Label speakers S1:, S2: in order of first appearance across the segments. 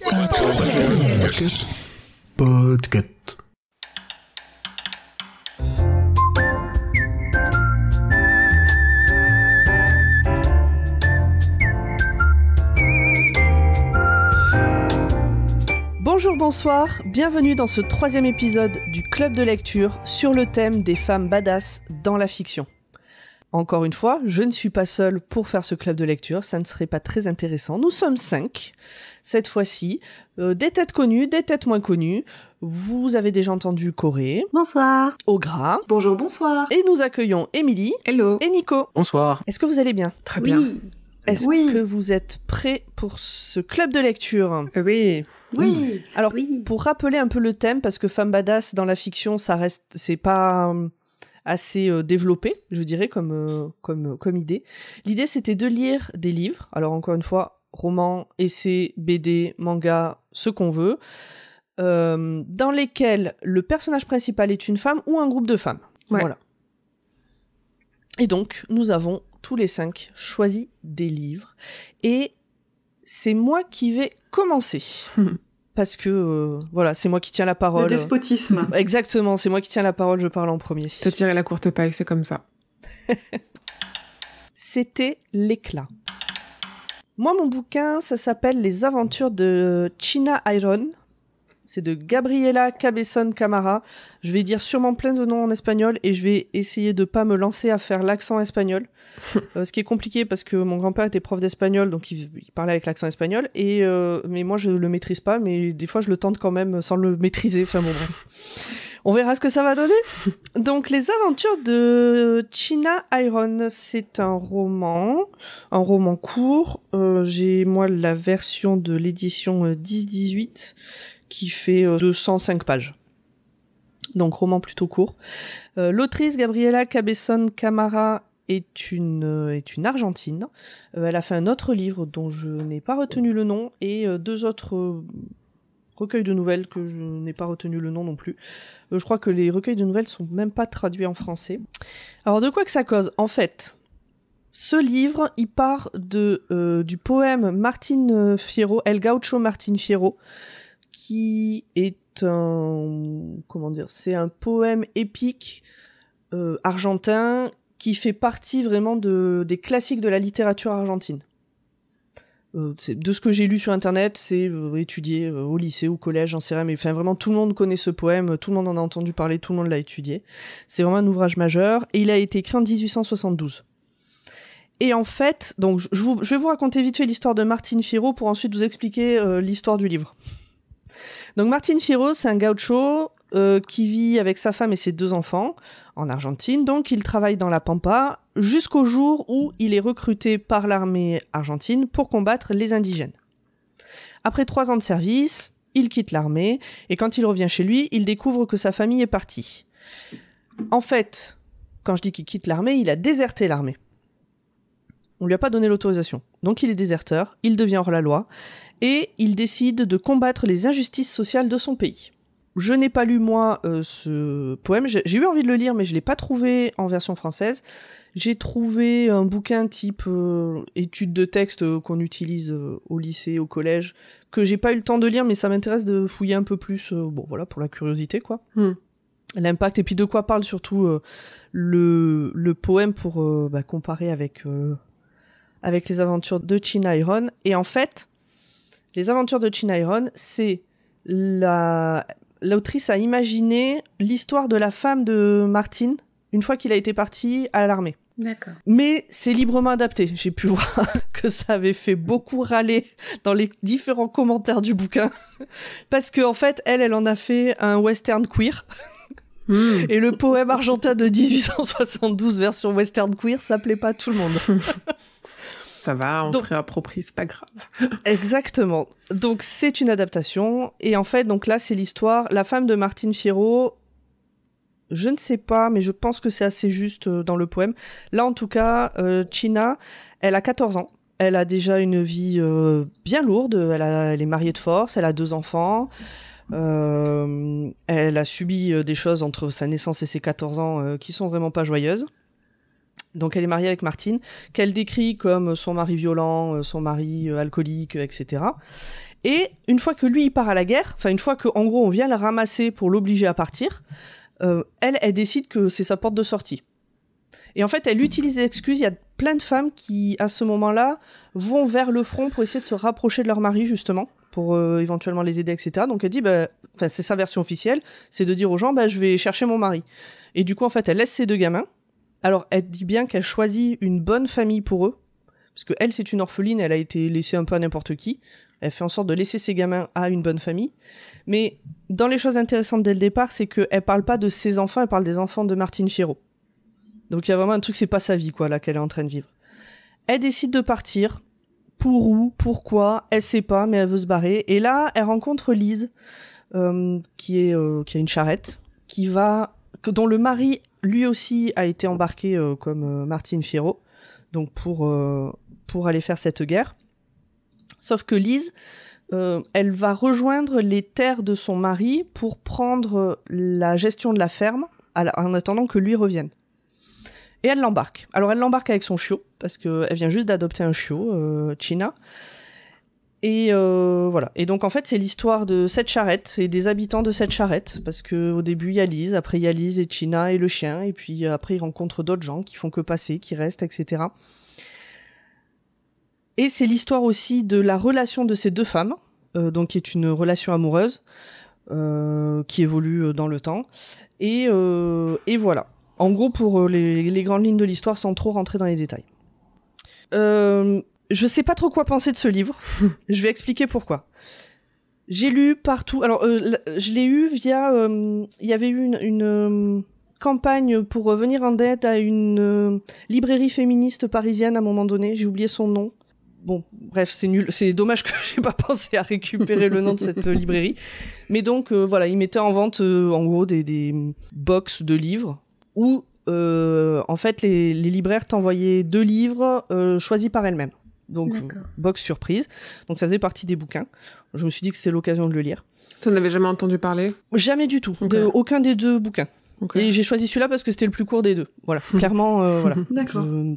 S1: Podcast.
S2: Bonjour, bonsoir, bienvenue dans ce troisième épisode du Club de lecture sur le thème des femmes badass dans la fiction. Encore une fois, je ne suis pas seule pour faire ce club de lecture, ça ne serait pas très intéressant. Nous sommes cinq, cette fois-ci, euh, des têtes connues, des têtes moins connues. Vous avez déjà entendu Corée. Bonsoir. Ogra. Bonjour, bonsoir. Et nous accueillons Émilie. Hello. Et Nico. Bonsoir. Est-ce que vous allez bien Très bien. Est-ce que vous êtes prêts pour ce club de lecture euh, Oui. Oui. Alors, oui. pour rappeler un peu le thème, parce que femme badass dans la fiction, ça reste, c'est pas euh, assez euh, développé, je dirais, comme, euh, comme, euh, comme idée. L'idée, c'était de lire des livres, alors encore une fois, romans, essais, BD, manga, ce qu'on veut, dans lesquels le personnage principal est une femme ou un groupe de femmes. Voilà. Et donc, nous avons tous les cinq choisi des livres, et c'est moi qui vais commencer. parce que euh, voilà, c'est moi qui tiens la parole. Le despotisme. Exactement, c'est moi qui tiens la parole, je parle en premier. T'as tiré la courte paille, c'est comme ça. C'était l'éclat. Moi, mon bouquin, ça s'appelle Les aventures de China Iron c'est de Gabriela Cabezon Camara. Je vais dire sûrement plein de noms en espagnol et je vais essayer de pas me lancer à faire l'accent espagnol. Euh, ce qui est compliqué parce que mon grand-père était prof d'espagnol, donc il, parlait avec l'accent espagnol. Et euh, mais moi je le maîtrise pas, mais des fois je le tente quand même sans le maîtriser. Enfin bon On verra ce que ça va donner. Donc, Les Aventures de China Iron, c'est un roman, un roman court. Euh, j'ai moi la version de l'édition 10-18 qui fait 205 euh, pages. Donc roman plutôt court. Euh, l'autrice Gabriela Cabezon Camara est une, euh, est une Argentine. elle a fait un autre livre dont je n'ai pas retenu le nom et deux autres recueils de nouvelles que je n'ai pas retenu le nom non plus. je crois que les recueils de nouvelles sont même pas traduits en français. Alors de quoi que ça cause En fait, ce livre, il part de, du poème Martin Fierro, El Gaucho Martin Fierro, qui est un comment dire, c'est un poème épique euh, argentin qui fait partie vraiment de, des classiques de la littérature argentine. Euh, de ce que j'ai lu sur internet, c'est euh, étudié au lycée, au collège, j'en sais rien, mais enfin vraiment tout le monde connaît ce poème, tout le monde en a entendu parler, tout le monde l'a étudié. C'est vraiment un ouvrage majeur et il a été écrit en 1872. Et en fait, donc je, vais vous raconter vite fait l'histoire de Martine Firo pour ensuite vous expliquer l'histoire du livre. Donc Martin Firo, c'est un gaucho euh, qui vit avec sa femme et ses deux enfants en Argentine. Donc il travaille dans la pampa jusqu'au jour où il est recruté par l'armée argentine pour combattre les indigènes. Après trois ans de service, il quitte l'armée et quand il revient chez lui, il découvre que sa famille est partie. En fait, quand je dis qu'il quitte l'armée, il a déserté l'armée. On lui a pas donné l'autorisation. Donc il est déserteur, il devient hors la loi, et il décide de combattre les injustices sociales de son pays. Je n'ai pas lu moi euh, ce poème. J'ai eu envie de le lire, mais je l'ai pas trouvé en version française. J'ai trouvé un bouquin type euh, étude de texte euh, qu'on utilise au lycée, au collège, que j'ai pas eu le temps de lire, mais ça m'intéresse de fouiller un peu plus. bon, voilà, pour la curiosité, quoi. Hmm. L'impact et puis de quoi parle surtout le, poème pour bah, comparer avec avec les aventures de Chin Iron. Et en fait, les aventures de Chin Iron, c'est la... l'autrice a imaginé l'histoire de la femme de Martin une fois qu'il a été parti à l'armée. D'accord. Mais c'est librement adapté. J'ai pu voir que ça avait fait beaucoup râler dans les différents commentaires du bouquin. Parce qu'en fait, elle, elle en a fait un western queer. Hmm. Et le poème argentin de 1872 version western queer, ça plaît pas à tout le monde
S3: ça va, on se réapproprie, c'est pas grave.
S2: exactement. Donc c'est une adaptation et en fait donc là c'est l'histoire la femme de Martine Firo je ne sais pas, mais je pense que c'est assez juste euh, dans le poème. Là, en tout cas, euh, China, elle a 14 ans. Elle a déjà une vie euh, bien lourde. Elle, est mariée de force, elle a deux enfants. elle a subi des choses entre sa naissance et ses 14 ans qui sont vraiment pas joyeuses. Donc elle est mariée avec Martine, qu'elle décrit comme son mari violent, euh, son mari euh, alcoolique, euh, etc. Et une fois que lui il part à la guerre, enfin une fois que en gros on vient la ramasser pour l'obliger à partir, elle elle décide que c'est sa porte de sortie. Et en fait elle utilise l'excuse, Il y a plein de femmes qui à ce moment-là vont vers le front pour essayer de se rapprocher de leur mari justement pour éventuellement les aider etc. Donc elle dit bah, enfin c'est sa version officielle, c'est de dire aux gens bah je vais chercher mon mari. Et du coup en fait elle laisse ses deux gamins alors, elle dit bien qu'elle choisit une bonne famille pour eux, parce que elle, c'est une orpheline, elle a été laissée un peu à n'importe qui. Elle fait en sorte de laisser ses gamins à une bonne famille. Mais dans les choses intéressantes dès le départ, c'est qu'elle parle pas de ses enfants, elle parle des enfants de Martine Fierro. Donc il y a vraiment un truc, c'est pas sa vie, quoi, là, qu'elle est en train de vivre. Elle décide de partir. Pour où Pourquoi Elle sait pas, mais elle veut se barrer. Et là, elle rencontre Lise, euh, qui, est, euh, qui a une charrette, qui va dont le mari lui aussi a été embarqué euh, comme euh, Martine Fierro, donc pour, euh, pour aller faire cette guerre. Sauf que Lise, elle va rejoindre les terres de son mari pour prendre la gestion de la ferme en attendant que lui revienne. Et elle l'embarque. Alors elle l'embarque avec son chiot, parce qu'elle vient juste d'adopter un chiot, China. Et euh, voilà. Et donc en fait, c'est l'histoire de cette charrette et des habitants de cette charrette, parce que au début il y a Lise, après il y a Lise et China et le chien, et puis euh, après ils rencontrent d'autres gens qui font que passer, qui restent, etc. Et c'est l'histoire aussi de la relation de ces deux femmes, euh, donc qui est une relation amoureuse euh, qui évolue dans le temps. Et, et voilà. En gros, pour les, les grandes lignes de l'histoire, sans trop rentrer dans les détails. Euh, je sais pas trop quoi penser de ce livre. je vais expliquer pourquoi. J'ai lu partout. Alors, euh, je l'ai eu via. Euh, il y avait eu une, une euh, campagne pour venir en dette à une librairie féministe parisienne à un moment donné. J'ai oublié son nom. Bon, bref, c'est nul. C'est dommage que j'ai pas pensé à récupérer le nom de cette librairie. Mais donc, voilà, ils mettaient en vente, en gros, des, des box de livres où, en fait, les, les libraires t'envoyaient deux livres choisis par elles-mêmes. Donc, box surprise. Donc, ça faisait partie des bouquins. Je me suis dit que c'était l'occasion de le lire. Tu n'avais jamais entendu parler Jamais du tout. aucun des deux bouquins. Et j'ai choisi celui-là parce que c'était le plus court des deux. Voilà. Clairement, euh, voilà.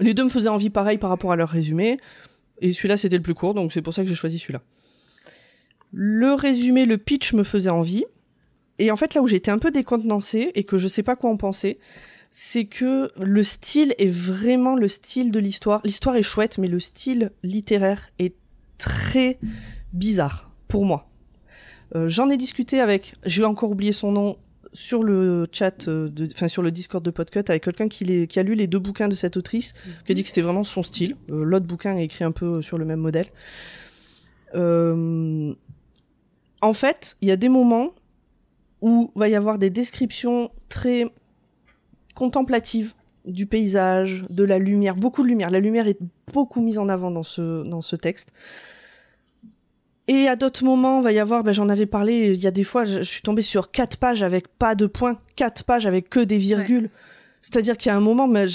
S2: Les deux me faisaient envie pareil par rapport à leur résumé. Et celui-là, c'était le plus court. Donc, c'est pour ça que j'ai choisi celui-là. Le résumé, le pitch me faisait envie. Et en fait, là où j'étais un peu décontenancée et que je sais pas quoi en penser, c'est que le style est vraiment le style de l'histoire. L'histoire est chouette, mais le style littéraire est très bizarre pour moi. Euh, j'en ai discuté avec, j'ai encore oublié son nom, sur le chat, euh, de, enfin sur le Discord de Podcut avec quelqu'un qui, a lu les deux bouquins de cette autrice, mhm. qui a dit que c'était vraiment son style. Euh, l'autre bouquin est écrit un peu sur le même modèle. en fait, il y a des moments où va y avoir des descriptions très contemplative du paysage, de la lumière, beaucoup de lumière. La lumière est beaucoup mise en avant dans ce, dans ce texte. Et à d'autres moments, on va y avoir, ben, j'en avais parlé, il y a des fois, je, suis tombée sur quatre pages avec pas de points, quatre pages avec que des virgules. C'est-à-dire qu'il y a un moment, mais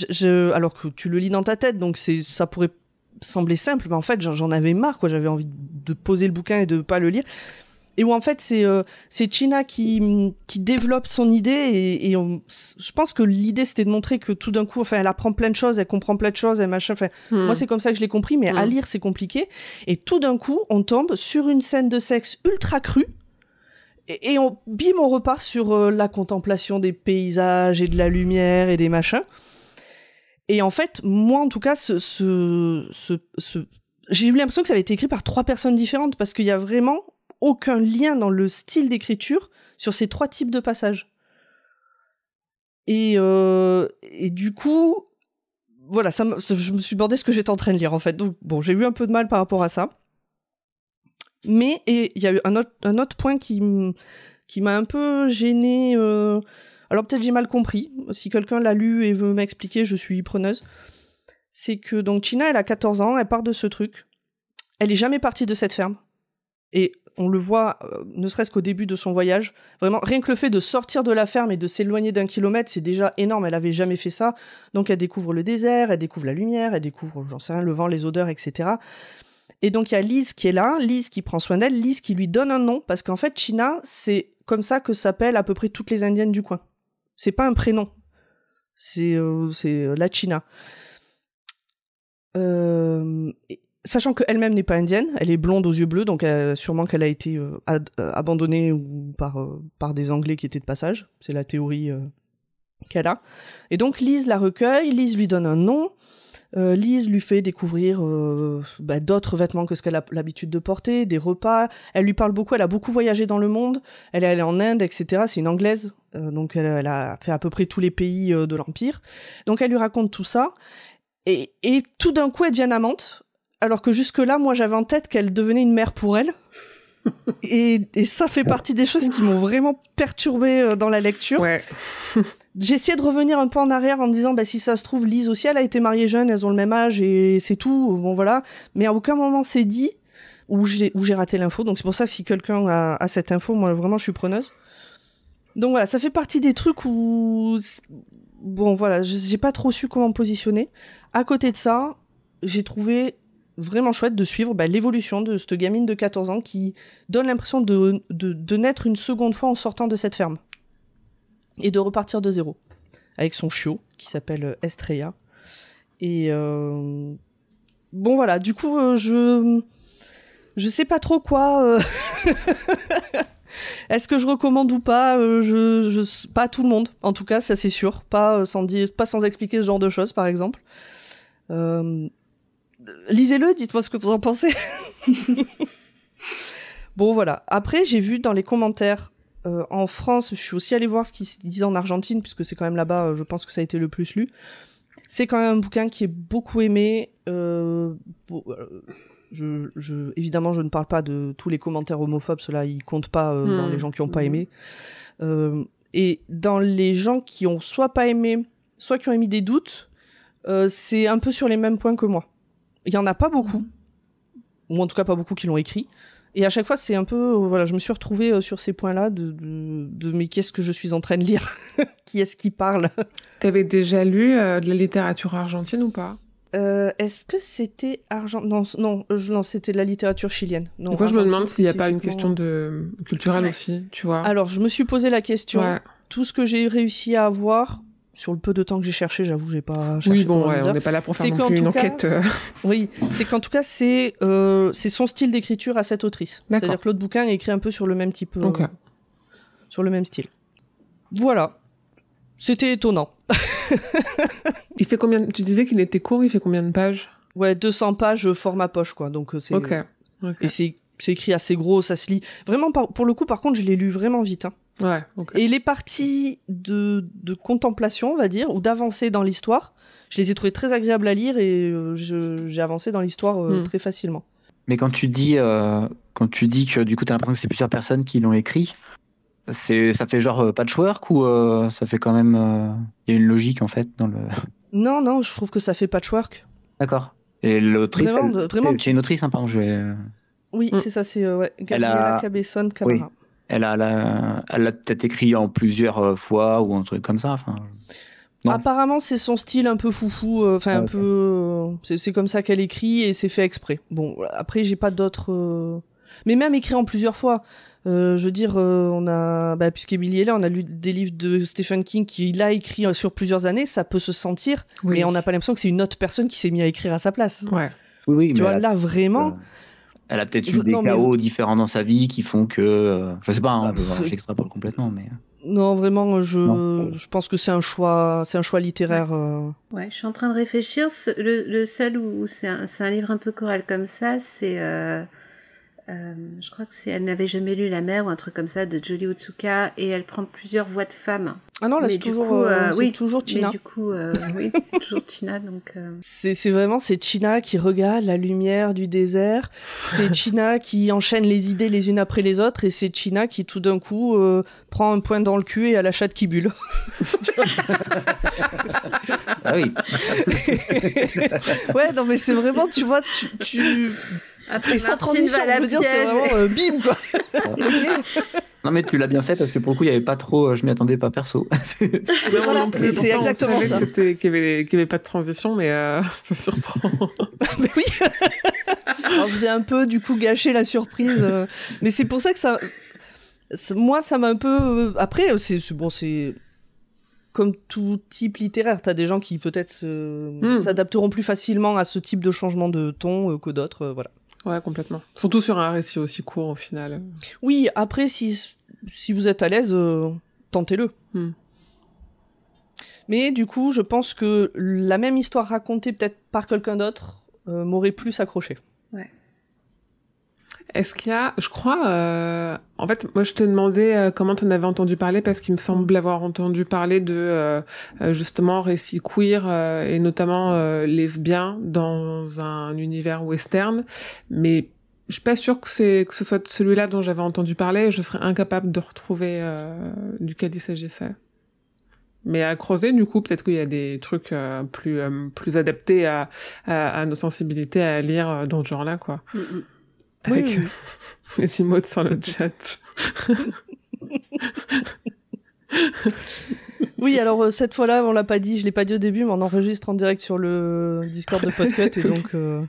S2: alors que tu le lis dans ta tête, donc c'est, ça pourrait sembler simple, mais en fait, j'en avais marre, J'avais envie de poser le bouquin et de pas le lire et où en fait c'est euh, c'est China qui qui développe son idée et, je pense que l'idée c'était de montrer que tout d'un coup enfin elle apprend plein de choses elle comprend plein de choses elle machin enfin hmm. moi c'est comme ça que je l'ai compris mais à hmm. lire c'est compliqué et tout d'un coup on tombe sur une scène de sexe ultra crue et, on bim on repart sur euh, la contemplation des paysages et de la lumière et des machins et en fait moi en tout cas ce, ce, ce, ce j'ai eu l'impression que ça avait été écrit par trois personnes différentes parce qu'il y a vraiment aucun lien dans le style d'écriture sur ces trois types de passages. Et, euh, du coup, voilà, ça je me suis demandé ce que j'étais en train de lire en fait. Donc bon, j'ai eu un peu de mal par rapport à ça. Mais il y a eu un autre, un autre point qui, m'a un peu gêné. Euh, alors peut-être j'ai mal compris. Si quelqu'un l'a lu et veut m'expliquer, je suis preneuse. C'est que donc Tina, elle a 14 ans, elle part de ce truc. Elle est jamais partie de cette ferme. Et on le voit, euh, ne serait-ce qu'au début de son voyage. Vraiment, rien que le fait de sortir de la ferme et de s'éloigner d'un kilomètre, c'est déjà énorme. Elle avait jamais fait ça. Donc, elle découvre le désert, elle découvre la lumière, elle découvre, j'en sais rien, le vent, les odeurs, etc. Et donc, il y a Lise qui est là, Lise qui prend soin d'elle, Lise qui lui donne un nom, parce qu'en fait, China, c'est comme ça que s'appellent à peu près toutes les indiennes du coin. C'est pas un prénom. C'est euh, euh, la China sachant qu'elle-même n'est pas indienne, elle est blonde aux yeux bleus, donc euh, sûrement qu'elle a été euh, euh, abandonnée par, des Anglais qui étaient de passage. C'est la théorie qu'elle a. Et donc Lise la recueille, Lise lui donne un nom. Lise lui fait découvrir bah, d'autres vêtements que ce qu'elle a l'habitude de porter, des repas. Elle lui parle beaucoup, elle a beaucoup voyagé dans le monde. Elle est allée en Inde, etc. C'est une Anglaise, donc elle, a fait à peu près tous les pays de l'Empire. Donc elle lui raconte tout ça. Et, et tout d'un coup, elle devient amante alors que jusque-là, moi, j'avais en tête qu'elle devenait une mère pour elle. et, ça fait partie des choses qui m'ont vraiment perturbée euh, dans la lecture. Ouais. J'ai essayé de revenir un peu en arrière en me disant, bah, si ça se trouve, Lise aussi, elle a été mariée jeune, elles ont le même âge et c'est tout. Bon, voilà. Mais à aucun moment c'est dit où j'ai, raté l'info. Donc c'est pour ça, que si quelqu'un a, a, cette info, moi, vraiment, je suis preneuse. Donc voilà, ça fait partie des trucs où, bon, voilà, j'ai pas trop su comment positionner. À côté de ça, j'ai trouvé vraiment chouette de suivre bah, l'évolution de cette gamine de 14 ans qui donne l'impression de, naître une seconde fois en sortant de cette ferme. Et de repartir de zéro. Avec son chiot qui s'appelle euh, Estrella. Et euh, bon voilà, du coup euh, je... Je sais pas trop quoi... Est-ce que je recommande ou pas je, Pas à tout le monde, en tout cas, ça c'est sûr. Pas sans, dire, pas sans expliquer ce genre de choses, par exemple. Euh, lisez-le, dites-moi ce que vous en pensez. bon, voilà. Après, j'ai vu dans les commentaires euh, en France, je suis aussi allée voir ce qu'ils disent en Argentine, puisque c'est quand même là-bas, euh, je pense que ça a été le plus lu. C'est quand même un bouquin qui est beaucoup aimé. Euh, je, je, évidemment, je ne parle pas de tous les commentaires homophobes, cela ils comptent pas dans les hmm. gens qui n'ont pas hmm. aimé. et dans les gens qui ont soit pas aimé, soit qui ont émis des doutes, c'est un peu sur les mêmes points que moi. Il y en a pas beaucoup, ou en tout cas pas beaucoup qui l'ont écrit. Et à chaque fois, c'est un peu, euh, voilà, je me suis retrouvée euh, sur ces points-là de, de, mais qu'est-ce que je suis en train de lire
S3: Qui est-ce qui parle T'avais déjà lu euh, de la littérature argentine ou pas
S2: Est-ce que c'était argent Non, non, c'était de la littérature chilienne. Non, je me demande s'il n'y a pas une question
S3: de culturelle aussi, tu vois
S2: Alors, je me suis posé la question. Tout ce que j'ai réussi à avoir, sur le peu de temps que j'ai cherché, j'avoue, j'ai pas cherché. Oui, bon, on n'est pas là pour faire une enquête. Euh. oui, c'est qu'en tout cas, c'est euh, c'est son style d'écriture à cette autrice. C'est-à-dire que l'autre bouquin est écrit un peu sur le même type, euh, sur le même style. Voilà, c'était étonnant. il fait
S3: combien Tu disais qu'il était court. Il fait combien
S2: de pages Ouais, 200 pages format poche, quoi. Donc c'est. Okay. Et c'est écrit assez gros, ça se lit vraiment. Pour le coup, par contre, je l'ai lu vraiment vite. Hein. Et les parties de, de, contemplation, on va dire, ou d'avancer dans l'histoire, je les ai trouvées très agréables à lire et euh, j'ai avancé dans l'histoire euh, hmm. très facilement.
S4: Mais quand tu dis, euh, quand tu dis que du coup, tu as l'impression que c'est plusieurs personnes qui l'ont écrit, c'est, ça fait genre patchwork ou ça fait quand même. Il y a une logique en fait dans le.
S2: Non, non, je trouve que ça fait patchwork.
S4: D'accord. Et l'autrice. Vraiment, Tu une autrice, hein, pardon, je vais...
S2: Oui, hmm. c'est ça, c'est ouais, Gabriela Cabezon Camara
S4: elle a l'a elle peut-être écrit en plusieurs euh, fois ou un truc comme ça. Enfin,
S2: Apparemment, c'est son style un peu foufou, euh, enfin un peu. Euh, c'est comme ça qu'elle écrit et c'est fait exprès. Bon, après, j'ai pas d'autres. Mais même écrit en plusieurs fois. je veux dire, on a, bah, est là, on a lu des livres de Stephen King qui l'a écrit sur plusieurs années, ça peut se sentir, mais on n'a pas l'impression que c'est une autre personne qui s'est mise à écrire à sa place. Oui,
S4: oui, tu vois, là
S2: vraiment,
S4: elle a peut-être eu des chaos différents dans sa vie qui font que. Euh, je sais pas, hein, bah, j'extrapole complètement, mais. Euh.
S2: Non, vraiment, je, pense que c'est un choix, c'est un choix littéraire.
S1: Ouais, euh. je suis en train de réfléchir. Le, seul où c'est un, livre un peu choral comme ça, c'est euh, je crois que c'est Elle n'avait jamais lu La Mer ou un truc comme ça de Julie Otsuka et elle prend plusieurs voix de femmes. Ah non, là, c'est toujours, euh, euh, oui, toujours Tina. Mais du coup, euh, oui, c'est toujours Tina, donc. C'est
S2: vraiment c'est Tina qui regarde la lumière du désert. C'est Tina qui enchaîne les idées les unes après les autres, et c'est Tina qui tout d'un coup prend un point dans le cul et a la chatte qui bulle. ah oui. ouais, non, mais c'est vraiment, tu vois, tu, tu après, ça, transition, on dire, c'est vraiment euh, bim,
S3: quoi.
S4: non, mais tu l'as bien fait parce que pour le coup, il n'y avait pas trop, euh, je m'y attendais pas perso. c'est
S3: exactement ça.
S4: Qu'il n'y avait,
S3: pas de transition, mais euh, ça surprend.
S2: oui. On vous un peu, du coup, gâché la surprise. Mais c'est pour ça que ça. Moi, ça m'a un peu. Après, c'est bon, c'est comme tout type littéraire, tu as des gens qui peut-être hmm. s'adapteront plus facilement à ce type de changement de ton que d'autres, voilà. Ouais, complètement. Surtout sur un récit aussi court au final. Oui, après, si, si vous êtes à l'aise, euh, tentez-le. Hmm. Mais du coup, je pense que la même histoire racontée peut-être par quelqu'un d'autre euh, m'aurait plus accroché.
S3: Est-ce qu'il y a, je crois, euh, en fait, moi je t'ai demandais euh, comment tu en avais entendu parler parce qu'il me semble avoir entendu parler de euh, justement récits queer et notamment lesbiens dans un univers western, mais je suis pas sûre que c'est que ce soit celui-là dont j'avais entendu parler. Je serais incapable de retrouver duquel il s'agissait. Mais à creuser, du coup, peut-être qu'il y a des trucs plus plus adaptés à, à, nos sensibilités à lire dans ce genre-là, quoi. Mm, mm oui, les emotes sur le chat.
S2: oui, alors euh, cette fois-là, on l'a pas dit, je l'ai pas dit au début, mais on enregistre en direct sur le Discord de Podcut et donc euh,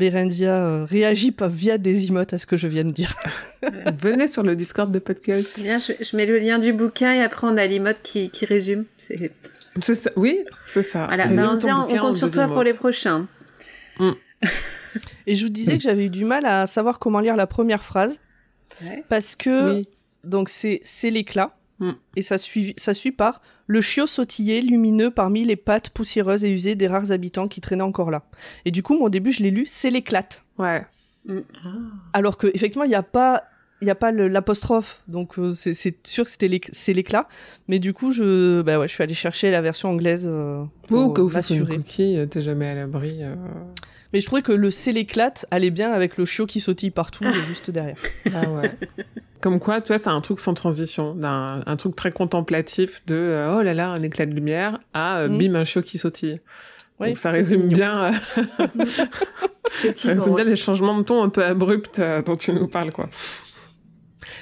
S2: euh réagit pas via des emotes à ce que je viens de dire.
S1: Venez
S3: sur le Discord de Podcut.
S1: Eh bien, je, mets le lien du bouquin et après on a l'emote qui, résume. C'est oui, c'est ça. Voilà, ben, on, compte sur toi pour les
S2: prochains. Mm. Et je vous disais que j'avais eu du mal à savoir comment lire la première phrase. Parce que, donc, c'est l'éclat. Mm. Et ça suit, ça suit par le chiot sautillé, lumineux parmi les pattes poussiéreuses et usées des rares habitants qui traînaient encore là. Et du coup, au début, je l'ai lu, c'est l'éclate. Ouais. Mm. Ah. Alors que, effectivement, il n'y a pas il n'y a pas l'apostrophe, donc euh, c'est sûr que c'était c'est l'éclat. Mais du coup, je, bah ouais, je suis allée chercher la version anglaise. Euh, pour Ou que vous faites t'es jamais à l'abri.
S3: Euh. Mais je trouvais que le c'est l'éclate allait bien avec le chiot qui sautille partout juste derrière. Ah Comme quoi, toi, c'est un truc sans transition, un, truc très contemplatif de euh, oh là là, un éclat de lumière à euh, mm. bim, un chiot qui sautille.
S1: Donc ça euh, résume
S3: bien, les changements de ton un peu abrupts dont tu nous parles, quoi.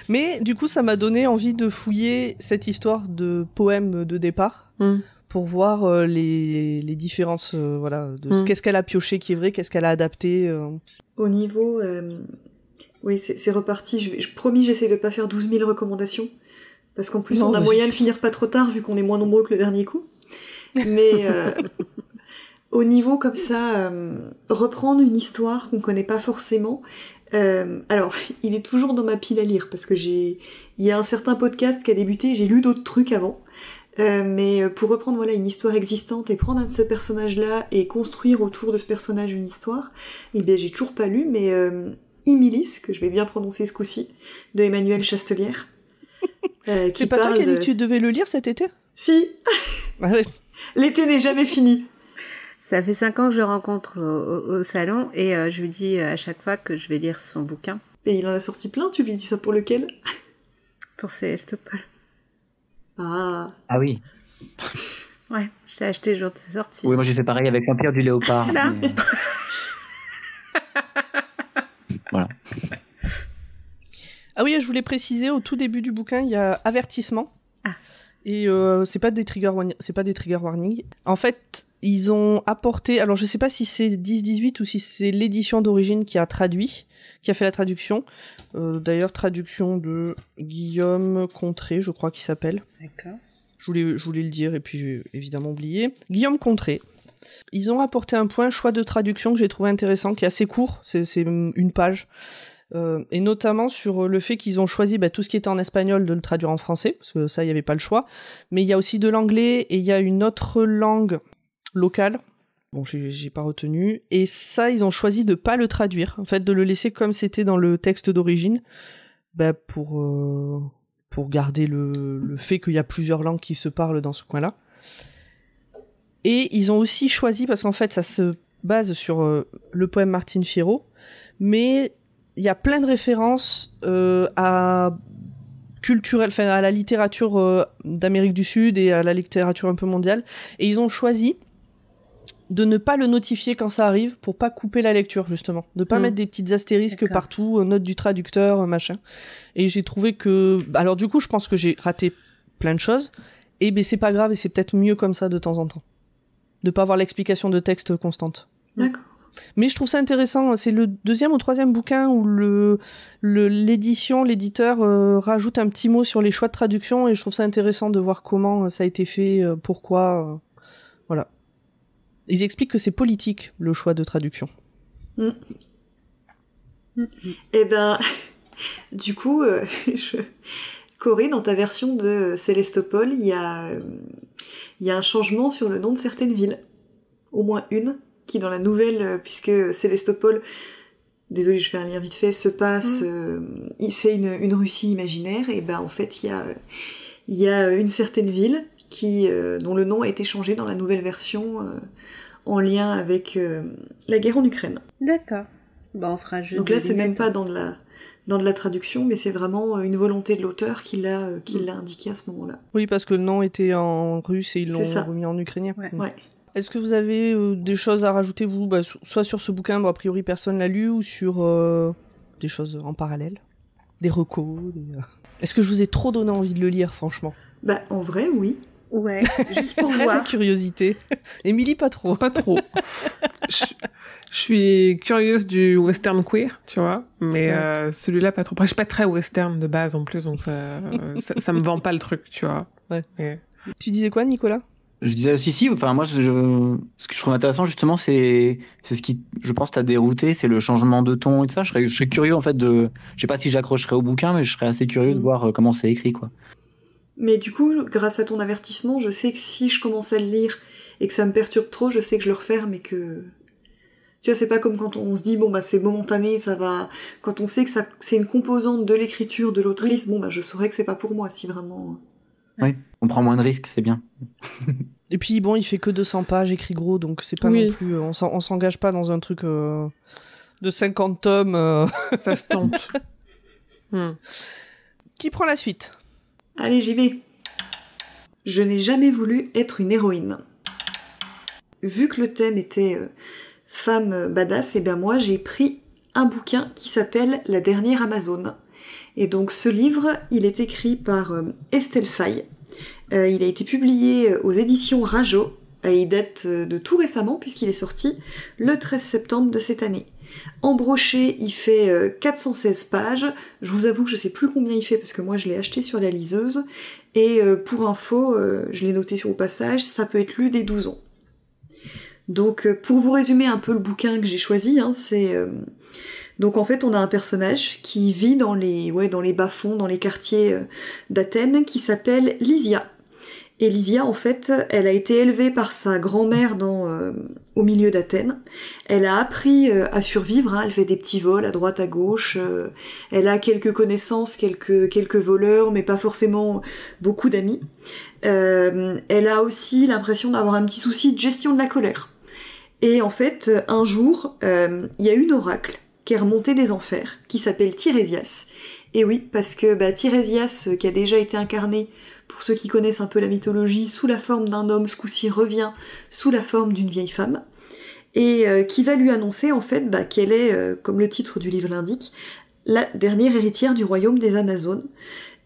S2: Mais du coup, ça m'a donné envie de fouiller cette histoire de poème de départ. Mm pour voir euh, les, les, différences, euh, voilà, de mm. qu'est-ce qu'elle a pioché qui est vrai, qu'est-ce qu'elle a adapté. Euh.
S5: Au niveau, oui, c'est reparti. Je, je promis, j'essaie de pas faire 12 000 recommandations parce qu'en plus on a bah, moyen de finir pas trop tard vu qu'on est moins nombreux que le dernier coup. Mais au niveau comme ça, reprendre une histoire qu'on connaît pas forcément, alors, il est toujours dans ma pile à lire parce que j'ai, il y a un certain podcast qui a débuté, j'ai lu d'autres trucs avant, euh, mais euh, pour reprendre voilà, une histoire existante et prendre un de ces personnages là et construire autour de ce personnage une histoire, eh bien j'ai toujours pas lu, mais euh, Imilis, que je vais bien prononcer ce coup-ci, de Emmanuel Chastelière. C'est pas toi qui as que tu devais le lire cet été
S1: Si bah L'été n'est jamais fini ça fait cinq ans que je rencontre au, salon et je lui dis à chaque fois que je vais lire son bouquin. Et il en a sorti plein, tu lui dis ça pour lequel Pour ses Paul. Ah. ah. oui. Ouais, je l'ai acheté le jour de sa sortie. Oui,
S4: moi j'ai fait pareil avec Empire du Léopard.
S2: Voilà. Ah oui, je voulais préciser, au tout début du bouquin, il y a avertissement. Ah. Et euh, c'est pas des trigger warning, c'est pas des trigger warning. En fait, ils ont apporté, alors je sais pas si c'est 10-18 ou si c'est l'édition d'origine qui a traduit, qui a fait la traduction. Euh, d'ailleurs, traduction de Guillaume Contré, je crois qu'il s'appelle. D'accord. Je voulais, je voulais le dire et puis j'ai évidemment oublié. Guillaume Contré. Ils ont apporté un point choix de traduction que j'ai trouvé intéressant, qui est assez court, c'est une page. Euh, et notamment sur le fait qu'ils ont choisi bah, tout ce qui était en espagnol de le traduire en français, parce que ça, il n'y avait pas le choix. Mais il y a aussi de l'anglais et il y a une autre langue local, Bon, j'ai pas retenu. Et ça, ils ont choisi de pas le traduire, en fait, de le laisser comme c'était dans le texte d'origine, bah, pour, euh, pour garder le, fait qu'il y a plusieurs langues qui se parlent dans ce coin-là. Et ils ont aussi choisi, parce qu'en fait, ça se base sur euh, le poème Martine Fierro, mais il y a plein de références euh, à culturelle, à la littérature d'Amérique du Sud et à la littérature un peu mondiale, et ils ont choisi de ne pas le notifier quand ça arrive pour pas couper la lecture justement, de pas mm. mettre des petites astérisques partout, euh, notes du traducteur, euh, machin. Et j'ai trouvé que alors du coup, je pense que j'ai raté plein de choses et ben c'est pas grave et c'est peut-être mieux comme ça de temps en temps. De pas avoir l'explication de texte constante. Mm. D'accord. Mais je trouve ça intéressant. C'est le deuxième ou troisième bouquin où le l'édition, l'éditeur euh, rajoute un petit mot sur les choix de traduction et je trouve ça intéressant de voir comment ça a été fait, pourquoi. Ils expliquent que c'est politique le choix de traduction.
S5: Mm. Mm. Eh ben, du coup, euh, Corée, dans ta version de Célestopol, il y, a, un changement sur le nom de certaines villes. Au moins une, qui dans la nouvelle, euh, puisque Célestopol, désolé, je fais un lien vite fait, se passe, mm. euh, c'est une, Russie imaginaire, et ben en fait, il y a, une certaine ville qui, dont le nom a été changé dans la nouvelle version en lien avec euh, la guerre en Ukraine. D'accord. Bah, on fera Donc là, c'est même pas dans de la dans de la traduction, mais c'est vraiment euh, une volonté de l'auteur qui l'a euh, qui mm. l'a indiqué à ce moment-là.
S2: Oui, parce que le nom était en russe et ils l'ont remis en ukrainien. Mm. Ouais.
S5: Est-ce que vous avez des choses à rajouter, vous,
S2: bah, soit sur ce bouquin, bon, a priori personne l'a lu, ou sur des choses en parallèle Des recos Est-ce que je vous ai trop donné envie de le lire, franchement Bah, en vrai, oui.
S1: Ouais, juste pour voir. La
S3: curiosité. Émilie, pas trop. Pas trop. je, suis curieuse du western queer, tu vois, mais euh, celui-là, pas trop. Après, je suis pas très western de base en plus, donc ça, ça, me vend pas le truc, tu vois. Ouais.
S2: Tu disais quoi, Nicolas
S4: je disais si si enfin moi je, ce que je trouve intéressant justement c'est c'est ce qui je pense t'a dérouté c'est le changement de ton et tout ça je serais, je serais curieux en fait de je sais pas si j'accrocherais au bouquin mais je serais assez curieux de mm. voir euh, comment c'est écrit quoi
S5: mais du coup, grâce à ton avertissement, je sais que si je commence à le lire et que ça me perturbe trop, je sais que je le referme Mais que... Tu vois, c'est pas comme quand on se dit, bon, bah, c'est momentané, ça va... Quand on sait que ça, c'est une composante de l'écriture de l'autrice, bon, bah, je saurais que c'est pas pour moi, si vraiment...
S4: Oui, on prend moins de risques, c'est bien.
S2: et puis, bon, il fait que 200
S5: pages, écrit gros, donc c'est pas non plus... Euh, on, on
S2: s'engage pas dans un truc euh, de 50 tomes... Euh...
S5: Hmm. Qui prend la suite Allez, j'y vais. Je n'ai jamais voulu être une héroïne. Vu que le thème était euh, femme euh, badass, et eh bien moi j'ai pris un bouquin qui s'appelle La dernière Amazone. Et donc ce livre, il est écrit par euh, Estelle Faye. il a été publié aux éditions Rajo. Et il date de tout récemment puisqu'il est sorti le 13 septembre de cette année. En brochet, il fait 416 euh, pages. Je vous avoue que je ne sais plus combien il fait parce que moi je l'ai acheté sur la liseuse. Et euh, pour info, euh, je l'ai noté sur le passage, ça peut être lu dès 12 ans. Donc pour vous résumer un peu le bouquin que j'ai choisi, hein, c'est donc en fait on a un personnage qui vit dans les ouais dans les bas-fonds, dans les quartiers d'Athènes, qui s'appelle Lysia. Elysia, en fait, elle a été élevée par sa grand-mère euh, au milieu d'Athènes. Elle a appris euh, à survivre. Hein. Elle fait des petits vols à droite, à gauche. Euh. elle a quelques connaissances, quelques voleurs, mais pas forcément beaucoup d'amis. elle a aussi l'impression d'avoir un petit souci de gestion de la colère. Et en fait, un jour, il y a une oracle qui est remontée des enfers, qui s'appelle Tirésias. Et oui, parce que bah, qui a déjà été incarné pour ceux qui connaissent un peu la mythologie, sous la forme d'un homme, ce coup-ci revient sous la forme d'une vieille femme, et euh, qui va lui annoncer en fait bah, qu'elle est, euh, comme le titre du livre l'indique, la dernière héritière du royaume des Amazones.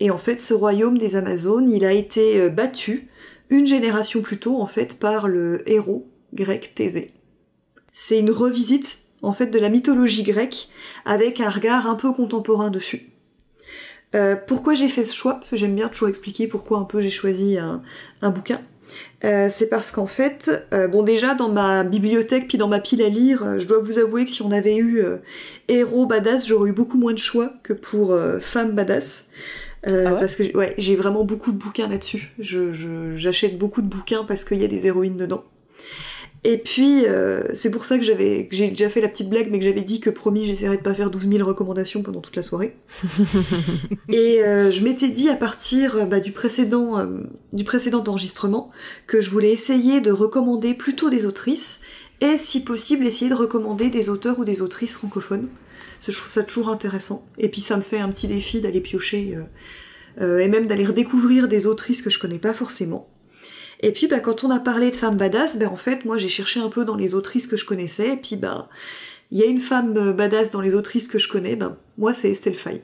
S5: Et en fait, ce royaume des Amazones, il a été euh, battu une génération plus tôt en fait par le héros grec Thésée. C'est une revisite en fait de la mythologie grecque avec un regard un peu contemporain dessus. Euh, pourquoi j'ai fait ce choix Parce que j'aime bien toujours expliquer pourquoi un peu j'ai choisi un, bouquin. Euh, c'est parce qu'en fait, euh, bon déjà dans ma bibliothèque puis dans ma pile à lire, je dois vous avouer que si on avait eu héros badass, j'aurais eu beaucoup moins de choix que pour femme badass. Ah parce que j'ai vraiment beaucoup de bouquins là-dessus. J'achète beaucoup de bouquins parce qu'il y a des héroïnes dedans. Et puis, euh, c'est pour ça que j'ai déjà fait la petite blague, mais que j'avais dit que promis, j'essaierais de pas faire 12 000 recommandations pendant toute la soirée. et euh, je m'étais dit à partir euh, bah, du, précédent, du précédent enregistrement que je voulais essayer de recommander plutôt des autrices, et si possible, essayer de recommander des auteurs ou des autrices francophones. je trouve ça toujours intéressant. Et puis, ça me fait un petit défi d'aller piocher. et même d'aller redécouvrir des autrices que je connais pas forcément. Et puis, bah, quand on a parlé de femmes badass, bah, en fait, moi, j'ai cherché un peu dans les autrices que je connaissais, et puis, bah, il y a une femme euh, badass dans les autrices que je connais, bah, moi, c'est Estelle Faye.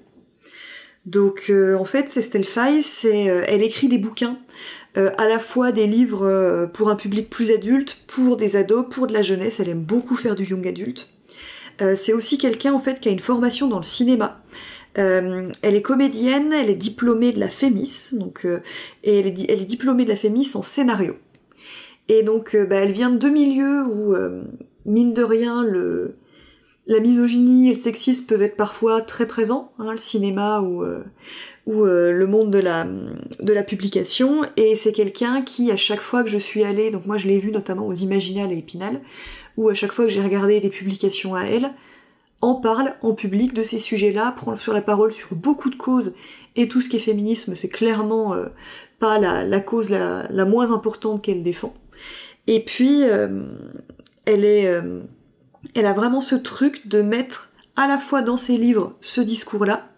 S5: Donc, euh, en fait, c'est Estelle Faye, c'est, euh, elle écrit des bouquins, à la fois des livres pour un public plus adulte, pour des ados, pour de la jeunesse, elle aime beaucoup faire du young adulte. c'est aussi quelqu'un, en fait, qui a une formation dans le cinéma. Euh, elle est comédienne, elle est diplômée de la FEMIS, donc, euh, et elle est, diplômée de la FEMIS en scénario. Et donc, euh, bah, elle vient de deux milieux où, mine de rien, le, la misogynie et le sexisme peuvent être parfois très présents, hein, le cinéma ou, le monde de la, de la publication, et c'est quelqu'un qui, à chaque fois que je suis allée, donc moi je l'ai vu notamment aux Imaginales et Épinal, où à chaque fois que j'ai regardé des publications à elle, en parle en public de ces sujets-là, prend sur la parole sur beaucoup de causes, et tout ce qui est féminisme, c'est clairement euh, pas la, cause la, moins importante qu'elle défend. Et puis, euh, elle est, euh, elle a vraiment ce truc de mettre à la fois dans ses livres ce discours-là,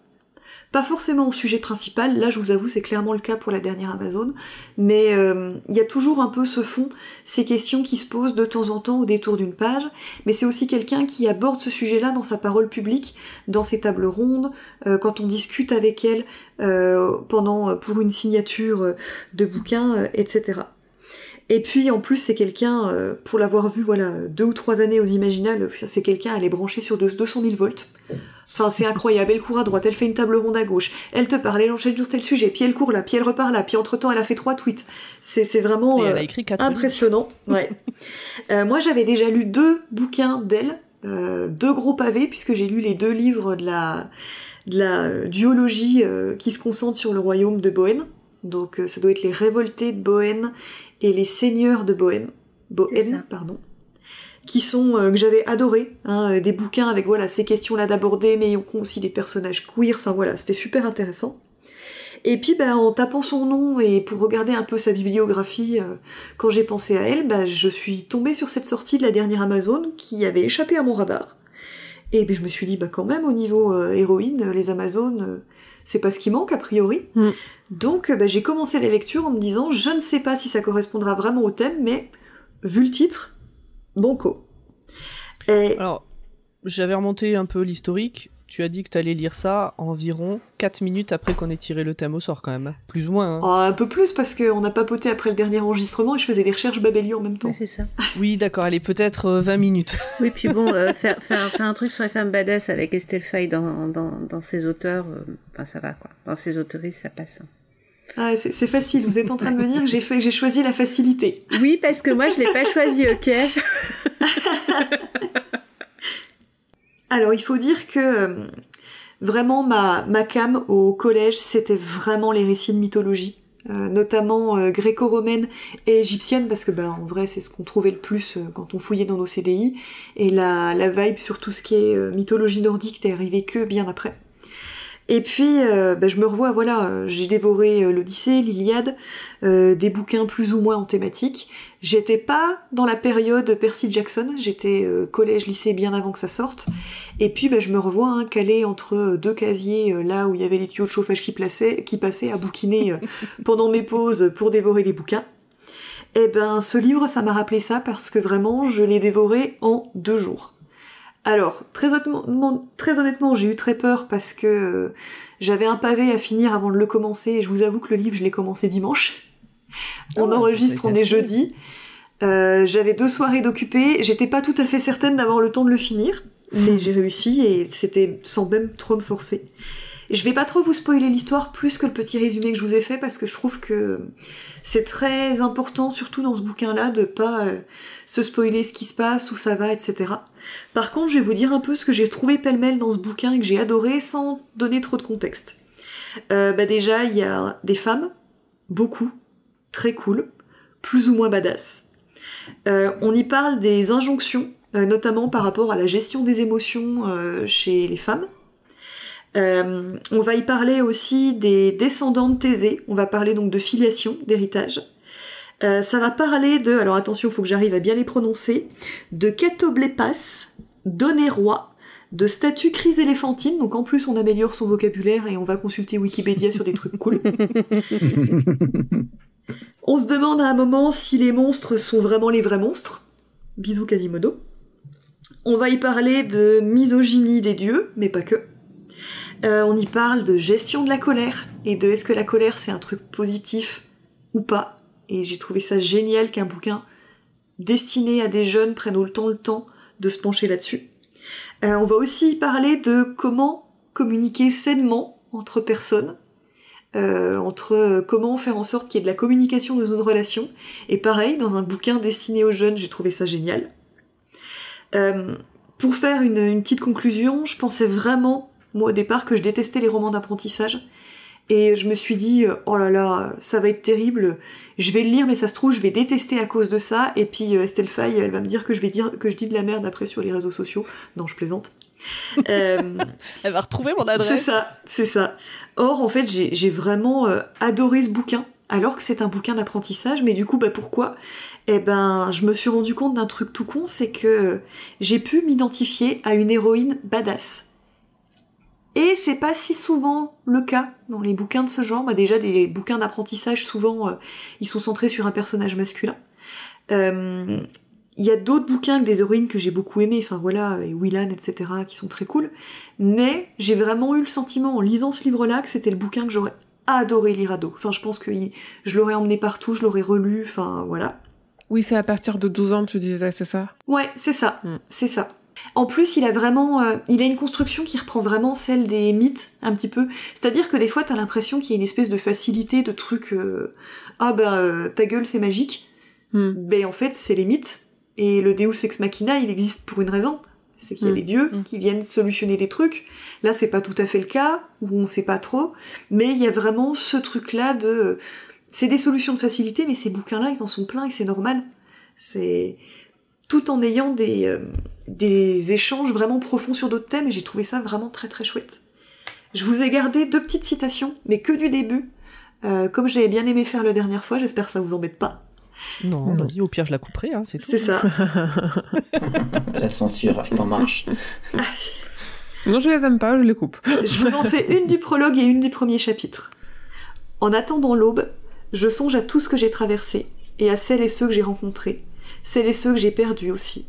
S5: pas forcément au sujet principal, là je vous avoue c'est clairement le cas pour la dernière Amazon, mais euh, il y a toujours un peu ce fond, ces questions qui se posent de temps en temps au détour d'une page, mais c'est aussi quelqu'un qui aborde ce sujet-là dans sa parole publique, dans ses tables rondes, euh, quand on discute avec elle euh, pendant pour une signature de bouquin, etc. Et puis en plus c'est quelqu'un, pour l'avoir vu voilà deux ou trois années aux Imaginales, c'est quelqu'un à est brancher sur 200 000 volts. Enfin, c'est incroyable. Elle court à droite, elle fait une table ronde à gauche, elle te parle, elle enchaîne sur tel sujet, puis elle court là, puis elle repart là, puis entre-temps, elle a fait trois tweets. C'est vraiment euh, impressionnant. ouais. Euh, moi, j'avais déjà lu deux bouquins d'elle, euh, deux gros pavés, puisque j'ai lu les deux livres de la, de la duologie qui se concentre sur le royaume de Bohème. Donc, ça doit être les révoltés de Bohème et les seigneurs de Bohème. Bohème, pardon qui sont euh, que j'avais adoré, hein, euh, des bouquins avec voilà ces questions-là d'aborder mais ont aussi des personnages queer. Enfin voilà, c'était super intéressant. Et puis bah, en tapant son nom et pour regarder un peu sa bibliographie, euh, quand j'ai pensé à elle, bah, je suis tombée sur cette sortie de la dernière Amazon qui avait échappé à mon radar. Et puis je me suis dit, bah, quand même, au niveau héroïne, les Amazones, c'est pas ce qui manque a priori. Mm. Donc bah, j'ai commencé la lecture en me disant, je ne sais pas si ça correspondra vraiment au thème, mais vu le titre, Bonko.
S2: Et... Alors, j'avais remonté un peu l'historique. Tu as dit que tu allais lire ça environ 4 minutes après qu'on ait tiré le thème au sort, quand même. Plus ou moins.
S5: Hein. Ah, un peu plus, parce qu'on a papoté après le dernier enregistrement et je faisais des recherches Babelio en même temps. c'est ça.
S1: oui, d'accord, allez, peut-être 20 euh, minutes. oui, puis bon, euh, faire, un truc sur les femmes badass avec Estelle Fay dans, dans, ses auteurs, euh, enfin, ça va, quoi. Dans ses autoristes, ça passe. Hein.
S5: Ah, c'est facile. Vous êtes en train de me dire que j'ai choisi la facilité. Oui, parce que moi, je ne l'ai pas choisi, ok Alors, il faut dire que euh, vraiment, ma, ma cam au collège, c'était vraiment les récits de mythologie. Euh, notamment euh, gréco-romaine et égyptienne parce que ben en vrai c'est ce qu'on trouvait le plus quand on fouillait dans nos CDI et la, la vibe sur tout ce qui est mythologie nordique t'es arrivé que bien après et puis, euh, bah, je me revois, voilà, j'ai dévoré euh, l'Odyssée, l'Iliade, euh, des bouquins plus ou moins en thématique. J'étais pas dans la période Percy Jackson, j'étais collège, lycée bien avant que ça sorte. Et puis, bah, je me revois hein, calé entre deux casiers, là où il y avait les tuyaux de chauffage qui, qui passaient, à bouquiner pendant mes pauses pour dévorer les bouquins. Et eh ben, ce livre, ça m'a rappelé ça parce que vraiment, je l'ai dévoré en deux jours. Alors, très honnêtement, j'ai eu très peur parce que euh, j'avais un pavé à finir avant de le commencer et je vous avoue que le livre, je l'ai commencé dimanche. Ah, on enregistre, on est jeudi. Euh, j'avais deux soirées d'occupées, j'étais pas tout à fait certaine d'avoir le temps de le finir, mais hmm. j'ai réussi et c'était sans même trop me forcer. Je vais pas trop vous spoiler l'histoire plus que le petit résumé que je vous ai fait parce que je trouve que c'est très important, surtout dans ce bouquin-là, de pas euh, se spoiler ce qui se passe, où ça va, etc. Par contre, je vais vous dire un peu ce que j'ai trouvé pêle-mêle dans ce bouquin et que j'ai adoré sans donner trop de contexte. Euh, bah déjà, il y a des femmes, beaucoup, très cool, plus ou moins badass. Euh, on y parle des injonctions, notamment par rapport à la gestion des émotions chez les femmes, euh, on va y parler aussi des descendants de Thésée, on va parler donc de filiation, d'héritage. Euh, ça va parler de, alors attention, il faut que j'arrive à bien les prononcer, de Catoblépas, d'honne-roi, de statue éléphantine, donc en plus on améliore son vocabulaire et on va consulter Wikipédia sur des trucs cool. on se demande à un moment si les monstres sont vraiment les vrais monstres. Bisous Quasimodo. On va y parler de misogynie des dieux, mais pas que. Euh, on y parle de gestion de la colère et de est-ce que la colère c'est un truc positif ou pas. Et j'ai trouvé ça génial qu'un bouquin destiné à des jeunes prenne le temps de se pencher là-dessus. Euh, on va aussi parler de comment communiquer sainement entre personnes, euh, entre comment faire en sorte qu'il y ait de la communication dans une relation. Et pareil, dans un bouquin destiné aux jeunes, j'ai trouvé ça génial. pour faire une, une, petite conclusion, je pensais vraiment moi au départ, que je détestais les romans d'apprentissage. Et je me suis dit, euh, oh là là, ça va être terrible, je vais le lire, mais ça se trouve, je vais détester à cause de ça. Et puis euh, Estelle Faye, elle va me dire que je vais dire que je dis de la merde après sur les réseaux sociaux. Non, je plaisante. Euh,
S2: elle va retrouver mon adresse. C'est ça,
S5: c'est ça. Or, en fait, j'ai vraiment adoré ce bouquin, alors que c'est un bouquin d'apprentissage. Mais du coup, bah, pourquoi Eh ben, je me suis rendu compte d'un truc tout con, c'est que j'ai pu m'identifier à une héroïne badass. Et c'est pas si souvent le cas dans les bouquins de ce genre. Bah déjà, des bouquins d'apprentissage, souvent, euh, ils sont centrés sur un personnage masculin. Euh, il y a d'autres bouquins que des héroïnes que j'ai beaucoup aimé, enfin voilà, et Willan, etc., qui sont très cool. Mais j'ai vraiment eu le sentiment, en lisant ce livre-là, que c'était le bouquin que j'aurais adoré lire à dos. Enfin, je pense que je l'aurais emmené partout, je l'aurais relu, enfin voilà. Oui, c'est à partir de 12 ans, tu disais, c'est ça Ouais, c'est ça, hmm. c'est ça. En plus, il a vraiment, euh, il a une construction qui reprend vraiment celle des mythes un petit peu. C'est-à-dire que des fois, t'as l'impression qu'il y a une espèce de facilité, de truc, euh, ah ben, ta gueule c'est magique. Mais hmm. Ben en fait, c'est les mythes. Et le Deus ex machina, il existe pour une raison. C'est qu'il y a hmm. des dieux hmm. qui viennent solutionner les trucs. Là, c'est pas tout à fait le cas, ou on sait pas trop. Mais il y a vraiment ce truc-là de, c'est des solutions de facilité, mais ces bouquins-là, ils en sont pleins et c'est normal. C'est tout en ayant des des échanges vraiment profonds sur d'autres thèmes et j'ai trouvé ça vraiment très très chouette. Je vous ai gardé deux petites citations, mais que du début. Euh, comme j'ai bien aimé faire la dernière fois, j'espère que ça vous embête pas.
S3: Non, au pire je la couperai, hein, c'est C'est ça.
S4: la censure en marche.
S5: non, je les aime pas, je les coupe.
S4: je vous en fais
S5: une du prologue et une du premier chapitre. En attendant l'aube, je songe à tout ce que j'ai traversé et à celles et ceux que j'ai rencontrés, celles et ceux que j'ai perdus aussi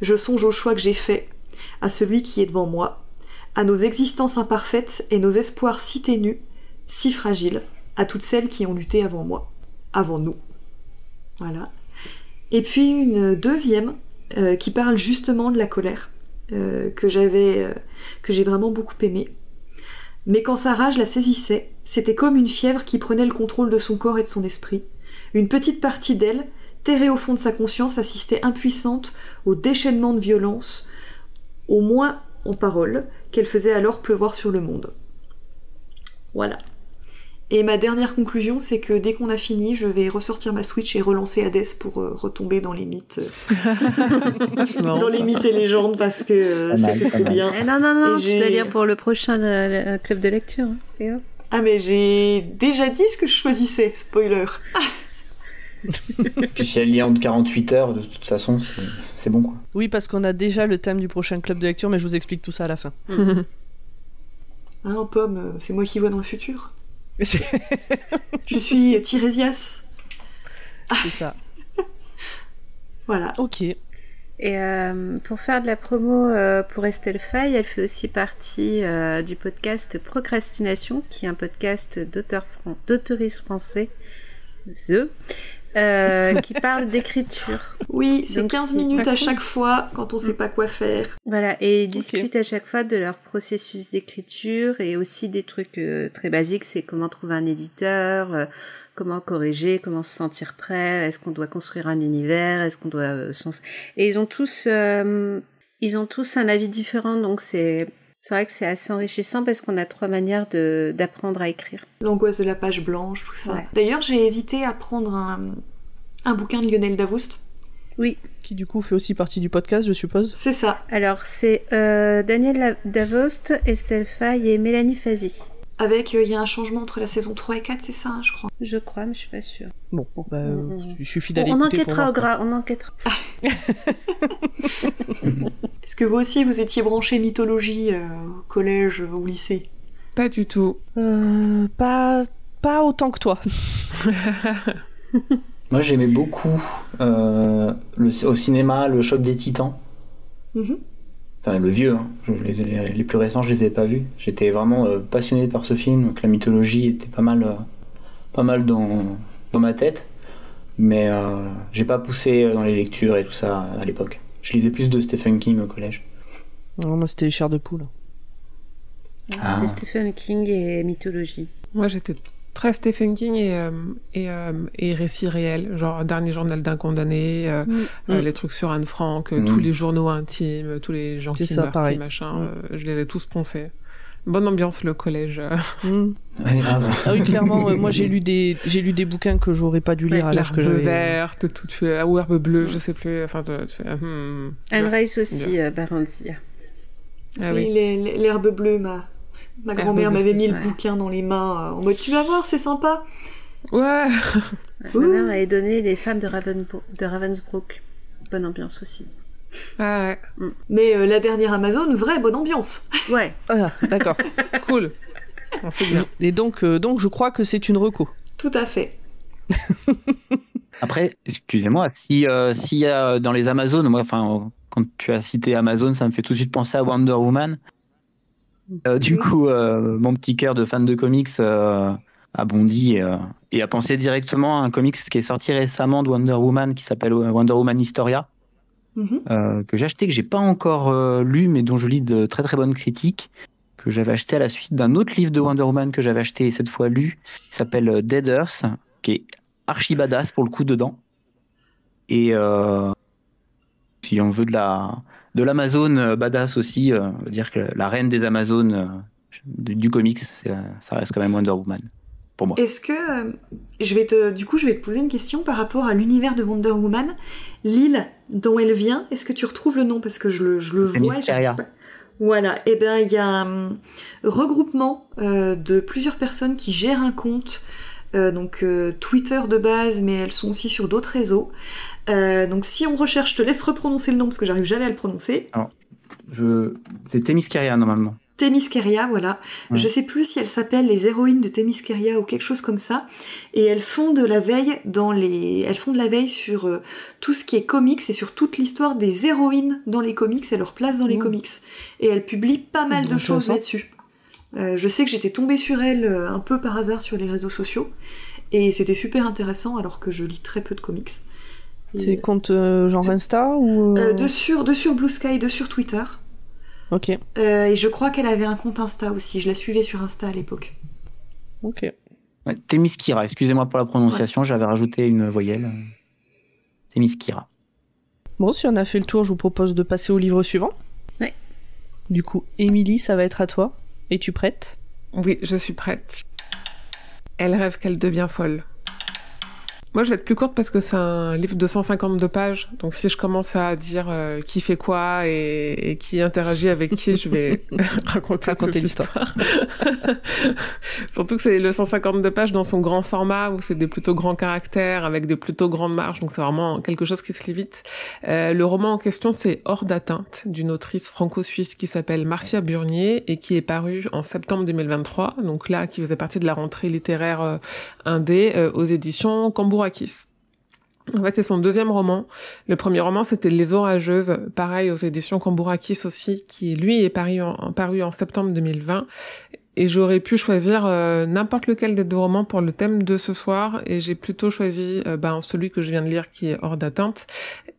S5: je songe au choix que j'ai fait, à celui qui est devant moi, à nos existences imparfaites et nos espoirs si ténus, si fragiles, à toutes celles qui ont lutté avant moi, avant nous. Voilà. Et puis une deuxième euh, qui parle justement de la colère, euh, que j'avais, euh, que j'ai vraiment beaucoup aimée. Mais quand sa rage la saisissait, c'était comme une fièvre qui prenait le contrôle de son corps et de son esprit. Une petite partie d'elle terrée au fond de sa conscience, assistait impuissante au déchaînement de violence, au moins en parole qu'elle faisait alors pleuvoir sur le monde. Voilà. Et ma dernière conclusion, c'est que dès qu'on a fini, je vais ressortir ma Switch et relancer Hades pour euh, retomber dans les mythes. dans les mythes et légendes, parce que c'est euh, c'était bien. Eh non, non, non, tu dois lire
S1: pour le prochain euh, club de lecture. Hein.
S5: Ah, mais j'ai déjà dit ce que je choisissais, spoiler.
S4: Puis si y a en 48 heures, de toute façon, c'est bon quoi.
S2: Oui, parce qu'on a déjà le thème du prochain club de lecture, mais je vous explique tout ça à la fin. Mmh.
S5: hein, Pomme, c'est moi qui vois dans le futur. je suis Tirésias. Ah.
S1: C'est ça. voilà. Ok. Et euh, pour faire de la promo euh, pour Estelle Fay, elle fait aussi partie euh, du podcast Procrastination, qui est un podcast d'auteurs français, The, euh, qui parle d'écriture. Oui, c'est 15 minutes à chaque fois quand on sait mm. pas quoi faire. Voilà, et ils discutent à chaque fois de leur processus d'écriture et aussi des trucs euh, très basiques, c'est comment trouver un éditeur, euh, comment corriger, comment se sentir prêt, est-ce qu'on doit construire un univers, est-ce qu'on doit... et ils ont tous... ils ont tous un avis différent, donc c'est c'est vrai que c'est assez enrichissant parce qu'on a trois manières d'apprendre à écrire. L'angoisse de la page blanche, tout ça. D'ailleurs, j'ai hésité à prendre un, bouquin de
S5: Lionel Davoust. Oui. Qui du coup fait aussi partie du podcast, je suppose.
S1: C'est ça. Alors, c'est euh, Daniel Davost, Estelle Fay et Mélanie Fazi. Avec, euh, il y a un changement entre la saison 3 et 4, c'est ça, hein, je crois. Je crois, mais je suis pas sûre. Bon, bah, il suffit d'aller On enquêtera au
S5: gras, on enquêtera. Est-ce que vous aussi, vous étiez branché mythologie euh, au collège au lycée Pas du tout. Euh, pas, pas autant que toi.
S4: Moi, j'aimais beaucoup le, au cinéma le choc des titans. Mmh le vieux, hein. les, plus récents je les ai pas vus. J'étais vraiment euh, passionné par ce film, donc la mythologie était pas mal, euh, pas mal dans, dans, ma tête, mais euh, j'ai pas poussé euh, dans les lectures et tout ça à l'époque. Je lisais plus de Stephen King au collège.
S2: Non, moi c'était les chars de poule.
S1: C'était ah. Stephen King et mythologie.
S3: Moi j'étais très Stephen King et, euh, et, euh, et, récits réels, genre Dernier journal d'un condamné, euh, mm. Mm. les trucs sur Anne Frank, mm. tous les journaux intimes, tous les gens qui machin, je les ai tous poncés. Bonne ambiance le collège. ah oui, clairement, moi j'ai lu des j'ai lu des bouquins que j'aurais pas dû lire à l'âge que j'avais. verte, tout ou herbe bleue, je sais plus. Enfin, tu, fais, hmm. Anne Rice aussi, euh,
S5: Barantia. Ah, oui. L'herbe bleue m'a Ma grand-mère m'avait mis le bouquin dans les mains euh, en mode Tu vas voir, c'est sympa. Ouais. Ma mère m'avait donné Les
S1: femmes de, Raven... Ravensbrook. Bonne ambiance aussi.
S5: Ah ouais. Mm. Mais euh, la dernière Amazon, vraie bonne ambiance. Ouais. Ah, d'accord. cool. On bien.
S2: Et donc, euh, donc, je crois que c'est une reco.
S5: Tout à fait.
S4: Après, excusez-moi, si s'il y a dans les Amazones, moi, enfin, quand tu as cité Amazon, ça me fait tout de suite penser à Wonder Woman. Euh, du coup, euh, mon petit cœur de fan de comics euh, a bondi et a pensé directement à un comics qui est sorti récemment de Wonder Woman qui s'appelle Wonder Woman Historia, mhm. que j'ai acheté, que j'ai pas encore lu, mais dont je lis de très très bonnes critiques, que j'avais acheté à la suite d'un autre livre de Wonder Woman que j'avais acheté et cette fois lu, qui s'appelle Dead Earth, qui est archi badass pour le coup dedans. Et si on veut de la de l'Amazon euh, badass aussi. Euh, dire que la reine des Amazones euh, du, comics, ça reste quand même Wonder Woman pour
S5: moi. Est-ce que je vais te, du coup, je vais te poser une question par rapport à l'univers de Wonder Woman, l'île dont elle vient. Est-ce que tu retrouves le nom parce que je le, je le vois. Voilà, et eh ben, il y a un hum, regroupement de plusieurs personnes qui gèrent un compte, donc Twitter de base, mais elles sont aussi sur d'autres réseaux, euh, donc si on recherche, je te laisse reprononcer le nom parce que j'arrive jamais à le prononcer.
S4: c'est Témiscaria normalement.
S5: Témiscaria, voilà. Je sais plus si elle s'appelle les héroïnes de Témiscaria ou quelque chose comme ça. Et elles font de la veille dans les, elles font la veille sur euh, tout ce qui est comics et sur toute l'histoire des héroïnes dans les comics et leur place dans les mmh. comics. Et elle publie pas mal de choses là-dessus. Euh, je sais que j'étais tombée sur elle un peu par hasard sur les réseaux sociaux et c'était super intéressant alors que je lis très peu de comics. C'est
S2: compte euh, genre Insta ou euh, euh de,
S5: sur, Blue Sky, de sur Twitter. Ok. et je crois qu'elle avait un compte Insta aussi. Je la suivais sur Insta à l'époque. Ok.
S4: Ouais, Temiskira, excusez-moi pour la prononciation, j'avais rajouté une voyelle. Temiskira.
S2: Bon, si on a fait le tour, je vous propose de passer au livre suivant.
S3: Ouais. Du coup, Émilie, ça va être à toi. Es-tu prête Oui, je suis prête. Elle rêve qu'elle devient folle. Moi, je vais être plus courte parce que c'est un livre de 152 pages. Donc, si je commence à dire euh, qui fait quoi et, qui interagit avec qui, je vais raconter, l'histoire. Surtout que c'est le 152 pages dans son grand format où c'est des plutôt grands caractères avec des plutôt grandes marges. Donc, c'est vraiment quelque chose qui se lit vite. Euh, le roman en question, c'est Hors d'atteinte d'une autrice franco-suisse qui s'appelle Marcia Burnier et qui est paru en septembre 2023. Donc là, qui faisait partie de la rentrée littéraire indée euh, indé aux éditions Cambourg en fait, c'est son deuxième roman. Le premier roman, c'était Les Orageuses, pareil aux éditions Cambourakis aussi, qui lui est paru en, paru en septembre 2020. Et j'aurais pu choisir euh, n'importe lequel des deux romans pour le thème de ce soir, et j'ai plutôt choisi euh, ben, celui que je viens de lire qui est hors d'atteinte,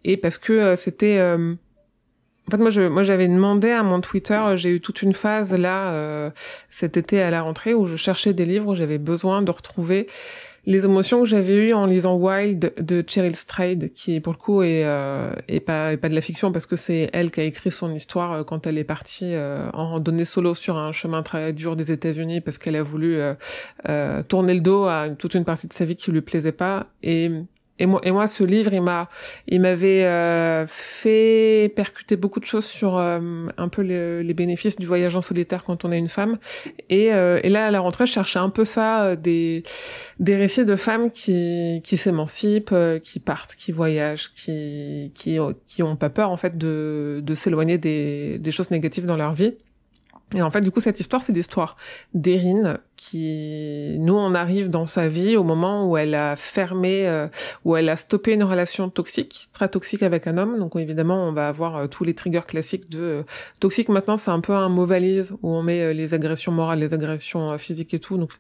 S3: et parce que euh, c'était en fait, moi, j'avais demandé à mon Twitter, j'ai eu toute une phase là cet été à la rentrée où je cherchais des livres où j'avais besoin de retrouver les émotions que j'avais eues en lisant Wild de Cheryl Strayed, qui pour le coup est, euh, pas, pas de la fiction parce que c'est elle qui a écrit son histoire euh, quand elle est partie euh, en randonnée solo sur un chemin très dur des États-Unis parce qu'elle a voulu tourner le dos à toute une partie de sa vie qui lui plaisait pas et et moi, ce livre, il m'a, il m'avait euh, fait percuter beaucoup de choses sur euh, un peu les, bénéfices du voyage en solitaire quand on est une femme. Et, euh, là, à la rentrée, je cherchais un peu ça, des, des récits de femmes qui, qui s'émancipent, qui partent, qui voyagent, qui, qui, ont pas peur en fait de, s'éloigner des, choses négatives dans leur vie. Et en fait, du coup, cette histoire, c'est l'histoire d'Erin, qui nous on arrive dans sa vie au moment où elle a fermé euh, où elle a stoppé une relation toxique très toxique avec un homme donc évidemment on va avoir euh, tous les triggers classiques de euh, toxique maintenant c'est un peu un mot valise où on met les agressions morales les agressions physiques et tout donc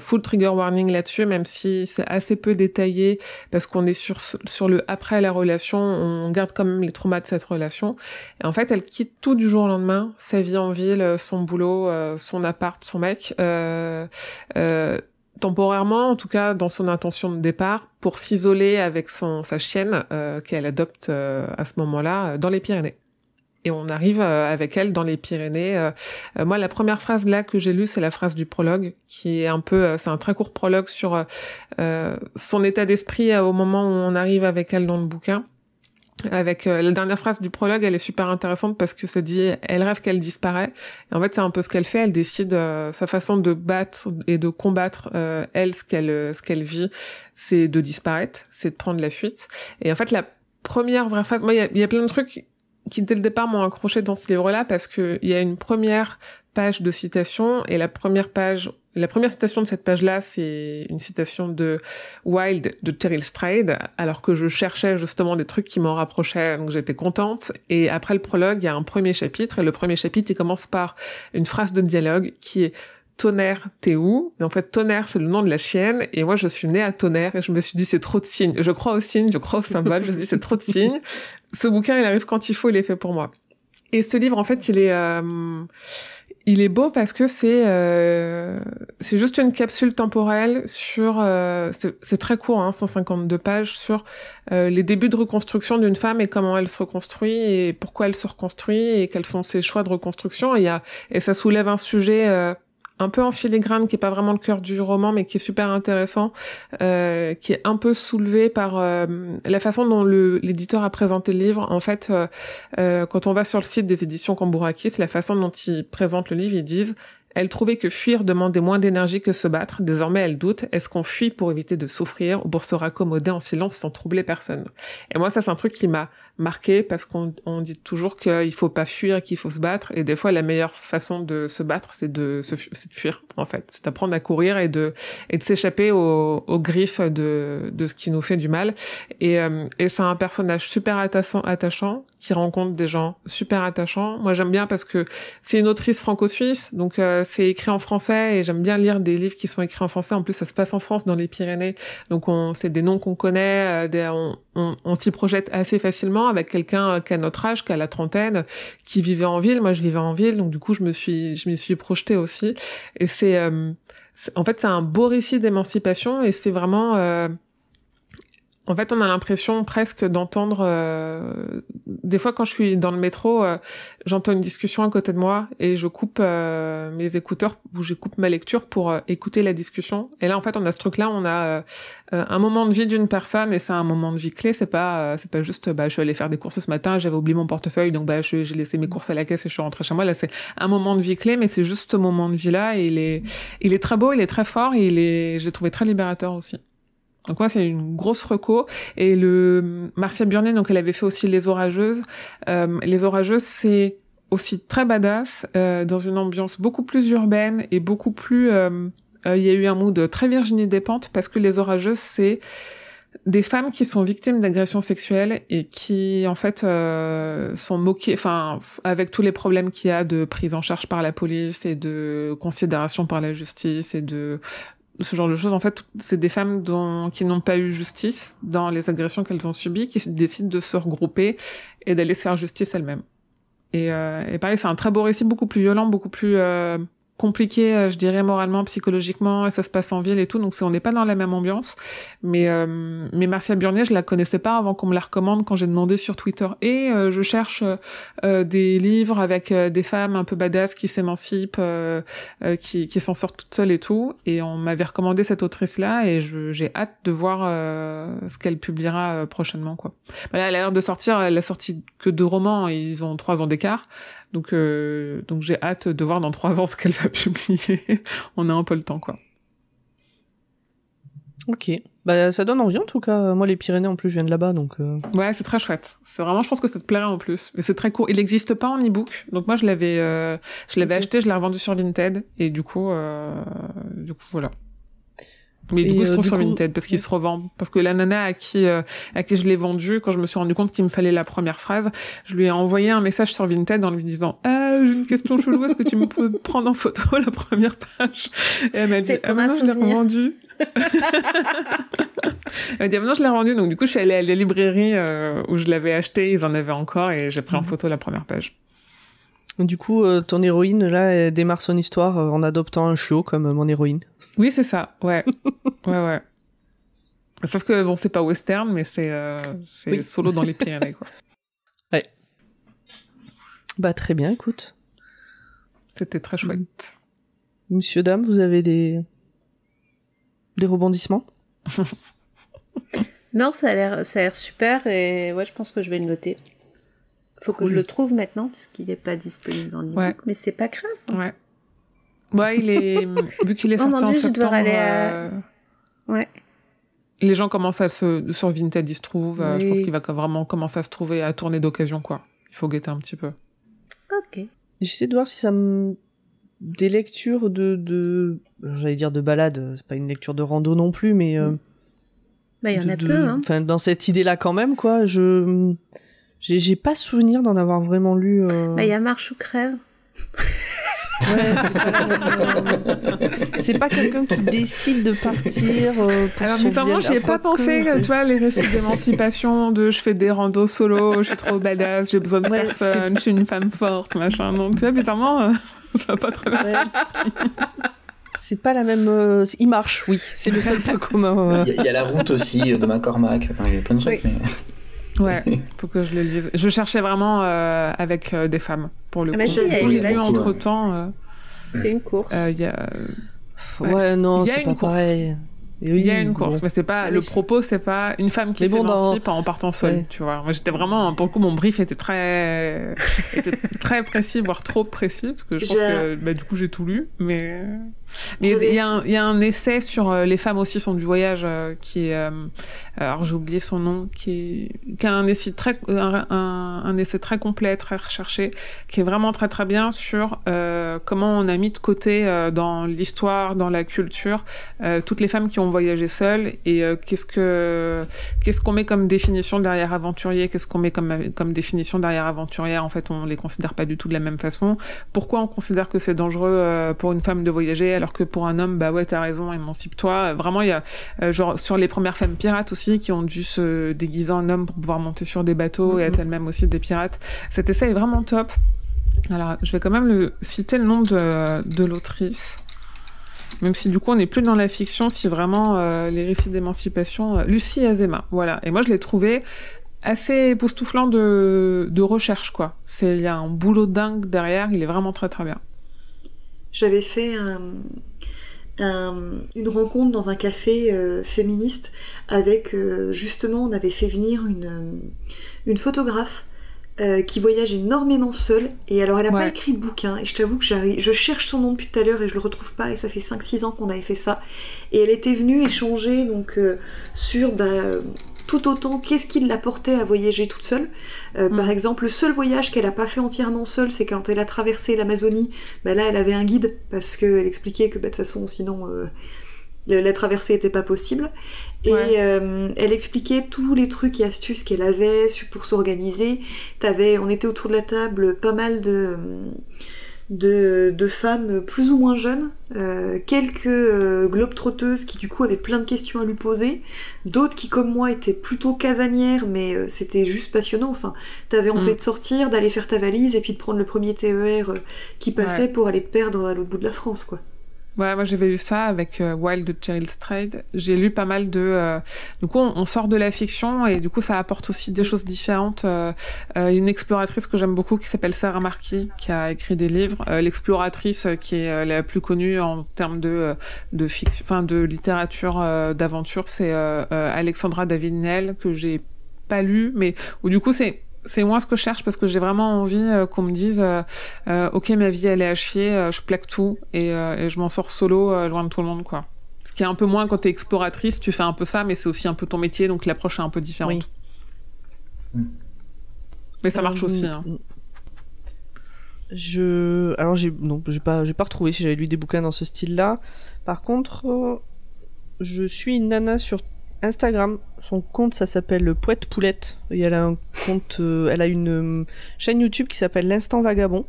S3: full trigger warning là-dessus même si c'est assez peu détaillé parce qu'on est sur sur le après la relation on garde quand même les traumas de cette relation et en fait elle quitte tout du jour au lendemain sa vie en ville son boulot son appart son mec, euh, euh, temporairement, en tout cas dans son intention de départ, pour s'isoler avec son, sa chienne euh, qu'elle adopte à ce moment-là dans les Pyrénées et on arrive avec elle dans les Pyrénées. moi, la première phrase là que j'ai lue, c'est la phrase du prologue, qui est un peu, c'est un très court prologue sur son état d'esprit au moment où on arrive avec elle dans le bouquin avec euh, la dernière phrase du prologue, elle est super intéressante parce que ça dit elle rêve qu'elle disparaît. Et en fait, c'est un peu ce qu'elle fait. Elle décide euh, sa façon de battre et de combattre euh, elle ce qu'elle ce qu'elle vit, c'est de disparaître, c'est de prendre la fuite. Et en fait, la première vraie phrase, moi, il y a, plein de trucs qui dès le départ m'ont accroché dans ce livre-là parce que il y a une première page de citation et la première page la première citation de cette page-là, c'est une citation de Wilde de Cheryl Stride, alors que je cherchais justement des trucs qui m'en rapprochaient, donc j'étais contente. Et après le prologue, il y a un premier chapitre, et le premier chapitre, il commence par une phrase de dialogue qui est Tonnerre, t'es où en fait, Tonnerre, c'est le nom de la chienne. Et moi, je suis née à Tonnerre et je me suis dit, c'est trop de signes. Je crois aux signes, je crois aux symboles, je me dis, c'est trop de signes. Ce bouquin, il arrive quand il faut, il est fait pour moi. Et ce livre, en fait, il est... Euh, il est beau parce que c'est euh, c'est juste une capsule temporelle sur euh, c'est très court 152 hein, pages sur euh, les débuts de reconstruction d'une femme et comment elle se reconstruit et pourquoi elle se reconstruit et quels sont ses choix de reconstruction et, y a, et ça soulève un sujet un peu en filigrane, qui est pas vraiment le cœur du roman, mais qui est super intéressant, euh, qui est un peu soulevé par euh, la façon dont l'éditeur a présenté le livre. En fait, euh, quand on va sur le site des éditions Cambourakis, la façon dont ils présentent le livre. Ils disent elle trouvait que fuir demandait moins d'énergie que se battre. Désormais, elle doute. Est-ce qu'on fuit pour éviter de souffrir ou pour se raccommoder en silence sans troubler personne Et moi, ça, c'est un truc qui m'a marqué parce qu'on on dit toujours qu'il faut pas fuir, qu'il faut se battre. Et des fois, la meilleure façon de se battre, c'est de, se, de fuir, en fait. C'est d'apprendre à courir et de, et de s'échapper aux, aux, griffes de, de ce qui nous fait du mal. Et, euh, et c'est un personnage super attachant, attachant qui rencontre des gens super attachants. Moi, j'aime bien parce que c'est une autrice franco-suisse, donc euh, c'est écrit en français et j'aime bien lire des livres qui sont écrits en français. En plus, ça se passe en France, dans les Pyrénées, donc on, c'est des noms qu'on connaît. Euh, des, on, on, s'y projette assez facilement avec quelqu'un euh, qui a notre âge, qui a la trentaine, qui vivait en ville. Moi, je vivais en ville, donc du coup, je me suis, je m'y suis projetée aussi. Et c'est, euh, en fait, c'est un beau récit d'émancipation et c'est vraiment euh, en fait, on a l'impression presque d'entendre. Euh, des fois, quand je suis dans le métro, euh, j'entends une discussion à côté de moi et je coupe euh, mes écouteurs ou je coupe ma lecture pour écouter la discussion. Et là, en fait, on a ce truc-là. On a un moment de vie d'une personne et c'est un moment de vie clé. C'est pas, c'est pas juste. Bah, je suis allée faire des courses ce matin, j'avais oublié mon portefeuille, donc bah, j'ai laissé mes courses à la caisse et je suis rentrée chez moi. Là, c'est un moment de vie clé, mais c'est juste ce moment de vie-là. Et il est, il est très beau, il est très fort, et il est, j'ai trouvé très libérateur aussi. Donc moi, c'est une grosse reco. Et le Marcia Burnet, donc elle avait fait aussi Les Orageuses. Euh, les Orageuses, c'est aussi très badass, euh, dans une ambiance beaucoup plus urbaine et beaucoup plus... Euh, il y a eu un mood très Virginie Pentes parce que Les Orageuses, c'est des femmes qui sont victimes d'agressions sexuelles et qui en fait sont moquées, enfin avec tous les problèmes qu'il y a de prise en charge par la police et de considération par la justice et de ce genre de choses. En fait, c'est des femmes dont, qui n'ont pas eu justice dans les agressions qu'elles ont subies, qui décident de se regrouper et d'aller se faire justice elles-mêmes. Et, euh, et pareil, c'est un très beau récit, beaucoup plus violent, beaucoup plus euh, compliqué, euh, je dirais, moralement, psychologiquement, et ça se passe en ville et tout, donc on n'est pas dans la même ambiance. Mais, euh, mais Marcia Burnier, je la connaissais pas avant qu'on me la recommande quand j'ai demandé sur Twitter. Et euh, je cherche des livres avec des femmes un peu badass qui s'émancipent, qui, qui s'en sortent toutes seules et tout. Et on m'avait recommandé cette autrice-là, et j'ai hâte de voir ce qu'elle publiera prochainement. Quoi. elle a l'air de sortir, elle a sorti que deux romans, et ils ont trois ans d'écart. Donc, euh, donc j'ai hâte de voir dans trois ans ce qu'elle va publier. On a un peu le temps, quoi.
S2: Ok. Bah, ça donne envie en tout cas. Moi, les Pyrénées en plus, je viens de là-bas, donc. Euh.
S3: Ouais, c'est très chouette. C'est vraiment, je pense que ça te plairait en plus. Mais c'est très court. Il n'existe pas en e-book, donc moi je l'avais, euh, je l'avais acheté, je l'ai revendu sur Vinted, et du coup, euh, du coup, voilà. Mais du coup, euh, se trouve sur Vinted parce qu'il se revend. Parce que la nana à qui, euh, à qui je l'ai vendu, quand je me suis rendu compte qu'il me fallait la première phrase, je lui ai envoyé un message sur Vinted en lui disant Ah, j'ai une question chelou, est-ce que tu me peux prendre en photo la première page Et elle m'a dit Ah, bah je l'ai revendu. elle m'a dit ah, bah je l'ai revendu. Donc, du coup, je suis allée à la librairie euh, où je l'avais acheté, ils en avaient encore et j'ai pris en mmh. photo la première page.
S2: Du coup, euh, ton héroïne, là, elle démarre son histoire euh, en adoptant un chiot comme euh, mon héroïne.
S3: Oui, c'est ça, ouais. ouais, ouais. Sauf que, bon, c'est pas western, mais c'est solo dans les Pyrénées, quoi. Ouais. Bah, très bien, écoute. C'était très chouette. Mm. Monsieur, dame,
S2: vous avez des... des rebondissements
S1: Non, ça a l'air super et ouais, je pense que je vais le noter. Faut que je le trouve maintenant parce qu'il n'est pas disponible en ebook, ouais. mais c'est pas grave. Ouais. il est
S3: vu qu'il est oh sorti en septembre. aller euh, Ouais. Les gens commencent à se sur Vinted, il se trouve. Euh, je pense qu'il va vraiment commencer à se trouver à tourner d'occasion quoi. Il faut guetter un petit peu.
S1: Ok.
S2: J'essaie de voir si ça me des lectures de, de... j'allais dire de balade. C'est pas une lecture de rando non plus, mais. Euh, bah, il y en a peu. Hein. Enfin, dans cette idée-là, quand même, quoi. Je j'ai pas souvenir d'en avoir vraiment lu. Euh. Bah, il y
S1: a Marche ou Crève. Ouais,
S2: c'est pas, quelqu'un qui décide de partir. Euh, pour Alors, bizarrement, j'y ai pas pensé. Tu vois, les récits
S3: d'émancipation de je fais des randos solo, je suis trop badass, j'ai besoin de personne, je suis une femme forte, machin. Donc, tu vois, bizarrement, euh, ça va pas très C'est pas la même. Euh, il marche, oui. C'est le seul point
S4: commun. Il y, a la route aussi de McCormack. Enfin, il y a plein de trucs. Mais... Ouais, faut que je
S3: le lise. Je cherchais vraiment euh, avec euh, des femmes pour le ah, coup. J'ai lu entre temps. Euh, c'est une course. ouais, non, c'est pas pareil. il y a une course, mais c'est pas ah, le propos, c'est pas une femme qui s'émancipe bon, en partant seule, tu vois. Moi, j'étais vraiment pour le coup, mon brief était très, très précis, voire trop précis, parce que je, pense que bah, du coup, j'ai tout lu, mais mais il y, a un essai sur euh, Les femmes aussi sont du voyage euh, qui est. Euh, alors j'ai oublié son nom, qui, est, a un essai, très, un, essai très complet, très recherché, qui est vraiment très très bien sur comment on a mis de côté dans l'histoire, dans la culture, toutes les femmes qui ont voyagé seules et qu'est-ce que qu'est-ce qu'on met comme définition derrière aventurier, qu'est-ce qu'on met comme, comme définition derrière aventurière. En fait, on les considère pas du tout de la même façon. Pourquoi on considère que c'est dangereux pour une femme de voyager alors que pour un homme, bah ouais, t'as raison, émancipe-toi. Vraiment, il y a, euh, genre, sur les premières femmes pirates aussi, qui ont dû se déguiser en homme pour pouvoir monter sur des bateaux et mm-hmm. être elles-mêmes aussi des pirates. Cet essai est vraiment top. Alors, je vais quand même le, citer le nom de, de l'autrice. Même si du coup on n'est plus dans la fiction, si vraiment euh, les récits d'émancipation, euh, Lucie Azema, voilà. Et moi je l'ai trouvé assez époustouflant de, de recherche, quoi. Il y a un boulot dingue derrière, il est vraiment très très bien.
S5: J'avais fait une rencontre dans un café euh, féministe avec euh, justement on avait fait venir une, euh, une photographe qui voyage énormément seule et alors elle n'a pas écrit de bouquin et je t'avoue que je cherche son nom depuis tout à l'heure et je le retrouve pas et ça fait 5-6 ans qu'on avait fait ça et elle était venue échanger donc sur bah, tout autant qu'est-ce qui l'apportait à voyager toute seule. Euh, mm. Par exemple, le seul voyage qu'elle n'a pas fait entièrement seule, c'est quand elle a traversé l'Amazonie, bah là elle avait un guide parce qu'elle expliquait que bah, de toute façon sinon euh, la traversée n'était pas possible. Et euh, elle expliquait tous les trucs et astuces qu'elle avait pour s'organiser. on était autour de la table, pas mal de de, femmes plus ou moins jeunes, euh, quelques euh, globetrotteuses qui du coup avaient plein de questions à lui poser, d'autres qui comme moi étaient plutôt casanières, mais euh, c'était juste passionnant. Enfin, t'avais envie mm. de sortir, d'aller faire ta valise et puis de prendre le premier TER qui passait pour aller te perdre à l'autre bout de la France, quoi.
S3: Ouais, moi j'avais eu ça avec euh, Wild de Cheryl Strayed. J'ai lu pas mal de. Euh, du coup, on, sort de la fiction et du coup, ça apporte aussi des choses différentes. Euh, une exploratrice que j'aime beaucoup qui s'appelle Sarah Marquis, qui a écrit des livres. L'exploratrice qui est la plus connue en termes de de fiction, enfin de littérature d'aventure, c'est Alexandra David Nell que j'ai pas lu, mais où du coup c'est c'est moi ce que je cherche parce que j'ai vraiment envie euh, qu'on me dise euh, euh, ok ma vie elle est à chier je plaque tout et, je m'en sors solo loin de tout le monde quoi ce qui est un peu moins quand tu es exploratrice tu fais un peu ça mais c'est aussi un peu ton métier donc l'approche est un peu différente mm. mais ça marche aussi hein.
S2: je alors j'ai donc j'ai pas j'ai pas retrouvé si j'avais lu des bouquins dans ce style là par contre je suis une nana sur Instagram. Son compte, ça s'appelle le Poète Poulette. elle a un compte, euh, elle a une euh, chaîne YouTube qui s'appelle L'Instant Vagabond.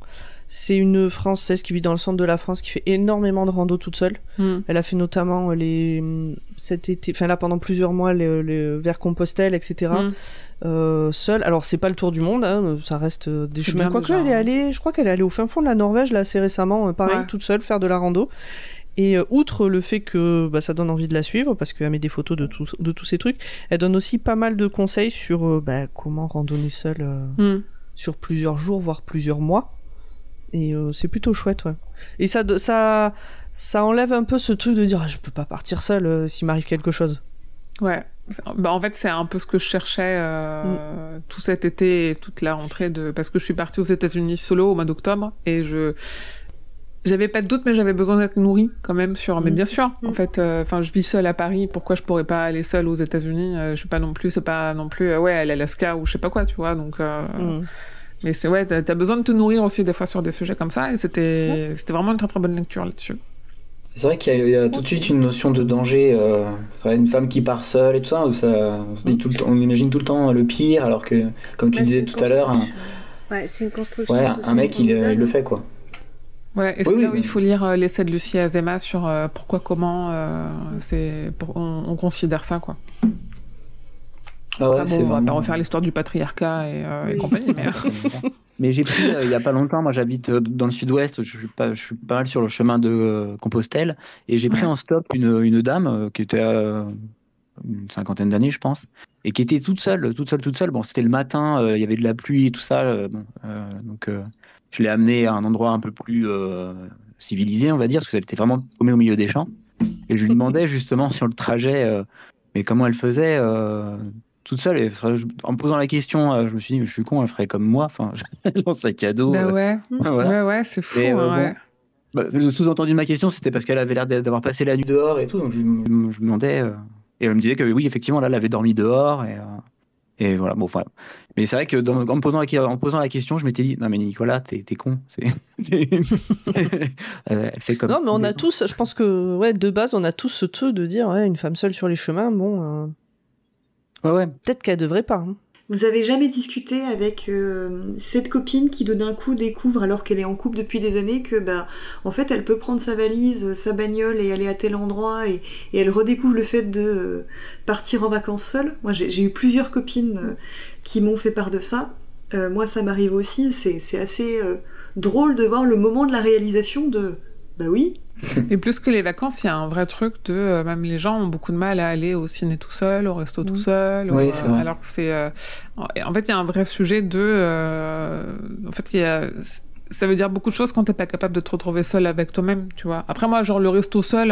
S2: C'est une Française qui vit dans le centre de la France, qui fait énormément de rando toute seule. Hmm. Elle a fait notamment euh, les hmm, cet été, enfin là pendant plusieurs mois, les, vers Compostelle, etc. Hmm. seule. Alors c'est pas le tour du monde, hein, ça reste des chemins. Quoique elle est hein. allée, je crois qu'elle est allée au fin fond de la Norvège là assez récemment, pareil toute seule faire de la rando. Et euh, outre le fait que bah, ça donne envie de la suivre, parce qu'elle met des photos de, de tous ces trucs, elle donne aussi pas mal de conseils sur euh, bah, comment randonner seule euh, mm. sur plusieurs jours, voire plusieurs mois. Et c'est plutôt chouette, ouais. Et ça, ça, ça enlève un peu ce truc de dire ah, je peux pas partir seule s'il m'arrive quelque chose.
S3: Ouais. Bah, en fait, c'est un peu ce que je cherchais mm. tout cet été et toute la rentrée de parce que je suis partie aux États-Unis solo au mois d'octobre et je j'avais pas de doute, mais j'avais besoin d'être nourrie quand même sur. Mais mm. bien sûr, mm. en fait, euh, enfin, je vis seule à Paris. Pourquoi je pourrais pas aller seule aux États-Unis euh, Je suis pas non plus, c'est pas non plus, euh, ouais, à l'Alaska ou je sais pas quoi, tu vois. Donc, mm. mais c'est ouais, t'as as besoin de te nourrir aussi des fois sur des sujets comme ça. Et c'était, c'était vraiment une très très bonne lecture là-dessus.
S4: C'est vrai qu'il y, a tout de suite une notion de danger. une femme qui part seule et tout ça, on, imagine tout le temps le pire, alors que, comme tu bah, disais tout à l'heure, un...
S1: ouais, c'est une construction. Ouais, un mec, il
S4: le fait quoi.
S3: Ouais, et c'est oui, il faut lire euh, l'essai de Lucie Azema sur euh, pourquoi, comment euh, on, considère ça, quoi.
S4: Ah on va pas refaire
S3: l'histoire du patriarcat et, compagnie. Mais,
S4: mais j'ai pris, il y a pas longtemps, moi j'habite dans le sud-ouest, je suis, pas, mal sur le chemin de Compostelle, et j'ai pris en stop une, dame qui était une cinquantaine d'années, je pense, et qui était toute seule, toute seule, toute seule. Bon, c'était le matin, il y avait de la pluie et tout ça, donc je l'ai amenée à un endroit un peu plus euh, civilisé, on va dire, parce qu'elle était vraiment paumé au milieu des champs. Et je lui demandais justement sur le trajet, euh, mais comment elle faisait euh, toute seule. en me posant la question, je me suis dit, je suis con, elle ferait comme moi. Enfin, dans sa cadeau. Bah ouais. ouais, ouais, c'est fou. Hein, bah, sous-entendu de ma question, c'était parce qu'elle avait l'air d'avoir passé la nuit dehors et tout. Donc je, me demandais. et elle me disait que oui, effectivement, là, elle avait dormi dehors. Et, et voilà, bon, enfin, Mais c'est vrai que en, posant la, question, je m'étais dit, non mais Nicolas, t'es con. Elle fait comme non mais on a
S2: tous, je pense que ouais, de base, on a tous ce truc de dire, ouais, une femme seule sur les chemins, bon... Euh, ouais, Peut-être qu'elle devrait pas. Hein.
S5: Vous avez jamais discuté avec euh, cette copine qui d'un coup découvre, alors qu'elle est en couple depuis des années, que bah en fait elle peut prendre sa valise, euh, sa bagnole et aller à tel endroit et, elle redécouvre le fait de euh, partir en vacances seule. Moi j'ai eu plusieurs copines qui m'ont fait part de ça. moi ça m'arrive aussi, c'est assez drôle de voir le moment de la réalisation de bah oui,
S3: et plus que les vacances, il y a un vrai truc de. Euh, même les gens ont beaucoup de mal à aller au ciné tout seul, au resto tout mmh. seul. Oui, euh, c'est vrai. Alors que c'est. Euh, en fait, il y a un vrai sujet de. en fait, il Ça veut dire beaucoup de choses quand t'es pas capable de te retrouver seul avec toi-même, tu vois. Après moi, genre le resto seul,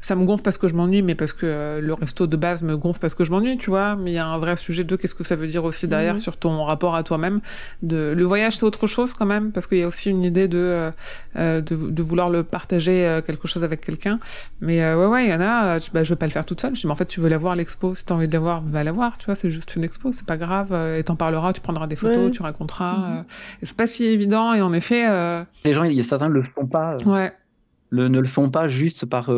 S3: ça me gonfle parce que je m'ennuie, mais parce que euh, le resto de base me gonfle parce que je m'ennuie, tu vois. Mais il y a un vrai sujet de qu'est-ce que ça veut dire aussi derrière mhm. sur ton rapport à toi-même. De le voyage, c'est autre chose quand même parce qu'il y a aussi une idée de, euh, euh, de, vouloir le partager quelque chose avec quelqu'un. Mais ouais, ouais, il y en a. Bah, je, bah, vais pas le faire toute seule. Je dis mais en fait, tu veux la voir l'expo. Si t'as envie de la voir, va la voir. Tu vois, c'est juste une expo, c'est pas grave. Et t'en parleras, tu prendras des photos, tu raconteras. Mhm. c'est pas si évident. Et en effet,
S4: les gens, il y a certains le font pas. Ouais. Le, ne le font pas juste par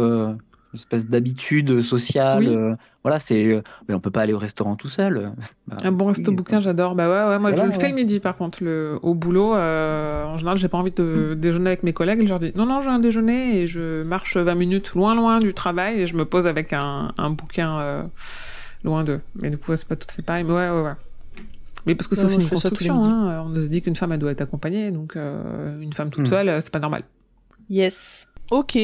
S4: une espèce d'habitude sociale. Euh, voilà, c'est. Euh, mais on peut pas aller au restaurant tout seul. Bah,
S3: un bon resto bouquin, j'adore. Bah ouais, ouais moi je le fais le midi par contre. Le, au boulot, euh, en général, j'ai pas envie de déjeuner avec mes collègues. Je leur dis non, non, j'ai un déjeuner et je marche 20 minutes loin, loin du travail et je me pose avec un, un bouquin loin d'eux. Mais du coup, c'est pas tout à fait pareil. Mais ouais, ouais, Mais parce que c'est aussi une construction. Hein. On se dit qu'une femme, elle doit être accompagnée. Donc une femme toute hmm. seule, seule, c'est pas normal.
S2: Yes. Ok,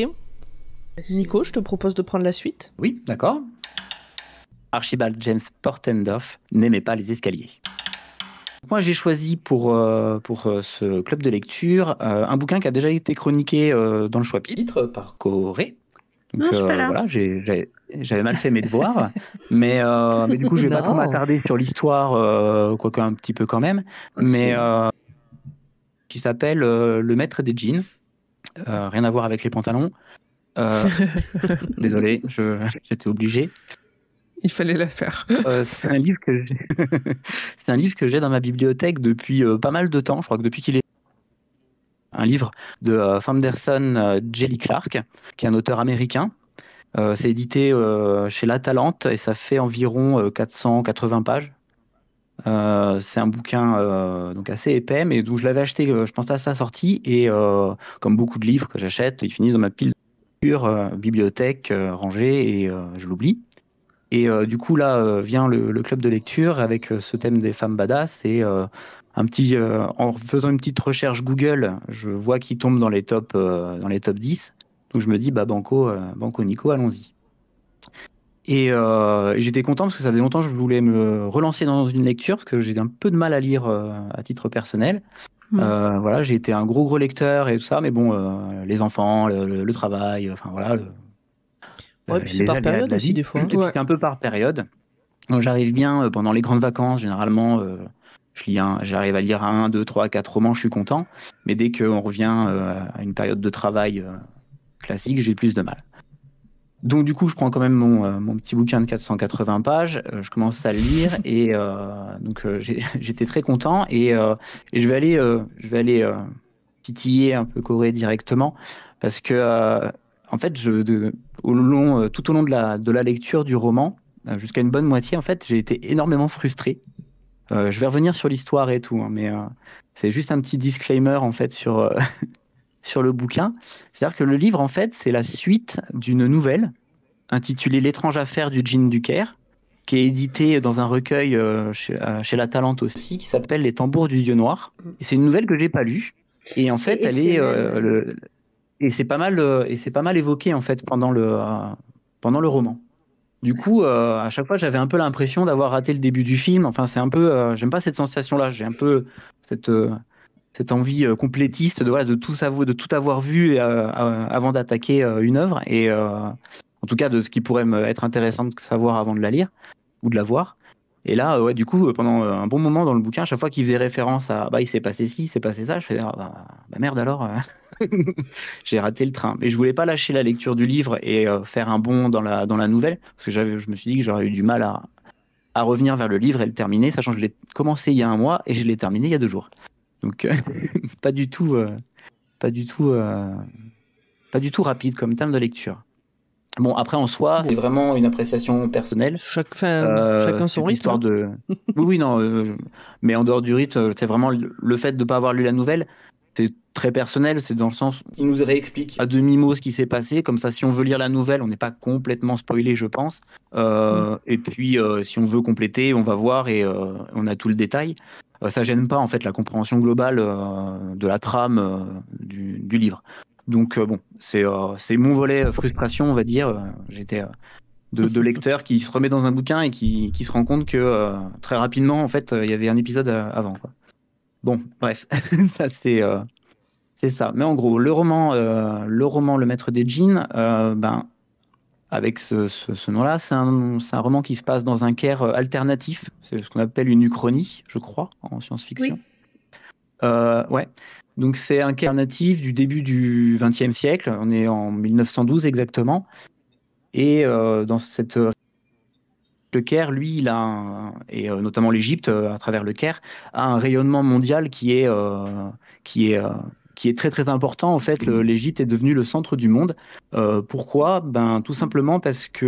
S2: Nico, je te propose de prendre la suite.
S4: Oui, d'accord. Archibald James Portendoff n'aimait pas les escaliers. Moi, j'ai choisi pour, euh, pour euh, ce club de lecture euh, un bouquin qui a déjà été chroniqué dans le choix pitre par Corée. Donc, non, euh, voilà, j'avais mal fait mes devoirs, mais, mais, du coup, je vais pas m'attarder sur l'histoire, quoique un petit peu quand même, mais qui s'appelle Le maître des jeans. rien à voir avec les pantalons. Euh, désolé, j'étais obligé. Il fallait la faire. Euh, c'est un livre que j'ai. c'est un livre que j'ai dans ma bibliothèque depuis euh, pas mal de temps. Je crois que depuis qu'il est un livre de Fanderson Jelly Clark, qui est un auteur américain. c'est édité chez La Talente et ça fait environ 480 pages. c'est un bouquin donc assez épais, mais d'où je l'avais acheté, je pense à sa sortie, et comme beaucoup de livres que j'achète, ils finissent dans ma pile euh, bibliothèque euh, rangée et euh, je l'oublie. Et du coup, là vient le, club de lecture avec ce thème des femmes badass et un petit, en faisant une petite recherche Google, je vois qu'il tombe dans les top, dans les top 10. Donc je me dis, bah, Banco, Banco Nico, allons-y. Et j'étais content parce que ça faisait longtemps que je voulais me relancer dans une lecture, parce que j'ai un peu de mal à lire à titre personnel. Mm. Euh, voilà, j'ai été un gros gros lecteur et tout ça, mais bon, euh, les enfants, le, travail, enfin voilà. Le, euh, c'est par période aussi des fois. Hein. un peu par période. Donc j'arrive bien pendant les grandes vacances, généralement, je j'arrive à lire un, deux, trois, quatre romans, je suis content. Mais dès qu'on revient à une période de travail classique, j'ai plus de mal. Donc du coup, je prends quand même mon, euh, petit bouquin de 480 pages, euh, je commence à le lire et euh, donc j'étais très content et, je vais aller, titiller un peu Corée directement parce que en fait, au long, tout au long de la, lecture du roman, jusqu'à une bonne moitié, en fait, j'ai été énormément frustré. je vais revenir sur l'histoire et tout, hein, mais c'est juste un petit disclaimer en fait sur, sur le bouquin. C'est-à-dire que le livre, en fait, c'est la suite d'une nouvelle intitulée L'étrange affaire du jean Caire », qui est édité dans un recueil euh, chez, La Talente aussi, qui s'appelle Les tambours du Dieu Noir. c'est une nouvelle que j'ai pas lue. Et en fait, elle est, euh, et c'est pas mal euh, et c'est pas mal évoqué en fait pendant le pendant le roman. Du coup, à chaque fois, j'avais un peu l'impression d'avoir raté le début du film. Enfin, c'est un peu, j'aime pas cette sensation-là. J'ai un peu cette cette envie euh, complétiste de, de, tout de tout avoir vu euh, euh, avant d'attaquer une œuvre, et en tout cas de ce qui pourrait être intéressant de savoir avant de la lire ou de la voir. Et là, ouais, du coup, pendant un bon moment dans le bouquin, à chaque fois qu'il faisait référence à bah, il s'est passé ci, il s'est passé ça, je faisais ah, bah, bah, merde alors, j'ai raté le train. Mais je voulais pas lâcher la lecture du livre et faire un bond dans la, dans la nouvelle, parce que je me suis dit que j'aurais eu du mal à, à revenir vers le livre et le terminer, sachant que je l'ai commencé il y a un mois et je l'ai terminé il y a deux jours. Donc euh, pas du tout, euh, pas du tout, euh, pas du tout rapide comme terme de lecture. Bon, après en soi, c'est vraiment une appréciation personnelle. Chaque, fin, chacun son rythme. Hein. de. oui, oui, non. mais en dehors du rythme, c'est vraiment le fait de ne pas avoir lu la nouvelle c'est très personnel, c'est dans le sens. Il nous réexplique. À demi-mot ce qui s'est passé, comme ça, si on veut lire la nouvelle, on n'est pas complètement spoilé, je pense. Euh, et puis, euh, si on veut compléter, on va voir et euh, on a tout le détail. ça gêne pas, en fait, la compréhension globale de la trame du, livre. Donc, bon, c'est mon volet frustration, on va dire. J'étais. De, lecteur qui se remet dans un bouquin et qui, se rend compte que très rapidement, en fait, il y avait un épisode avant. Bon, bref, ça c'est euh, c'est ça. Mais en gros, le roman, euh, le roman Le Maître des jeans, euh, ben avec ce, ce, nom-là, c'est un, un, roman qui se passe dans un Caire alternatif, c'est ce qu'on appelle une uchronie, je crois, en science-fiction. Oui. ouais. Donc c'est un Caire natif du début du XXe siècle. On est en 1912 exactement. Et dans cette le Caire, lui, il a et euh, notamment l'Égypte euh, à travers le Caire, a un rayonnement mondial qui est euh, qui est qui est très très important. En fait, l'Égypte est devenue le centre du monde. pourquoi Ben tout simplement parce que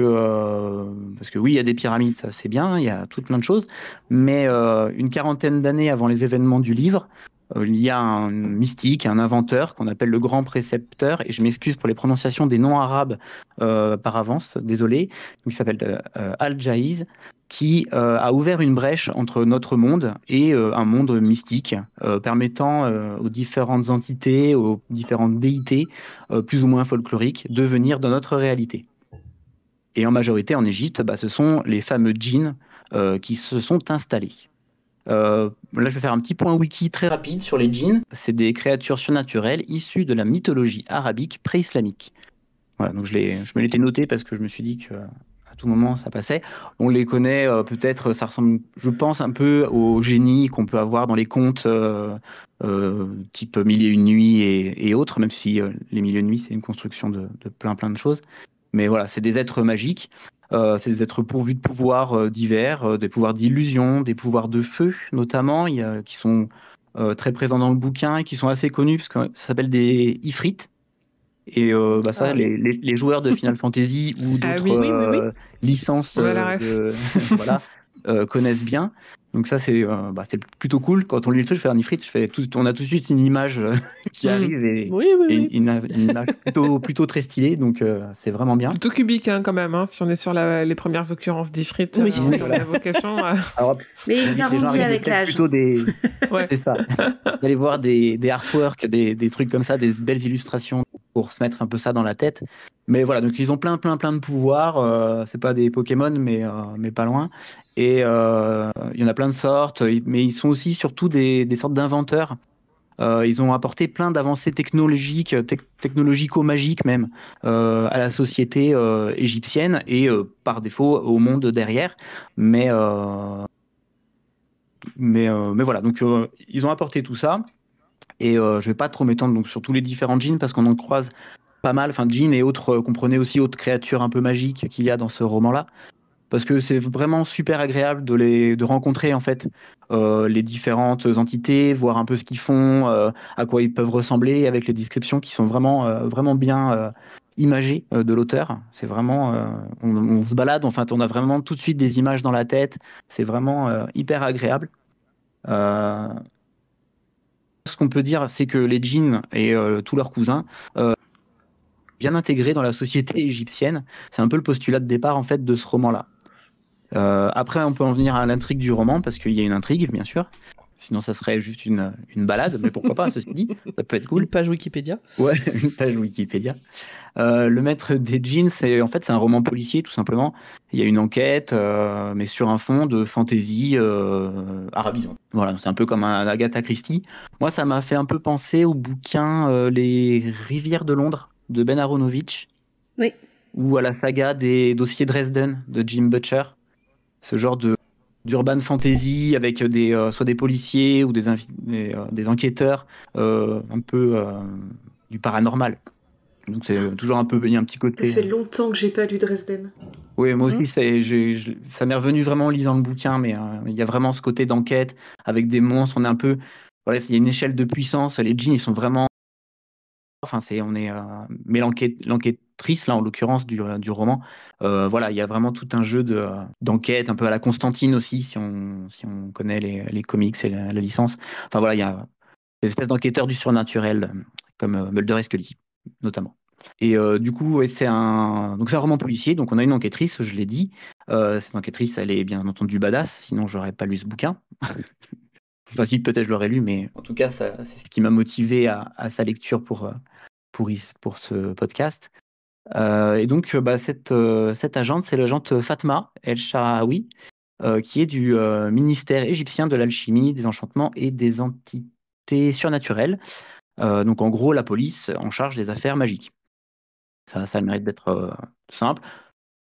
S4: parce que oui, il y a des pyramides, ça c'est bien, il y a tout plein de choses, mais une quarantaine d'années avant les événements du livre, euh, il y a un mystique, un inventeur qu'on appelle le grand précepteur, et je m'excuse pour les prononciations des noms arabes euh, par avance, désolé, qui s'appelle euh, Al-Jaiz, qui a ouvert une brèche entre notre monde et un monde mystique, permettant aux différentes entités, aux différentes déités, plus ou moins folkloriques, de venir dans notre réalité. Et en majorité en Égypte, bah, ce sont les fameux djinns qui se sont installés. Euh, là, je vais faire un petit point wiki très rapide sur les djinns. C'est des créatures surnaturelles issues de la mythologie arabique pré-islamique. Voilà, donc je, je me l'étais noté parce que je me suis dit que à tout moment ça passait. On les connaît euh, peut-être, ça ressemble, je pense, un peu aux génies qu'on peut avoir dans les contes euh, type Mille et une nuits et, autres, même si les Mille et une nuits c'est une construction de, de, plein plein de choses. Mais voilà, c'est des êtres magiques. Euh, c'est des êtres pourvus de pouvoirs euh, divers, euh, des pouvoirs d'illusion, des pouvoirs de feu notamment, qui sont très présents dans le bouquin et qui sont assez connus parce que ça s'appelle des ifrites. Et bah, ça, ah les, joueurs de Final Fantasy ou d'autres licences connaissent bien. Donc ça, euh, bah, c'est plutôt cool. Quand on lit le truc, je fais un ah, ifrit, on a tout de suite une image euh, qui mm. arrive et, oui, oui, plutôt, très stylé, Donc euh, c'est vraiment bien. Plutôt
S3: cubique hein, quand même, hein, si on est sur les premières
S4: occurrences d'ifrit.
S3: Oui, la vocation.
S4: Mais il s'arrondit avec l'âge. Plutôt des. ouais. C'est ça. D'aller voir des, artworks, des trucs comme ça, des belles illustrations pour se mettre un peu ça dans la tête. Mais voilà, donc ils ont plein, plein, plein de pouvoirs. Euh, c'est pas des Pokémon, mais, euh, mais pas loin. Et euh, il y en a plein de sortes, mais ils sont aussi surtout des, sortes d'inventeurs. ils ont apporté plein d'avancées technologiques, technologico-magiques même, à la société égyptienne et par défaut au monde derrière. Mais, mais, mais voilà, donc ils ont apporté tout ça. Et euh, je vais pas trop m'étendre donc sur tous les différents jeans parce qu'on en croise pas mal. Enfin, jeans et autres, comprenez euh, aussi autres créatures un peu magiques qu'il y a dans ce roman-là parce que c'est vraiment super agréable de les de rencontrer en fait euh, les différentes entités, voir un peu ce qu'ils font, à quoi ils peuvent ressembler, avec les descriptions qui sont vraiment vraiment bien imagées de l'auteur. C'est vraiment on, on, se balade, enfin on a vraiment tout de suite des images dans la tête. C'est vraiment hyper agréable ce qu'on peut dire, c'est que les djinns et euh, tous leurs cousins euh, bien intégrés dans la société égyptienne. C'est un peu le postulat de départ en fait de ce roman-là. Euh, après, on peut en venir à l'intrigue du roman parce qu'il y a une intrigue, bien sûr. Sinon, ça serait juste une, une balade, mais pourquoi pas, ceci dit, ça peut être cool. Une page Wikipédia. Ouais, une page Wikipédia. Euh, le maître des jeans, c'est en fait c'est un roman policier tout simplement. Il y a une enquête, euh, mais sur un fond de fantaisie euh, Voilà, c'est un peu comme un Agatha Christie. Moi, ça m'a fait un peu penser au bouquin euh, Les rivières de Londres de Ben Aronovitch. Oui. Ou à la saga des dossiers Dresden de Jim Butcher. Ce genre de d'urban fantasy avec des soit des policiers ou des, enquêteurs un peu du paranormal. Donc c'est toujours un peu un petit côté. Ça fait
S5: longtemps que j'ai pas lu Dresden.
S4: Oui, moi aussi, mhm. ça m'est revenu vraiment en lisant le bouquin, mais euh, il y a vraiment ce côté d'enquête avec des monstres. On est un peu, voilà, il y a une échelle de puissance. Les djinns, ils sont vraiment. Enfin, c'est, on est, euh, mais l'enquêtrice là, en l'occurrence du, euh, du roman, voilà, il y a vraiment tout un jeu de d'enquête, un peu à la Constantine aussi, si on si on connaît les, les comics et la, licence. Enfin voilà, il y a des espèces d'enquêteurs du surnaturel comme Mulder et Scully, notamment. Et euh, du coup, c'est un donc un roman policier. Donc on a une enquêtrice, je l'ai dit. Euh, cette enquêtrice, elle est bien entendu badass. Sinon, j'aurais pas lu ce bouquin. enfin, si peut-être je l'aurais lu, mais en tout cas, c'est ce qui m'a motivé à, sa lecture pour euh, pour ce podcast. et donc, bah, cette cette agente, c'est l'agente Fatma El shahawi qui est du ministère égyptien de l'alchimie, des enchantements et des entités surnaturelles. donc en gros, la police en charge des affaires magiques. Ça, a le mérite d'être euh, simple.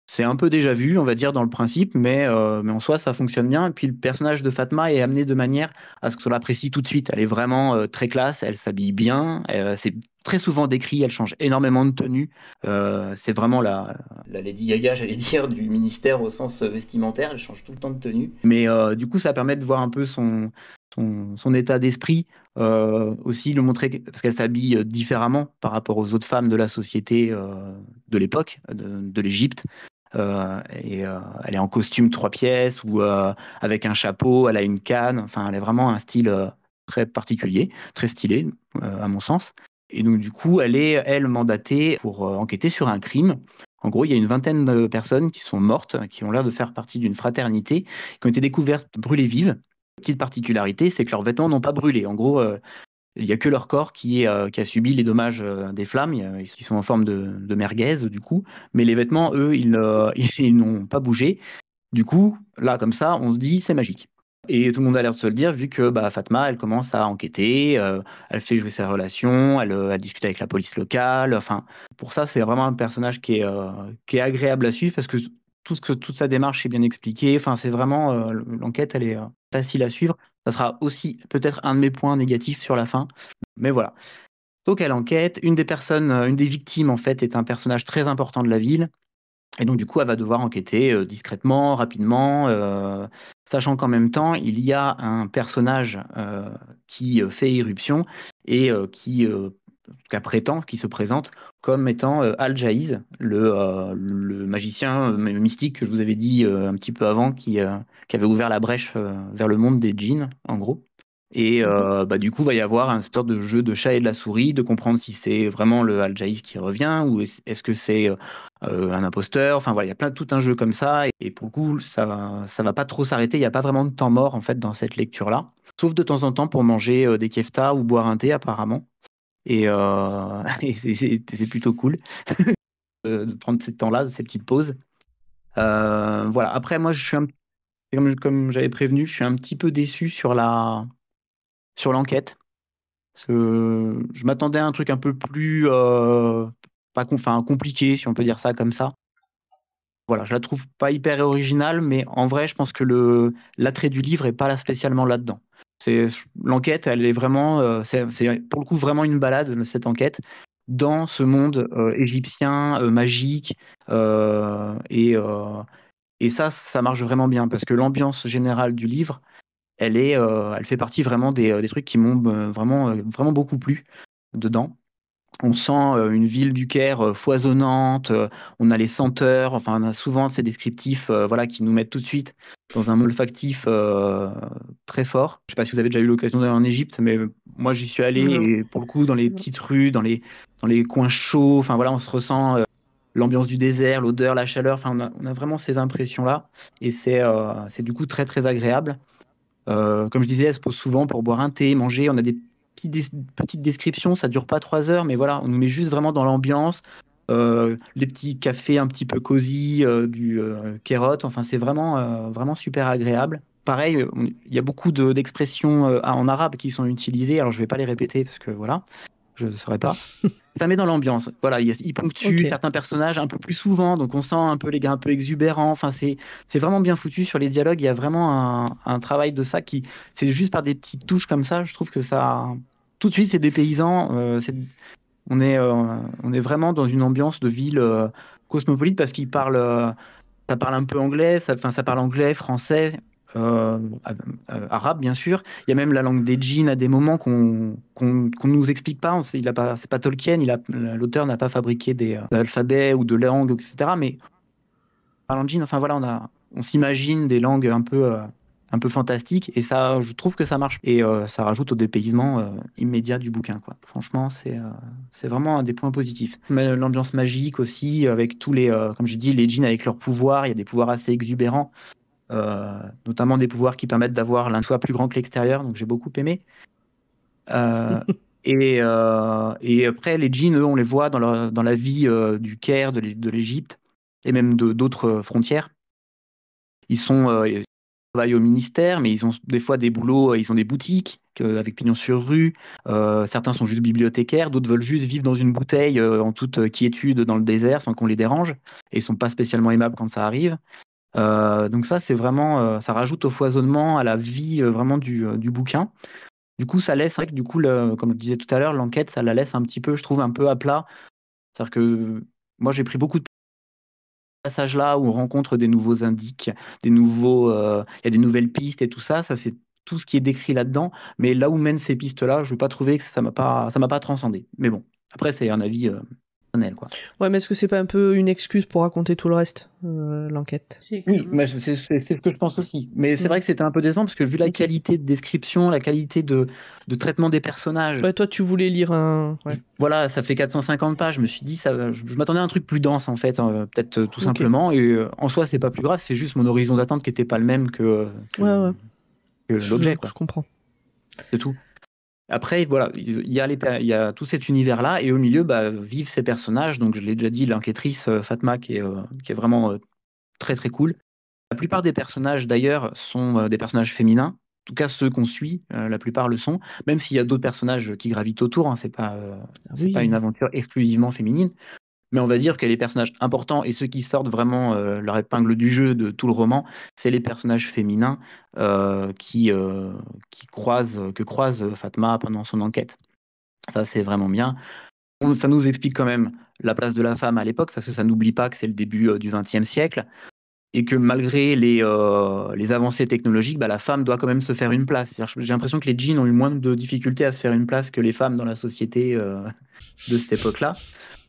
S4: C'est un peu déjà vu, on va dire, dans le principe, mais, euh, mais en soi, ça fonctionne bien. Et puis, le personnage de Fatma est amené de manière à ce que cela l'apprécie tout de suite. Elle est vraiment euh, très classe, elle s'habille bien, c'est très souvent décrit, elle change énormément de tenue. Euh, c'est vraiment la... Lady Gaga, j'allais dire, du ministère au sens vestimentaire, elle change tout le temps de tenue. Mais euh, du coup, ça permet de voir un peu son, état d'esprit, euh, aussi le montrer, parce qu'elle s'habille différemment par rapport aux autres femmes de la société de l'époque, de, de l'Égypte. et elle est en costume trois pièces ou avec un chapeau, elle a une canne. Enfin, elle est vraiment un style très particulier, très stylé à mon sens. Et donc, du coup, elle est, elle, mandatée pour euh, enquêter sur un crime. En gros, il y a une vingtaine de personnes qui sont mortes, qui ont l'air de faire partie d'une fraternité, qui ont été découvertes brûlées vives. Petite particularité, c'est que leurs vêtements n'ont pas brûlé. En gros, euh, il n'y a que leur corps qui, euh, a subi les dommages des flammes. Ils sont en forme de, merguez, du coup. Mais les vêtements, eux, ils n'ont pas bougé. Du coup, là, comme ça, on se dit, c'est magique. Et tout le monde a l'air de se le dire, vu que bah, Fatma, elle commence à enquêter, euh, elle fait jouer ses relations, elle, euh, elle, discute avec la police locale. Enfin, pour ça, c'est vraiment un personnage qui est, euh, qui est agréable à suivre parce que, tout ce que toute sa démarche est bien expliquée. Enfin, c'est vraiment l'enquête, elle est facile à suivre. Ça sera aussi peut-être un de mes points négatifs sur la fin, mais voilà. Donc elle enquête. Une des personnes, une des victimes en fait, est un personnage très important de la ville. Et donc, du coup, elle va devoir enquêter euh, discrètement, rapidement, euh, sachant qu'en même temps, il y a un personnage euh, qui fait irruption et qui, qui prétend, qui se présente comme étant Al-Jaiz, le, magicien mystique que je vous avais dit un petit peu avant, qui, qui avait ouvert la brèche vers le monde des djinns, en gros. Et mmh. euh, bah, du coup, il va y avoir un sorte de jeu de chat et de la souris, de comprendre si c'est vraiment le al qui revient ou est-ce que c'est euh, euh, un imposteur. Enfin voilà, il y a plein tout un jeu comme ça. Et pour le coup, ça ça va pas trop s'arrêter. Il n'y a pas vraiment de temps mort en fait dans cette lecture là, sauf de temps en temps pour manger des kefta ou boire un thé apparemment. Et, c'est plutôt cool de prendre ce temps-là, cette petite pause. voilà. Après, moi, je suis comme, comme j'avais prévenu, je suis un petit peu déçu sur la sur l'enquête. Euh, je m'attendais à un truc un peu plus euh, pas enfin, compliqué, si on peut dire ça comme ça. Voilà, je la trouve pas hyper originale, mais en vrai, je pense que l'attrait du livre est pas là spécialement là-dedans. C'est L'enquête, elle est vraiment, euh, c'est pour le coup vraiment une balade, cette enquête, dans ce monde égyptien, magique, et, et ça, ça marche vraiment bien, parce que l'ambiance générale du livre, elle, est, euh, elle fait partie vraiment des, euh, trucs qui m'ont euh, vraiment, vraiment beaucoup plu dedans. On sent une ville du Caire foisonnante, on a les senteurs, enfin on a souvent ces descriptifs voilà, qui nous mettent tout de suite dans un olfactif très fort. Je ne sais pas si vous avez déjà eu l'occasion d'aller en Égypte, mais moi j'y suis allé et pour le coup dans les petites rues, dans les, dans les coins chauds, enfin voilà, on se ressent l'ambiance du désert, l'odeur, la chaleur, enfin on a, vraiment ces impressions-là et c'est du coup très très agréable. Euh, comme je disais, elle se pose souvent pour boire un thé, manger. On a des petites descriptions, ça dure pas trois heures, mais voilà, on nous met juste vraiment dans l'ambiance. Euh, les petits cafés un petit peu cosy, euh, du euh, enfin c'est vraiment, vraiment super agréable. Pareil, il y a beaucoup d'expressions en arabe qui sont utilisées, alors je vais pas les répéter parce que voilà, je ne saurais pas. ça met dans l'ambiance. Voilà, il, ponctue certains personnages un peu plus souvent, donc on sent un peu les gars un peu exubérants. Enfin, c'est vraiment bien foutu sur les dialogues. Il y a vraiment un, un travail de ça qui, c'est juste par des petites touches comme ça, je trouve que ça, tout de suite, c'est des paysans. Euh, on, est, euh, on est vraiment dans une ambiance de ville euh, cosmopolite parce qu'ils parlent. ça parle un peu anglais, ça, ça parle anglais, français, euh, euh, arabe, bien sûr. Il y a même la langue des djinns à des moments qu'on ne nous explique pas. C'est pas, pas Tolkien, l'auteur n'a pas fabriqué des, euh, alphabets ou de langues, etc. Mais parlant de enfin voilà, on, on s'imagine des langues un peu, un peu fantastiques et ça, je trouve que ça marche. Et ça rajoute au dépaysement immédiat du bouquin. Franchement, c'est c'est vraiment un des points positifs. Mais L'ambiance magique aussi, avec tous les, comme j'ai dit, les djinns avec leurs pouvoirs, il y a des pouvoirs assez exubérants. Euh, notamment des pouvoirs qui permettent d'avoir l'un soit plus grand que l'extérieur, donc j'ai beaucoup aimé. Euh, euh, et, après, les djinns, eux, on les voit dans, la vie du Caire, de l'Égypte, et même d'autres frontières. Ils sont travaillent au ministère, mais ils ont des fois des boulots, ils ont des boutiques avec pignon sur rue. certains sont juste bibliothécaires, d'autres veulent juste vivre dans une bouteille en toute quiétude dans le désert sans qu'on les dérange et ils sont pas spécialement aimables quand ça arrive. Euh, donc ça, c'est vraiment, euh, ça rajoute au foisonnement, à la vie euh, vraiment du, bouquin. Du coup, ça laisse, c'est vrai que du coup, comme je disais tout à l'heure, l'enquête, ça la laisse un petit peu, je trouve, un peu à plat. C'est-à-dire que moi, j'ai pris beaucoup de passages là où on rencontre des nouveaux indices, des nouveaux, il y a des nouvelles pistes et tout ça. Ça, c'est tout ce qui est décrit là-dedans. Mais là où mènent ces pistes-là, je ne veux pas trouver que ça m'a pas, ça m'a pas transcendé. Mais bon, après, c'est un avis
S2: Ouais, mais est-ce que c'est pas un peu une excuse pour raconter tout le reste, euh, l'enquête
S4: Oui, mais c'est ce que je pense aussi. Mais c'est mm. vrai que c'était un peu décent parce que vu la qualité de description, la qualité de, traitement des personnages. Ouais, toi, tu voulais lire un. voilà, ça fait 450 pages. Je me suis dit, ça, je, m'attendais à un truc plus dense, en fait, hein, peut-être euh, tout simplement. Et euh, en soi, c'est pas plus grave. C'est juste mon horizon d'attente qui était pas le même que. que l'objet, Je comprends. C'est tout. Après, voilà, il y, a tout cet univers-là, et au milieu, bah, vivent ces personnages. Donc, je l'ai déjà dit, l'enquêtrice euh, Fatma, qui est, euh, vraiment euh, très très cool. La plupart des personnages, d'ailleurs, sont des personnages féminins. En tout cas, ceux qu'on suit, la plupart le sont. Même s'il y a d'autres personnages qui gravitent autour, hein, c'est pas, ah pas une aventure exclusivement féminine mais on va dire que les personnages importants et ceux qui sortent vraiment euh, leur épingle du jeu de tout le roman, c'est les personnages féminins euh, euh, qui, croisent, que croise Fatma pendant son enquête. Ça, c'est vraiment bien. Ça nous explique quand même la place de la femme à l'époque, parce que ça n'oublie pas que c'est le début du XXe siècle et que malgré les, euh, les avancées technologiques, bah, la femme doit quand même se faire une place. J'ai l'impression que les jeans ont eu moins de difficultés à se faire une place que les femmes dans la société euh, de cette époque-là.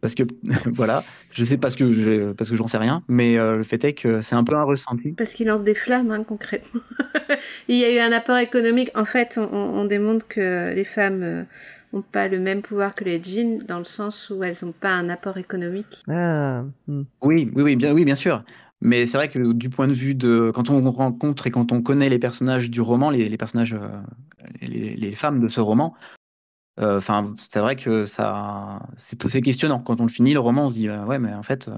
S4: Parce que, voilà, je sais pas ce que parce que j'en sais rien, mais euh, le fait est que c'est un peu un ressenti.
S1: Parce qu'ils lance des flammes, hein, concrètement. Il y a eu un apport économique. En fait, on, démontre que les femmes n'ont pas le même pouvoir que les jeans dans le sens où elles n'ont pas un apport économique.
S4: Ah. Hmm. Oui, oui, oui, bien, oui, bien sûr. Mais c'est vrai que du point de vue de quand on rencontre et quand on connaît les personnages du roman, les, personnages, euh, les, femmes de ce roman, euh, enfin c'est vrai que ça, c'est questionnant. Quand on le finit le roman, on se dit euh, ouais mais en fait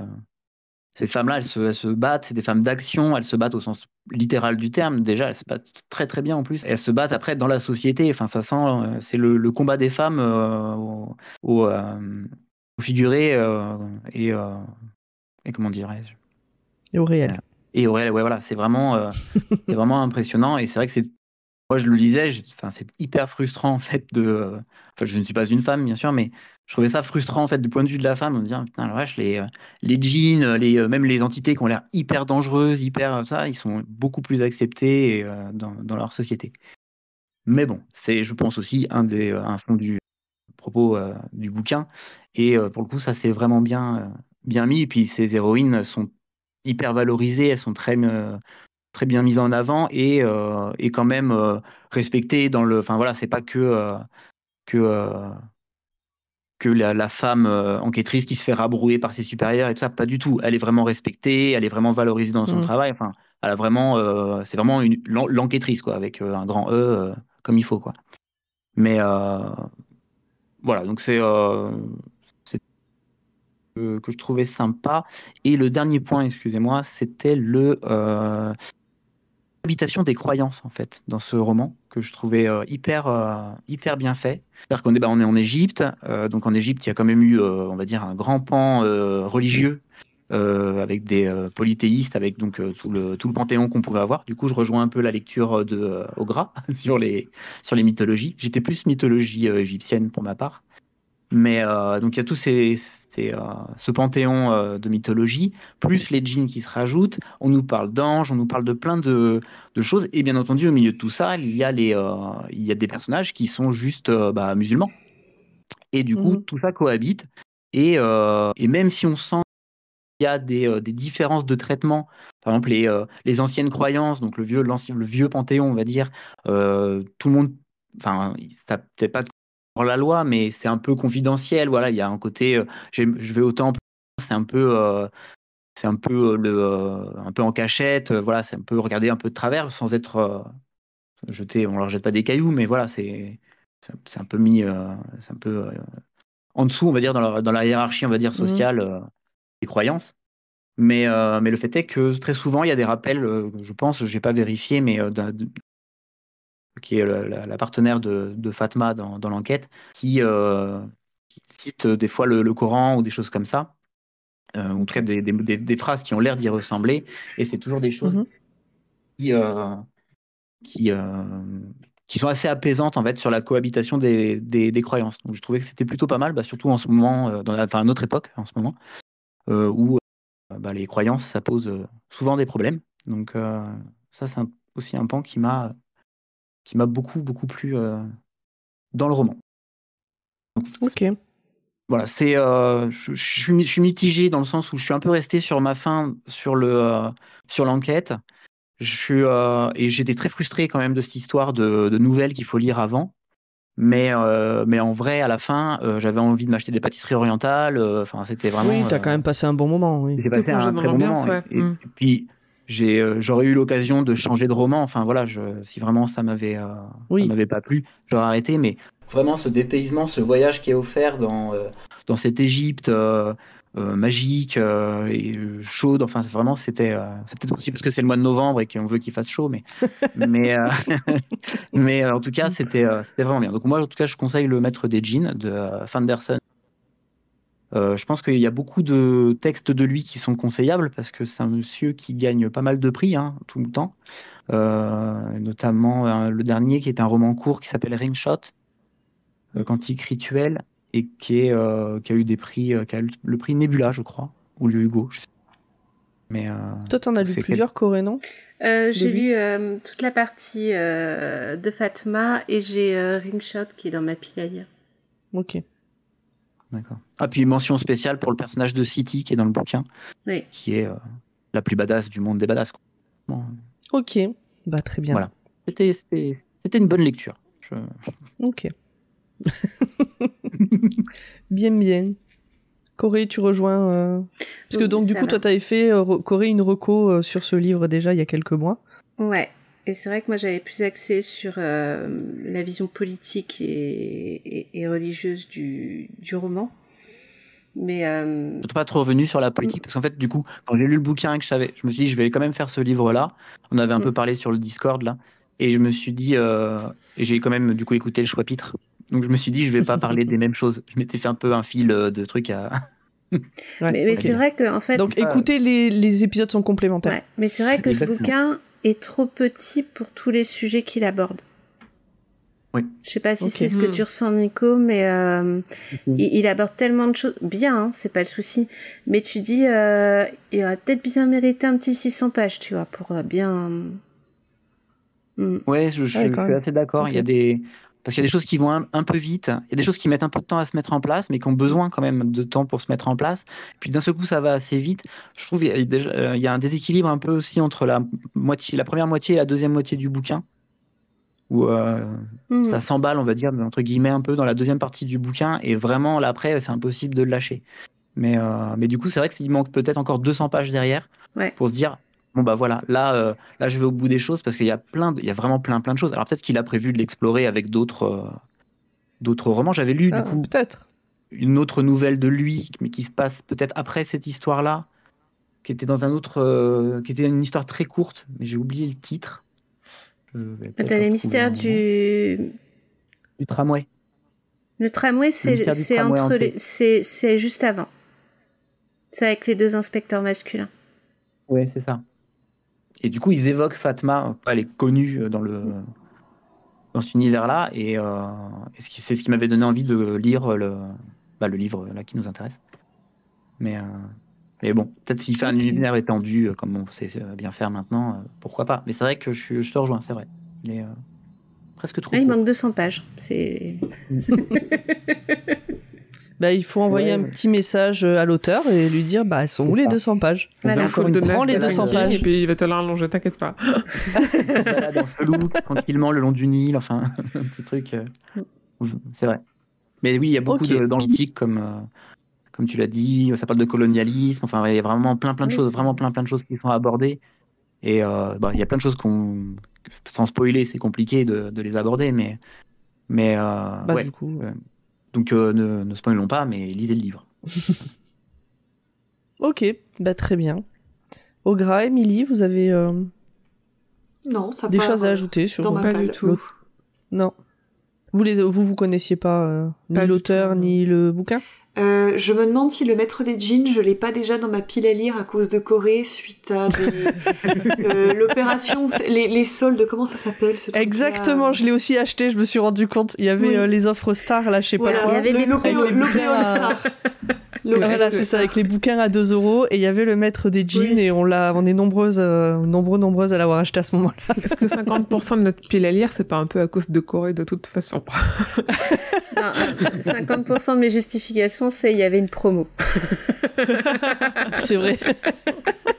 S4: ces femmes-là, elles se, battent, c'est des femmes d'action, elles se battent au sens littéral du terme, déjà, elles se battent très très bien en plus. Elles se battent après dans la société, enfin ça sent, c'est le, combat des femmes au, au, figuré et, et, comment dirais-je et au réel. Euh, et au réel, ouais, voilà, c'est vraiment, euh, vraiment impressionnant. Et c'est vrai que c'est, moi, je le disais, enfin, c'est hyper frustrant en fait de, enfin, je ne suis pas une femme, bien sûr, mais je trouvais ça frustrant en fait du point de vue de la femme, en me disant, putain, les, euh, les jeans, les, même les entités qui ont l'air hyper dangereuses, hyper ça, ils sont beaucoup plus acceptés dans, dans, leur société. Mais bon, c'est, je pense aussi un des, un fond du propos du bouquin. Et pour le coup, ça c'est vraiment bien, bien mis. Et puis ces héroïnes sont hyper valorisées, elles sont très, euh, très bien mises en avant et, euh, quand même euh, respectées dans le. Enfin voilà, c'est pas que que la, femme enquêtrice qui se fait rabrouer par ses supérieurs et tout ça, pas du tout. Elle est vraiment respectée, elle est vraiment valorisée dans son mmh. travail. elle a vraiment, c'est vraiment une, l'enquêtrice quoi, avec un grand E comme il faut quoi. Mais voilà, donc c'est euh, que, je trouvais sympa. Et le dernier point, excusez-moi, c'était le euh, habitation des croyances en fait dans ce roman que je trouvais euh, hyper hyper bien fait. cest qu'on est, bah, on est en Égypte, donc en Égypte il y a quand même eu on va dire un grand pan religieux avec des polythéistes, avec donc tout, le, tout le panthéon qu'on pouvait avoir. Du coup, je rejoins un peu la lecture de Ogra sur les, sur les mythologies. J'étais plus mythologie égyptienne pour ma part. Mais euh, donc il y a tout euh, ce panthéon euh, de mythologie, plus les djinns qui se rajoutent. On nous parle d'anges, on nous parle de plein de, choses. Et bien entendu, au milieu de tout ça, il y a, les, il y a des personnages qui sont juste bah, musulmans. Et du coup, mhm. tout ça cohabite. Et, et même si on sent qu'il y a des, différences de traitement, par exemple les, les anciennes croyances, donc le vieux, le vieux panthéon, on va dire, tout le monde enfin, ça peut pas de la loi, mais c'est un peu confidentiel. Voilà, il y a un côté, euh, je vais au temple, c'est un peu, euh, c'est un peu euh, le, un peu en cachette. voilà, c'est un peu regarder un peu de travers sans être jeté. On leur jette pas des cailloux, mais voilà, c'est, c'est un peu mis, c'est un peu en dessous, on va dire dans la, hiérarchie, on va dire mmh sociale des croyances. Mais, mais le fait est que très souvent, il y a des rappels, je pense, je n'ai pas vérifié, mais qui est la, partenaire de, Fatma dans, l'enquête, qui, euh, cite euh, des fois le, Coran ou des choses comme ça, euh, ou traite des, phrases qui ont l'air d'y ressembler, et c'est toujours des choses mm-hmm. qui, qui, sont assez apaisantes en fait sur la cohabitation des, croyances. Donc je trouvais que c'était plutôt pas mal, bah, surtout en ce moment, dans notre époque en ce moment, où bah, les croyances ça pose souvent des problèmes. Donc ça c'est aussi un pan qui m'a qui m'a beaucoup, beaucoup plu euh, dans le roman. ok. Voilà, c'est, euh, je, suis, je, suis, mitigé dans le sens où je suis un peu resté sur ma fin, sur, le, euh, sur l'enquête. Je suis, et j'étais très frustré quand même de cette histoire de, nouvelles qu'il faut lire avant. Mais, mais en vrai, à la fin, j'avais envie de m'acheter des pâtisseries orientales. Enfin, c'était vraiment. Oui, t'as quand
S2: même passé un bon moment. J'ai passé
S4: un très bon moment. et, mm. puis, euh, j'aurais eu l'occasion de changer de roman. Enfin voilà, je, si vraiment ça m'avait euh, m'avait pas plu, j'aurais arrêté. Mais vraiment ce dépaysement, ce voyage qui est offert dans euh, dans cette Égypte magique et chaude. Enfin vraiment c'était c'est peut-être aussi parce que c'est le mois de novembre et qu'on veut qu'il fasse chaud, mais mais mais en tout cas c'était vraiment bien. Donc moi en tout cas je conseille le Maître des jeans de Fanderson euh, je pense qu'il y a beaucoup de textes de lui qui sont conseillables parce que c'est un monsieur qui gagne pas mal de prix hein, tout le temps, euh, notamment euh, le dernier qui est un roman court qui s'appelle Ringshot, Quantique Rituel, et qui, qui a eu des prix, qui a le prix Nebula, je crois, ou le Hugo. Mais Toi, t'en as lu plusieurs,
S1: Corée, non J'ai lu toute la partie de Fatma et j'ai Ringshot qui est dans ma pile à
S4: Ok. D'accord. Ah, puis mention spéciale pour le personnage de City qui est dans le bouquin, qui est euh, la plus badass du monde des badass.
S2: Ok, bah très bien.
S4: Voilà. C'était une bonne lecture.
S2: Ok.
S1: bien, bien.
S2: Corée, tu rejoins. Euh, parce que donc, du coup, toi, toi, t'avais fait, euh, Corée, une reco sur ce livre déjà il y a quelques mois.
S1: Ouais. Et c'est vrai que moi j'avais plus axé sur euh, la vision politique et, religieuse du, du, roman.
S4: Mais euh, suis pas trop revenu sur la politique parce qu'en fait du coup quand j'ai lu le bouquin et que je savais, je me suis dit je vais quand même faire ce livre là. On avait un peu mm. parlé sur le Discord là et je me suis dit euh, Et j'ai quand même du coup écouté le choix Donc je me suis dit je vais pas parler des mêmes choses. Je m'étais fait un peu un fil de trucs à
S1: mais, c'est vrai que en fait donc écoutez les, épisodes sont complémentaires. mais c'est vrai que ce bouquin est trop petit pour tous les sujets qu'il aborde. Oui. Je sais pas si c'est ce que hmm. tu ressens, Nico, mais euh, mhm. il, aborde tellement de choses. Bien, hein, c'est pas le souci. Mais tu dis, euh, il aurait peut-être bien mérité un petit 600 pages, tu vois, pour euh, bien. Oui, hmm.
S4: Ouais, je, suis d'accord. Il y a des. Parce qu'il y a des choses qui vont un, peu vite, il y a des choses qui mettent un peu de temps à se mettre en place, mais qui ont besoin quand même de temps pour se mettre en place. puis d'un seul coup, ça va assez vite. Je trouve qu'il y, a euh, un déséquilibre un peu aussi entre la, moitié, la première moitié et la deuxième moitié du bouquin, où euh, mmh. ça s'emballe, on va dire, entre guillemets, un peu dans la deuxième partie du bouquin. Et vraiment, là, après, c'est impossible de le lâcher. Mais, euh, mais du coup, c'est vrai qu'il manque peut-être encore 200 pages derrière pour se dire bon bah voilà, là, euh, là je vais au bout des choses parce qu'il y a plein, il y a vraiment plein, plein de choses. Alors peut-être qu'il a prévu de l'explorer avec d'autres, euh, d'autres romans. J'avais lu du ah, coup peut-être une autre nouvelle de lui, mais qui se passe peut-être après cette histoire-là, qui était dans un autre, euh, qui était une histoire très courte, mais j'ai oublié le titre. Ah, t'as les mystères
S1: du du tramway. Le tramway, c'est entre les, c'est juste avant. C'est avec les deux inspecteurs masculins.
S4: Oui, c'est ça. Et du coup, ils évoquent Fatma, elle est connue euh, dans, le, dans cet univers-là, et, euh, c'est ce qui m'avait donné envie de lire le, bah, le livre là qui nous intéresse. Mais, euh, mais bon, peut-être s'il fait un univers étendu, comme on sait bien faire maintenant, pourquoi pas. Mais c'est vrai que je, je te rejoins, c'est vrai. Il est, presque trop.
S1: Ah, il manque 200 pages. C'est.
S2: bah, il faut envoyer un petit message euh, à l'auteur et lui dire bah, elles sont où les 200 pages
S4: Il faut les 200 pages. Et puis il va te l'allonger, t'inquiète pas. tranquillement le long du Nil, enfin, ce truc, euh, mm. C'est vrai. Mais oui, il y a beaucoup okay. comme. Euh, comme tu l'as dit, ça parle de colonialisme. Enfin, il y a vraiment plein, plein de choses, vraiment plein, plein de choses qui sont abordées. Et bah, il y a plein de choses qu'on, sans spoiler, c'est compliqué de, les aborder, mais, mais bah, du coup, donc euh, ne, spoilons pas, mais lisez le livre.
S2: ok, bah très bien. Au gras Emily, vous avez euh,
S5: non, ça des choses à euh, ajouter sur non, pas du tout.
S2: Non. Vous les, vous, vous connaissiez pas ni l'auteur
S5: ni le bouquin euh, je me demande si le maître des jeans, je l'ai pas déjà dans ma pile à lire à cause de Corée suite à euh, l'opération, les, les, soldes, comment ça s'appelle ce
S2: truc Exactement, je l'ai aussi acheté, je me suis rendu compte, il y avait euh, les offres stars là, je sais pas Il y avait des
S5: star. Ah, voilà, c'est ça, avec
S2: les bouquins à 2 euros. Et il y avait le maître
S3: des jeans, et on, l'a, on est nombreuses, euh, nombreux, nombreuses à l'avoir acheté à ce moment-là. est que 50% de notre pile à lire, c'est pas un peu à cause de Corée de toute façon
S1: 50% euh, de mes justifications, c'est il y avait une promo. c'est vrai.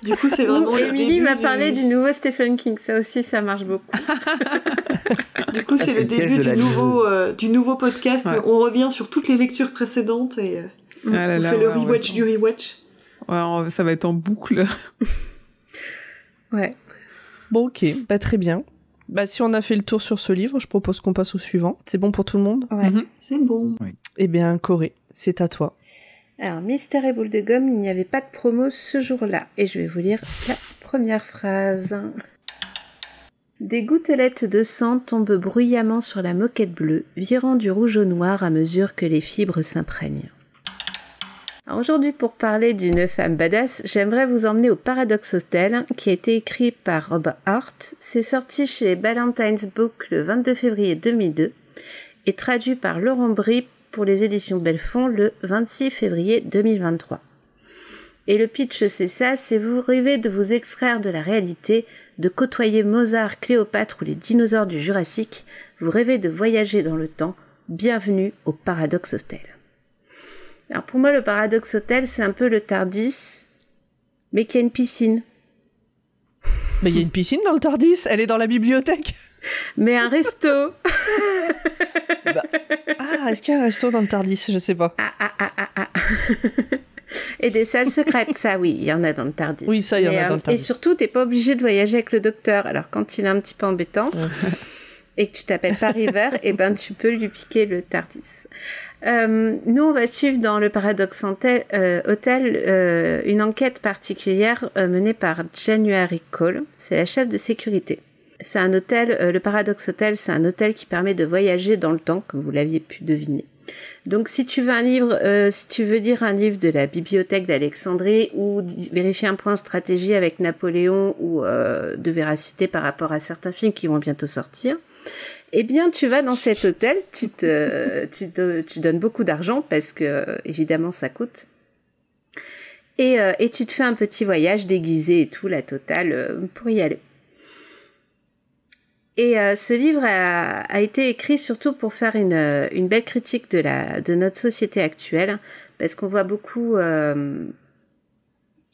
S1: Du coup, c'est vraiment. Émilie m'a parlé du... nouveau Stephen King. Ça aussi, ça marche beaucoup.
S5: du coup, c'est le début du nouveau, euh, du nouveau podcast. On revient sur toutes les lectures précédentes et.
S3: Mm. Ah on fait le rewatch du rewatch. Ouais, ça va être en boucle.
S2: ouais. Bon, ok. Bah, très bien. Bah, si on a fait le tour sur ce livre, je propose qu'on passe au suivant. C'est bon pour tout le monde Ouais, mhm. c'est bon. Eh bien,
S1: Corée, c'est à toi. Alors, Mystère et Boule de Gomme, il n'y avait pas de promo ce jour-là. Et je vais vous lire la première phrase. Des gouttelettes de sang tombent bruyamment sur la moquette bleue, virant du rouge au noir à mesure que les fibres s'imprègnent. Aujourd'hui, pour parler d'une femme badass, j'aimerais vous emmener au Paradox Hostel qui a été écrit par Rob Hart. C'est sorti chez Ballantyne's Book le 22 février 2002 et traduit par Laurent Brie pour les éditions Belfond le 26 février 2023. Et le pitch, c'est ça, c'est vous rêvez de vous extraire de la réalité, de côtoyer Mozart, Cléopâtre ou les dinosaures du Jurassique, vous rêvez de voyager dans le temps, bienvenue au Paradox Hostel pour moi, le paradoxe hôtel, c'est un peu le Tardis, mais qui a une piscine. Mais il y a une piscine dans le Tardis, elle est dans la bibliothèque. Mais un resto. Bah, ah, est-ce qu'il y a un resto dans le Tardis Je sais pas. Ah, ah, ah, et des salles secrètes, ça oui, il y en a dans le Tardis. Oui, ça, il y en a dans le euh, Tardis. Et surtout, t'es pas obligé de voyager avec le docteur. Alors, quand il est un petit peu embêtant et que tu t'appelles pas River, et eh ben, tu peux lui piquer le Tardis. Euh, nous, on va suivre dans le Paradox euh, Hotel euh, une enquête particulière euh, menée par January Cole, c'est la chef de sécurité. C'est un hôtel, euh, le Paradox Hotel, c'est un hôtel qui permet de voyager dans le temps, comme vous l'aviez pu deviner. Donc si tu veux un livre, si tu veux lire un livre de la bibliothèque d'Alexandrie ou vérifier un point stratégie avec Napoléon ou euh, de véracité par rapport à certains films qui vont bientôt sortir, eh bien, tu vas dans cet hôtel, tu, te, tu, donnes beaucoup d'argent parce que, évidemment, ça coûte. Et, euh, et, tu te fais un petit voyage déguisé et tout, la totale, euh, pour y aller. Et euh, ce livre a, a, été écrit surtout pour faire une, une belle critique de, la, de notre société actuelle, parce qu'on voit beaucoup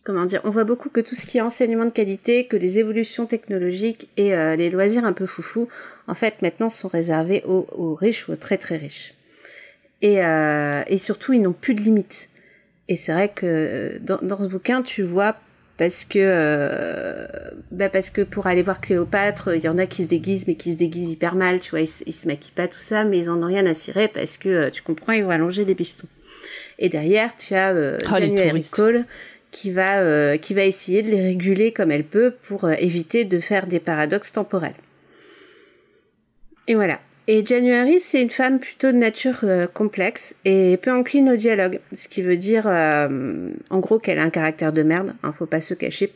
S1: comment dire, on voit beaucoup que tout ce qui est enseignement de qualité, que les évolutions technologiques et euh, les loisirs un peu foufou, en fait, maintenant sont réservés aux, riches ou aux très très riches. Euh, et, surtout, ils n'ont plus de limites. Et c'est vrai que euh, dans, ce bouquin, tu vois parce que bah, parce que pour aller voir Cléopâtre, il y en a qui se déguisent mais qui se déguisent hyper mal, tu vois, ils, se maquillent pas tout ça, mais ils en ont rien à cirer parce que tu comprends, ils vont allonger des pistons. Et derrière, tu as euh, oh, qui va, euh, qui va essayer de les réguler comme elle peut pour euh, éviter de faire des paradoxes temporels. Et voilà. Et January, c'est une femme plutôt de nature euh, complexe et peu encline au dialogue, ce qui veut dire, en gros, qu'elle a un caractère de merde. ne hein, faut pas se cacher.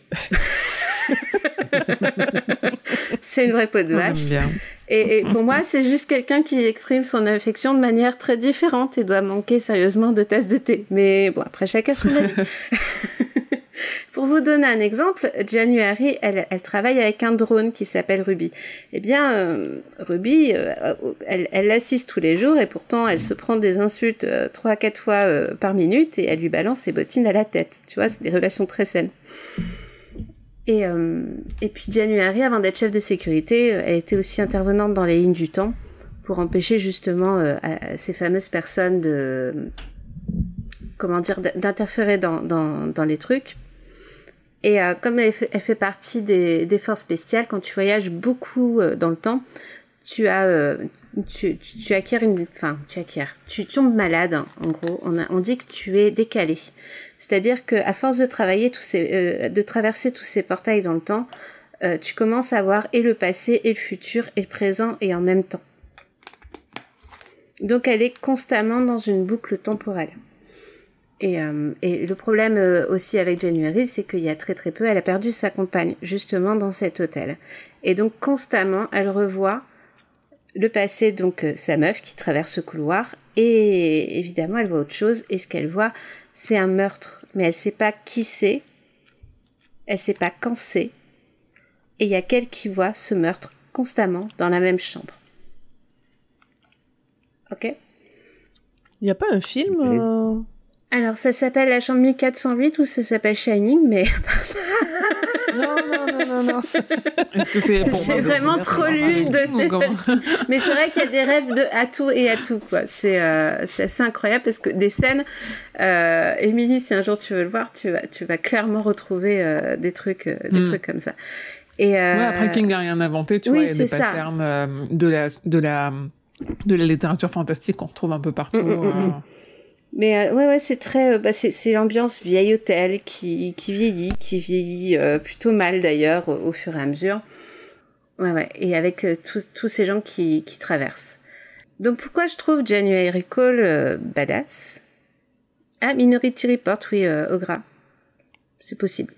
S1: c'est une vraie peau de vache. Et, et, pour moi, c'est juste quelqu'un qui exprime son affection de manière très différente et doit manquer sérieusement de tasses de thé. Mais bon, après, chacun son avis. Pour vous donner un exemple, January, elle, travaille avec un drone qui s'appelle Ruby. Eh bien, euh, Ruby, euh, elle, elle l'assiste tous les jours et pourtant elle se prend des insultes euh, trois, à quatre fois par minute et elle lui balance ses bottines à la tête. Tu vois, c'est des relations très saines. Et, puis January, avant d'être chef de sécurité, elle était aussi intervenante dans les lignes du temps pour empêcher justement ces fameuses personnes de comment dire d'interférer dans les trucs. Et euh, comme elle fait, partie des, des forces spéciales, quand tu voyages beaucoup euh, dans le temps, tu as euh, tu, tu, une enfin tu acquiers tu tombes malade hein, en gros on, dit que tu es décalé c'est-à-dire que à force de travailler de traverser tous ces portails dans le temps tu commences à voir et le passé et le futur et le présent et en même temps donc elle est constamment dans une boucle temporelle euh, et, le problème euh, aussi avec January, c'est qu'il y a très très peu, elle a perdu sa compagne justement dans cet hôtel. Et donc constamment, elle revoit le passé, donc euh, sa meuf qui traverse ce couloir, et évidemment, elle voit autre chose, et ce qu'elle voit, c'est un meurtre. Mais elle sait pas qui c'est, elle sait pas quand c'est, et il y a qu'elle qui voit ce meurtre constamment dans la même chambre. Ok Il n'y a pas un film alors, ça s'appelle la chambre 1408 ou ça s'appelle Shining, mais part ça.
S3: non, non, non, non, non.
S1: J'ai vraiment trop lu de Stephen Mais c'est vrai qu'il y a des rêves de à tout et à tout, quoi. C'est euh, assez incroyable parce que des scènes, euh, Émilie, si un jour tu veux le voir, tu vas, tu vas clairement retrouver euh, des trucs, des hmm. trucs comme ça. Et après, King n'a rien inventé, tu vois, il y a
S3: patterns de la, de la de la littérature fantastique qu'on retrouve un peu partout. Mm, mm, mm, hein.
S1: Mais euh, ouais, ouais, c'est très, euh, bah, c'est l'ambiance vieil hôtel qui, qui vieillit, qui vieillit euh, plutôt mal d'ailleurs au, fur et à mesure. Ouais, ouais, et avec tous ces gens qui, qui traversent. Donc pourquoi je trouve January Call badass Ah, Minority Report, oui, au gras. C'est possible.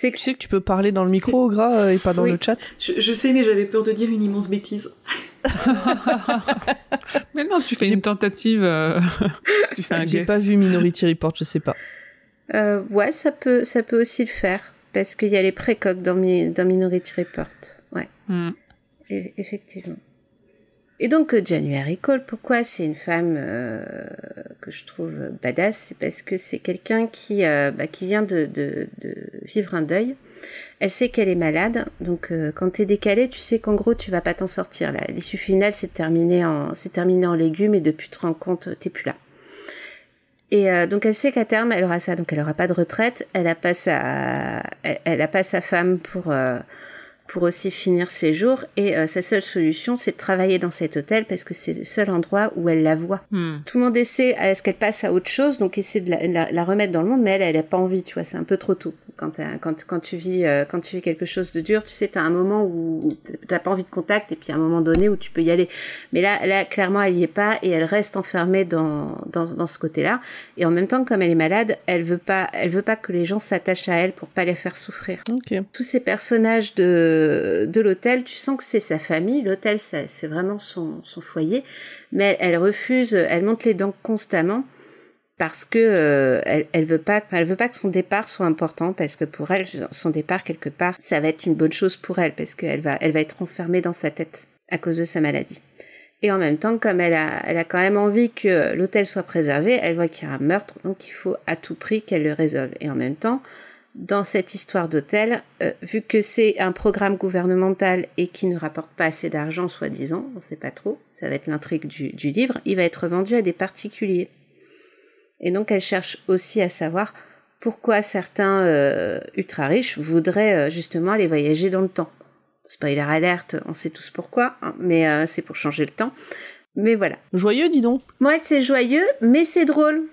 S1: C'est que... Tu sais que tu peux parler dans le micro, Gras, euh, et pas dans le chat. Je,
S5: sais, mais j'avais peur
S1: de dire une immense bêtise.
S3: mais non, tu fais une tentative. Euh,
S2: J'ai pas vu Minority Report, je sais pas.
S1: Euh, ouais, ça peut, ça peut aussi le faire. Parce qu'il y a les précoques dans, Minority Report. Ouais. Hmm. E-, effectivement. Et donc January euh, Cole, pourquoi c'est une femme euh, que je trouve badass C'est parce que c'est quelqu'un qui, euh, bah, qui vient de, de, de, vivre un deuil. Elle sait qu'elle est malade, donc euh, quand t'es décalé, tu sais qu'en gros tu vas pas t'en sortir. l'issue finale, c'est terminé en c'est terminé en légumes et depuis te rends compte, t'es plus là. Et donc elle sait qu'à terme elle aura ça, donc elle aura pas de retraite. Elle a pas sa elle, a pas sa femme pour pour aussi finir ses jours. Et euh, sa seule solution, c'est de travailler dans cet hôtel parce que c'est le seul endroit où elle la voit. Hmm. Tout le monde essaie, est-ce qu'elle passe à autre chose Donc essaie de la, la, remettre dans le monde, mais elle, elle n'a pas envie, tu vois, c'est un peu trop tôt. Quand, euh, quand, quand, tu vis, euh, quand tu vis quelque chose de dur, tu sais, tu as un moment où t'as pas envie de contact et puis à un moment donné où tu peux y aller. Mais là, là clairement, elle y est pas et elle reste enfermée dans, dans, dans ce côté-là. Et en même temps, comme elle est malade, elle veut pas, elle veut pas que les gens s'attachent à elle pour pas les faire souffrir. Tous ces personnages de de, l'hôtel, tu sens que c'est sa famille, l'hôtel c'est vraiment son, foyer, mais elle, refuse, elle monte les dents constamment parce que euh, elle, veut pas, que son départ soit important parce que pour elle, son départ quelque part, ça va être une bonne chose pour elle parce qu'elle va, elle va être enfermée dans sa tête à cause de sa maladie. Et en même temps, comme elle a, elle a quand même envie que l'hôtel soit préservé, elle voit qu'il y a un meurtre, donc il faut à tout prix qu'elle le résolve. Et en même temps, dans cette histoire d'hôtel, euh, vu que c'est un programme gouvernemental et qui ne rapporte pas assez d'argent, soi-disant, on ne sait pas trop, ça va être l'intrigue du, livre, il va être vendu à des particuliers. Et donc elle cherche aussi à savoir pourquoi certains euh, ultra-riches voudraient euh, justement aller voyager dans le temps. Spoiler alerte, on sait tous pourquoi, hein, mais c'est pour changer le temps. Mais voilà. Joyeux, dis donc. Moi, c'est joyeux, mais c'est drôle.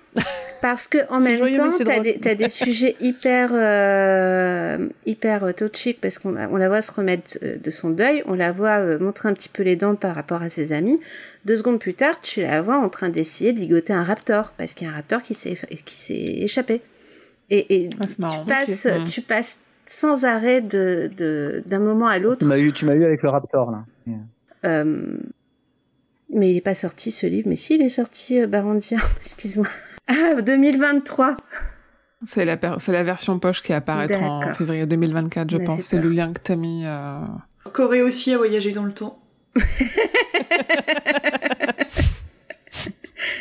S1: Parce que en même temps, t'as des, as des sujets hyper euh, hyper euh, touchy parce qu'on on la voit se remettre euh, de son deuil, on la voit montrer un petit peu les dents par rapport à ses amis. Deux secondes plus tard, tu la vois en train d'essayer de ligoter un raptor parce qu'il y a un raptor qui s'est qui s'est échappé. Et, ah, tu passes tu passes sans arrêt de d'un moment à l'autre.
S4: Tu m'as eu tu m'as avec le raptor là.
S1: Euh, mais il n'est pas sorti ce livre. Mais si, il est sorti euh, Barandia, excuse-moi. Ah, 2023
S3: C'est la, version poche qui apparaît en février 2024, je bah, pense. C'est le lien que t'as mis. Euh...
S1: Corée aussi a voyagé dans le temps.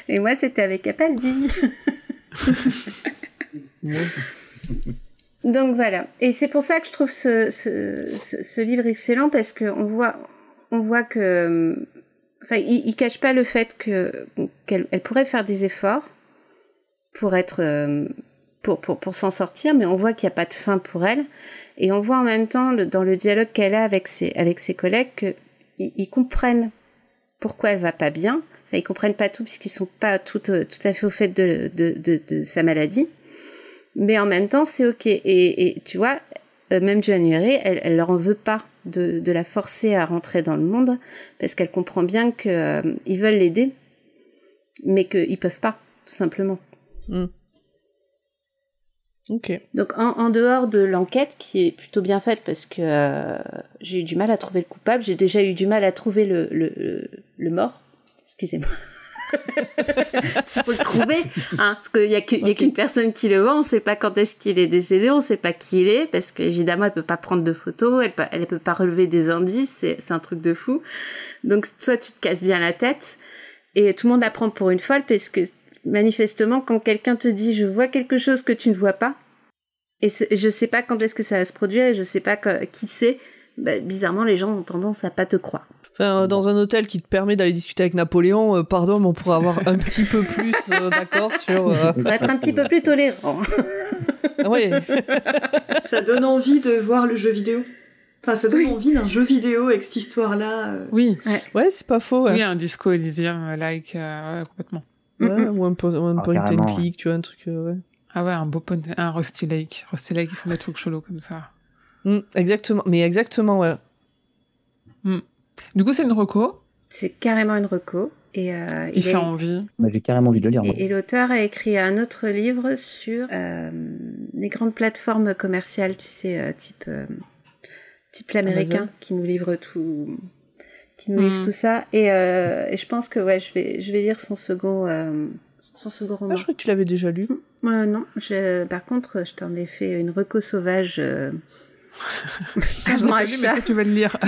S1: Et moi, c'était avec Capaldi. Donc voilà. Et c'est pour ça que je trouve ce, livre excellent parce qu'on voit, on voit que hum, enfin, il, ne cache pas le fait qu'elle pourrait faire des efforts pour être euh, pour, pour, pour s'en sortir, mais on voit qu'il n'y a pas de fin pour elle. Et on voit en même temps, dans le dialogue qu'elle a avec ses, avec ses collègues, qu'ils comprennent pourquoi elle va pas bien. Enfin, ils comprennent pas tout, puisqu'ils sont pas tout, euh, tout à fait au fait de, de, de, sa maladie. Mais en même temps, c'est OK. Et, tu vois, euh, même Joanne elle, elle leur en veut pas de, la forcer à rentrer dans le monde parce qu'elle comprend bien qu'ils euh, veulent l'aider, mais qu'ils peuvent pas, tout simplement. Hmm. Donc en, dehors de l'enquête qui est plutôt bien faite parce que euh, j'ai eu du mal à trouver le coupable, j'ai déjà eu du mal à trouver le mort, excusez-moi. Il faut le trouver. Hein, parce qu'il n'y a qu'une personne qui le voit. On ne sait pas quand est-ce qu'il est décédé. On ne sait pas qui il est. Parce qu'évidemment, elle ne peut pas prendre de photos. Elle ne peut pas relever des indices. C'est un truc de fou. Donc, soit tu te casses bien la tête. Et tout le monde la prend pour une folle. Parce que manifestement, quand quelqu'un te dit je vois quelque chose que tu ne vois pas, et je ne sais pas quand est-ce que ça va se produire, et je ne sais pas qui c'est, bah, bizarrement, les gens ont tendance à pas te croire.
S2: Euh, dans un hôtel qui te permet d'aller discuter avec Napoléon, euh, pardon, mais on pourrait avoir un petit peu plus euh, d'accord sur. être un petit
S1: peu plus tolérant.
S2: Ah oui.
S5: ça donne envie de voir le jeu vidéo. Enfin, ça donne envie d'un jeu vidéo avec cette histoire-là. Oui. Ouais, c'est pas
S3: faux. Oui, un disco Elysium-like, complètement. ou un, un ah, point and click, tu vois, un truc. ouais. Ah ouais, un beau un Rusty Lake. Rusty Lake, il faut des trucs cholo, comme ça. Mm, exactement, mais exactement, ouais. Mm.
S1: Du coup, c'est une reco C'est carrément une reco. Et euh, il, fait envie.
S4: J'ai carrément envie de le lire. Et,
S1: l'auteur a écrit un autre livre sur euh, les grandes plateformes commerciales, tu sais, euh, type type l'américain, qui nous livre tout, qui nous livre mm. tout ça. Et, et, je pense que ouais, je vais je vais lire son second son second ah, roman. je crois que tu l'avais déjà lu. Mm. non, je, par contre, je t'en ai fait une reco sauvage je m'en tu vas le lire.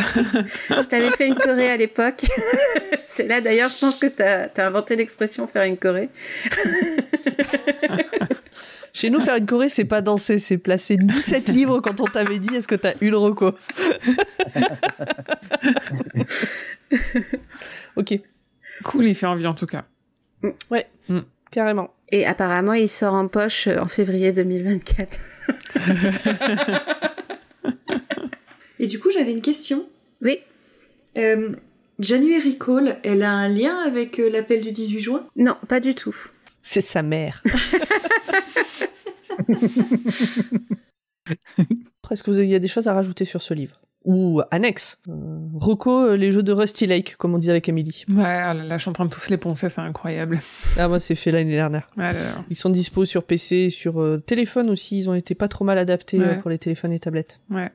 S1: je t'avais fait une corée à l'époque. C'est là d'ailleurs, je pense que tu as, inventé l'expression faire une corée.
S2: Chez nous, faire une corée, c'est pas danser, c'est placer 17 livres quand on t'avait dit est-ce que t'as le reco
S3: Ok. Cool, il fait envie en tout cas. Mm. Ouais, mm.
S1: carrément. Et apparemment, il sort en poche euh, en février 2024. Et du coup, j'avais une question. Oui.
S5: Euh, January Call, elle a un lien avec euh, l'appel du 18 juin Non, pas du tout. C'est sa mère.
S2: Est-ce qu'il vous a des choses à rajouter sur ce livre ou annexe. Euh, Rocco, euh, les jeux de Rusty Lake, comme on disait avec Emily. Ouais, ah là, je suis en train de tous les poncer, c'est incroyable. Ah, moi, c'est fait l'année dernière. Ils sont dispo sur PC, sur téléphone aussi, ils ont été pas trop mal adaptés pour les téléphones et tablettes. Ouais,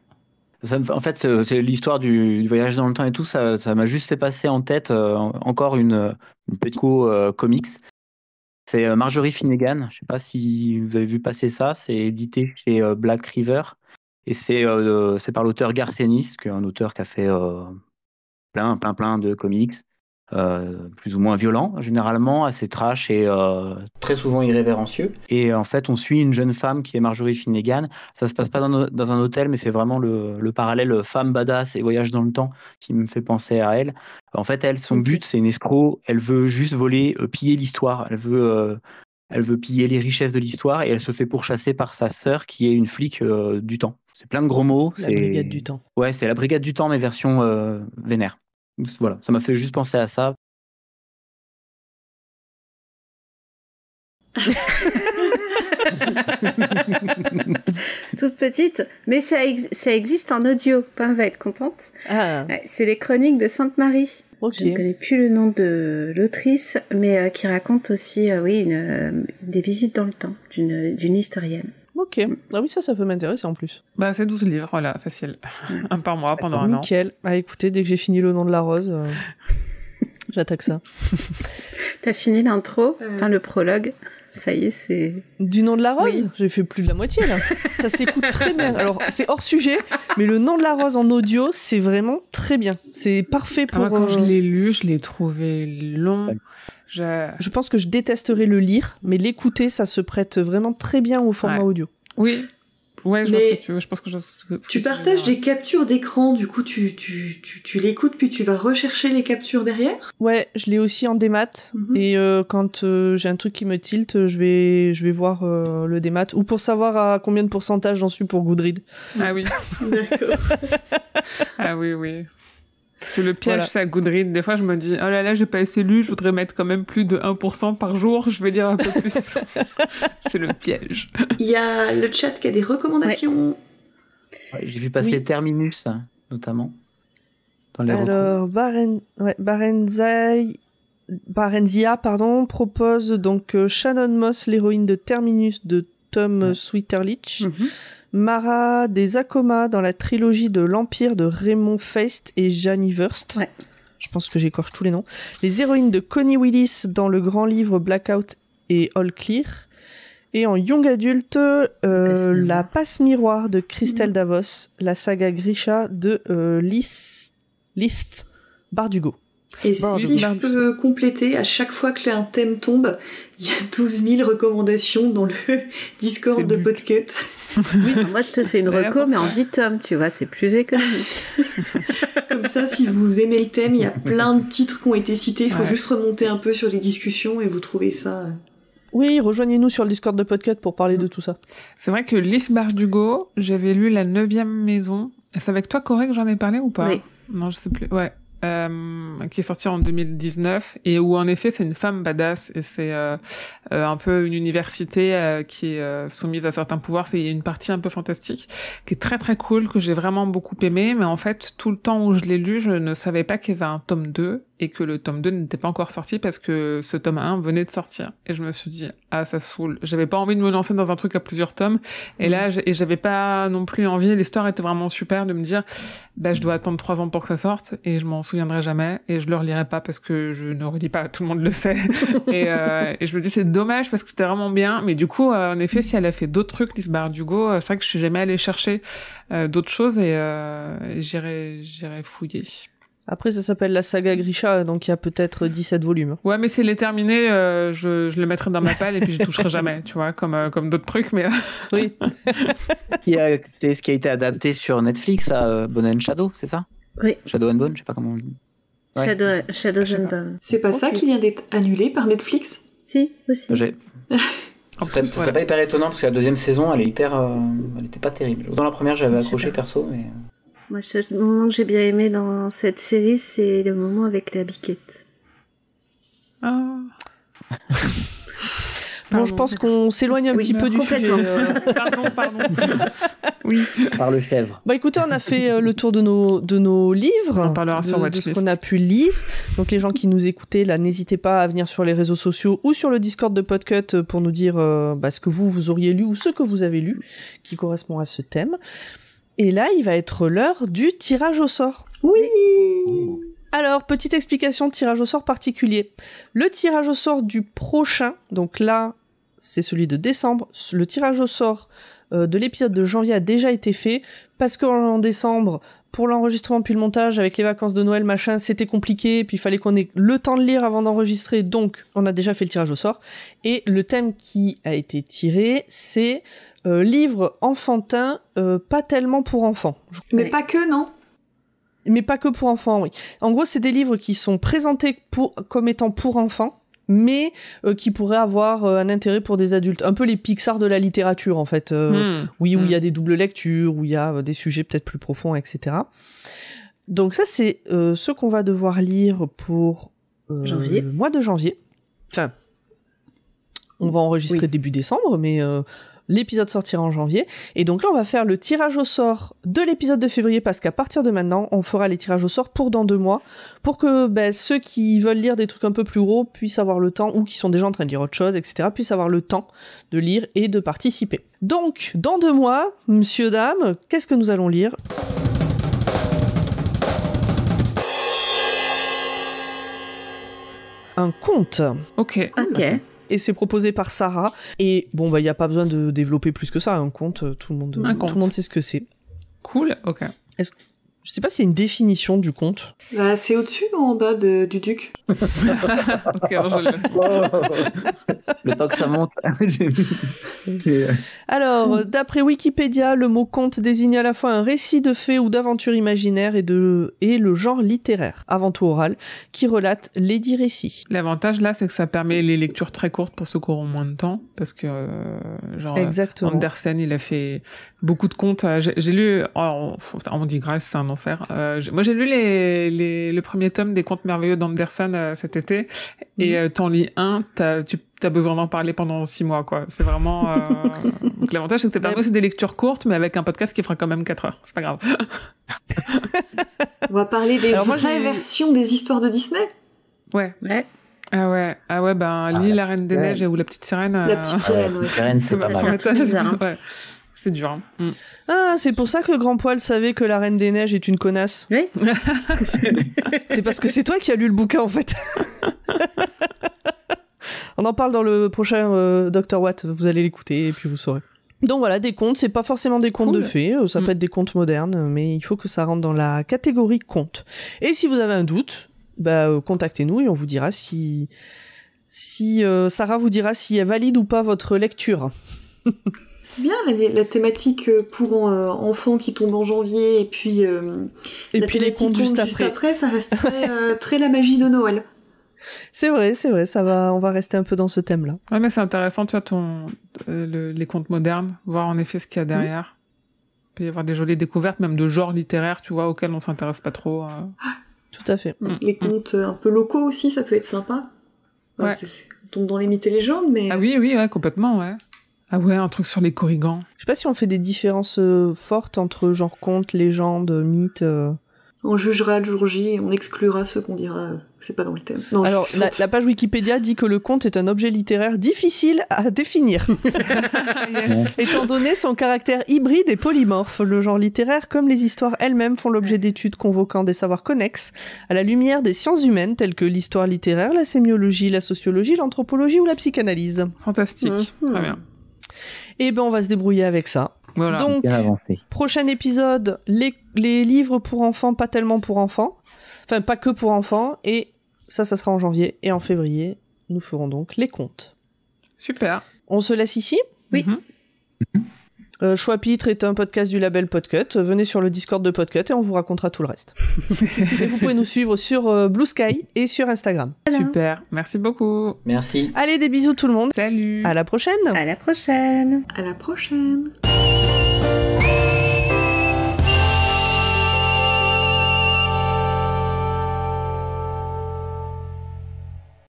S4: en fait, c'est l'histoire du, voyage dans le temps et tout. Ça, ça m'a juste fait passer en tête euh, encore une, petite euh, comics. C'est euh, Marjorie Finnegan. Je ne sais pas si vous avez vu passer ça. C'est édité chez Black River et c'est par l'auteur Garcenis, qui est un auteur qui a fait plein, plein, plein de comics. Euh, plus ou moins violent, généralement assez trash et euh, très souvent irrévérencieux. Et en fait, on suit une jeune femme qui est Marjorie Finnegan. Ça se passe pas dans, un hôtel, mais c'est vraiment le, parallèle femme badass et voyage dans le temps qui me fait penser à elle. En fait, elle, son but, c'est une escroc. Elle veut juste voler, euh, piller l'histoire. Elle veut elle veut piller les richesses de l'histoire et elle se fait pourchasser par sa sœur qui est une flic du temps. C'est plein de gros mots. La brigade du temps. Ouais, c'est la brigade du temps, mais version vénère. Voilà, ça m'a fait juste penser à ça.
S1: Toute petite, mais ça, ça existe en audio. Pas va être contente. Ah. c'est les chroniques de Sainte-Marie. Je ne connais plus le nom de l'autrice, mais euh, qui raconte aussi, euh, oui, euh, des visites dans le temps d'une historienne.
S2: Ok. Ah oui, ça, ça peut m'intéresser en plus.
S3: Bah, c'est 12 livres, voilà, facile. un par mois pendant un an. Nickel.
S2: Ah, écoutez, dès que j'ai fini Le nom de la rose, euh, j'attaque ça. T'as fini l'intro, euh. enfin le prologue. Ça y est, c'est. Du nom de la rose J'ai fait plus de la moitié, là. ça s'écoute très bien. Alors, c'est hors sujet, mais le nom de la rose en audio, c'est vraiment très bien. C'est parfait ah, pour. quand je euh, l'ai
S3: lu, je l'ai trouvé long.
S2: Je... pense que je détesterais le lire, mais l'écouter, ça se prête vraiment très bien au format audio.
S3: Oui, Ouais, je, pense que tu, je pense que
S2: tu, partages des captures d'écran, du coup tu, tu, tu, l'écoutes puis tu
S5: vas rechercher les captures derrière
S2: Ouais, je l'ai aussi en démat mhm. et euh, quand euh, j'ai un truc qui me tilte, je vais, je vais voir euh, le démat ou pour savoir à combien de pourcentage j'en suis pour
S3: Goodread. Ah oui. D'accord. ah oui, oui. C'est le piège, ça, Goodreads. Des fois, je me dis, oh là là, j'ai pas assez lu, je voudrais mettre quand même plus de 1% par jour, je
S5: vais lire un peu plus.
S4: c'est le piège.
S5: Il y a le chat qui a des recommandations.
S4: j'ai vu passer Terminus, notamment. Dans les Alors,
S2: Barenzia pardon, propose donc euh, Shannon Moss, l'héroïne de Terminus de Tom sweeterlich mhm. Mara des Acomas dans la trilogie de l'Empire de Raymond Feist et Janie Wurst. Je pense que j'écorche tous les noms. Les héroïnes de Connie Willis dans le grand livre Blackout et All Clear. Et en young adulte, euh, la passe miroir de Christelle mm. Davos, la saga Grisha de euh, Lys,
S5: Bardugo. Et si je peux compléter, à chaque fois que un thème tombe, il y a 12 000 recommandations dans le Discord de Podcut. Oui, moi je te
S1: fais une bah, reco, mais en 10 tomes, tu vois, c'est plus économique.
S5: Comme ça, si vous aimez le thème, il y a plein de titres qui ont été cités, il faut juste remonter un peu sur les discussions et vous trouvez ça. Euh,
S3: oui, rejoignez-nous sur le Discord de Podcut pour parler de mm. tout ça. C'est vrai que Lise Bardugo, j'avais lu La 9 maison. C'est avec toi, Corée, que j'en ai parlé ou pas Non, je sais plus. Ouais. Euh, qui est sorti en 2019 et où en effet c'est une femme badass et c'est euh, euh un peu une université euh, qui est soumise à certains pouvoirs. C'est une partie un peu fantastique qui est très très cool que j'ai vraiment beaucoup aimé. Mais en fait tout le temps où je l'ai lu, je ne savais pas qu'il y avait un tome 2 et que le tome 2 n'était pas encore sorti parce que ce tome 1 venait de sortir. Et je me suis dit, ah, ça saoule. J'avais pas envie de me lancer dans un truc à plusieurs tomes. Et là, mm. et j'avais pas non plus envie, l'histoire était vraiment super de me dire, bah, je dois attendre trois ans pour que ça sorte et je m'en souviendrai jamais et je le relirai pas parce que je ne relis pas, tout le monde le sait. Euh, et, je me dis, c'est dommage parce que c'était vraiment bien. Mais du coup, euh, en effet, si elle a fait d'autres trucs, Lise Bardugo, euh, c'est vrai que je suis jamais allée chercher d'autres choses et j'irai, j'irai fouiller. Après, ça s'appelle la saga Grisha, donc il y a peut-être 17 volumes. Ouais, mais c'est les terminer. Euh, je, je, le mettrai dans ma palle et puis je toucherai jamais, tu vois, comme, euh, comme d'autres trucs, mais. Euh. oui.
S4: c'est ce qui a été adapté sur Netflix, à Bone and Shadow, c'est ça Oui. Shadow and Bone, je sais pas comment on dit.
S5: Shadow, and Bone. C'est pas ça qui vient d'être annulé par Netflix Si, aussi.
S4: J'ai. fait, pas hyper étonnant parce que la deuxième saison, elle est hyper, elle était pas terrible. Dans la première, j'avais accroché perso, mais
S1: moi, le moment que j'ai bien aimé dans cette série, c'est le moment avec la biquette. Ah.
S2: Bon, je pense qu'on s'éloigne un petit peu du sujet. Euh. pardon, pardon.
S4: oui. Par le chèvre.
S2: Bon, bah, écoutez, on a fait euh, le tour de nos, de nos livres. de, ce qu'on a pu lire. Donc les gens qui nous écoutaient, là, n'hésitez pas à venir sur les réseaux sociaux ou sur le Discord de Podcut euh, pour nous dire bah, ce que vous, vous auriez lu ou ce que vous avez lu qui correspond à ce thème. Et là, il va être l'heure du tirage au sort. Oui Alors, petite explication de tirage au sort particulier. Le tirage au sort du prochain, donc là, c'est celui de décembre. Le tirage au sort euh, de l'épisode de janvier a déjà été fait parce qu'en décembre, pour l'enregistrement puis le montage avec les vacances de Noël machin, c'était compliqué. Puis il fallait qu'on ait le temps de lire avant d'enregistrer, donc on a déjà fait le tirage au sort. Et le thème qui a été tiré, c'est Livres euh, livre enfantin, euh, pas tellement pour enfants. Mais pas que, non Mais pas que pour enfants, oui. En gros, c'est des livres qui sont présentés comme étant pour enfants, mais euh, qui pourraient avoir un intérêt pour des adultes. Un peu les Pixar de la littérature, en fait. Hmm. Oui, où il y a hmm. des doubles lectures, où il y a des sujets peut-être plus profonds, etc. Donc ça, c'est ce qu'on va devoir lire pour le mois de janvier. Enfin, on va enregistrer début décembre, mais L'épisode sortira en janvier. Et donc là, on va faire le tirage au sort de l'épisode de février parce qu'à partir de maintenant, on fera les tirages au sort pour dans deux mois pour que ben, ceux qui veulent lire des trucs un peu plus gros puissent avoir le temps ou qui sont déjà en train de lire autre chose, etc., puissent avoir le temps de lire et de participer. Donc, dans deux mois, monsieur, dame, qu'est-ce que nous allons lire un conte. Ok. Ok et c'est proposé par Sarah. Et bon, bah, il n'y a pas besoin de développer plus que ça, un hein, compte, euh, tout le monde, euh, tout le monde sait ce que c'est. Cool, ok. Est-ce je sais pas, c'est une définition du conte.
S5: Bah, c'est au-dessus ou en bas du duc Le
S4: temps que ça monte.
S2: Alors, d'après Wikipédia, le mot conte désigne à la fois un récit de fées ou d'aventures imaginaires et, de, et le genre littéraire, avant
S3: tout oral, qui relate les dix récits. L'avantage là, c'est que ça permet les lectures très courtes pour ceux qui auront moins de temps, parce que euh, genre euh, Andersen, il a fait beaucoup de contes. J'ai lu, on, dit grâce, c'est un faire. Euh, moi, j'ai lu les, les, le premier tome des Contes merveilleux d'Anderson euh, cet été, et mhm. euh, t'en lis un, t'as tu as besoin d'en parler pendant six mois, quoi. C'est vraiment. Donc l'avantage, c'est que c'est pas c'est des lectures courtes, mais avec un podcast qui fera quand même quatre heures. C'est pas grave.
S5: On va parler des vraies versions des histoires de Disney.
S3: Ouais. Ouais. Ah ouais, ah ouais, ben, ah, lis La Reine des Neiges ou La Petite Sirène. La Petite Sirène, Sirène, c'est pas mal. C'est dur. Hein. Mm.
S2: Ah, c'est pour ça que Grand Poil savait que la Reine des Neiges est une connasse. Oui. c'est parce que c'est toi qui as lu le bouquin, en fait. On en parle dans le prochain euh, Dr. Watt. Vous allez l'écouter et puis vous saurez. Donc voilà, des contes, c'est pas forcément des contes de fées, euh, ça mm. peut être des contes modernes, mais il faut que ça rentre dans la catégorie conte. Et si vous avez un doute, bah, euh, contactez-nous et on vous dira si, si Sarah vous dira si elle valide ou pas votre lecture.
S5: C'est bien la, thématique euh, pour euh, enfants qui tombe en janvier et puis euh, et puis les contes juste, après. ça reste très, la magie de Noël.
S2: C'est vrai, c'est vrai, ça va, on va rester un peu dans ce thème-là.
S3: Ouais, mais c'est intéressant, tu vois, ton, les contes modernes, voir en effet ce qu'il y a derrière. Il peut y avoir des jolies découvertes, même de genres littéraires, tu vois, auxquels on s'intéresse pas trop. Ah,
S5: tout à fait. Mm, les mm. contes un peu locaux aussi, ça peut être sympa. ouais. On tombe dans les mythes et légendes, mais. Ah
S3: oui, oui, complètement, ouais. Ah ouais, un truc sur les corrigans.
S5: Je sais pas si on fait des différences euh,
S2: fortes entre genre conte, légende, mythe. Euh.
S5: On jugera le jour J et on exclura ceux qu'on dira c'est pas dans le thème. Alors, la,
S2: la page Wikipédia dit que le conte est un objet littéraire difficile à définir, étant donné son caractère hybride et polymorphe. Le genre littéraire, comme les histoires elles-mêmes, font l'objet d'études convoquant des savoirs connexes à la lumière des sciences humaines telles que l'histoire littéraire, la sémiologie, la sociologie, l'anthropologie ou la psychanalyse. Fantastique. Mhm. Très bien. Et eh ben on va se débrouiller avec ça. Donc, prochain épisode, les, livres pour enfants, pas tellement pour enfants, enfin pas que pour enfants, et ça, ça sera en janvier. Et en février, nous ferons donc les comptes. Super. On se laisse ici Oui. Mhm. Mhm. Euh, Choix-Pitre est un podcast du label Podcut. Venez sur le Discord de Podcut et on vous racontera tout le reste. et vous pouvez nous suivre sur euh, Blue Sky et sur Instagram. Super,
S3: merci beaucoup. Merci.
S2: Allez, des bisous tout le monde.
S5: Salut. À la prochaine. À la prochaine. À la prochaine.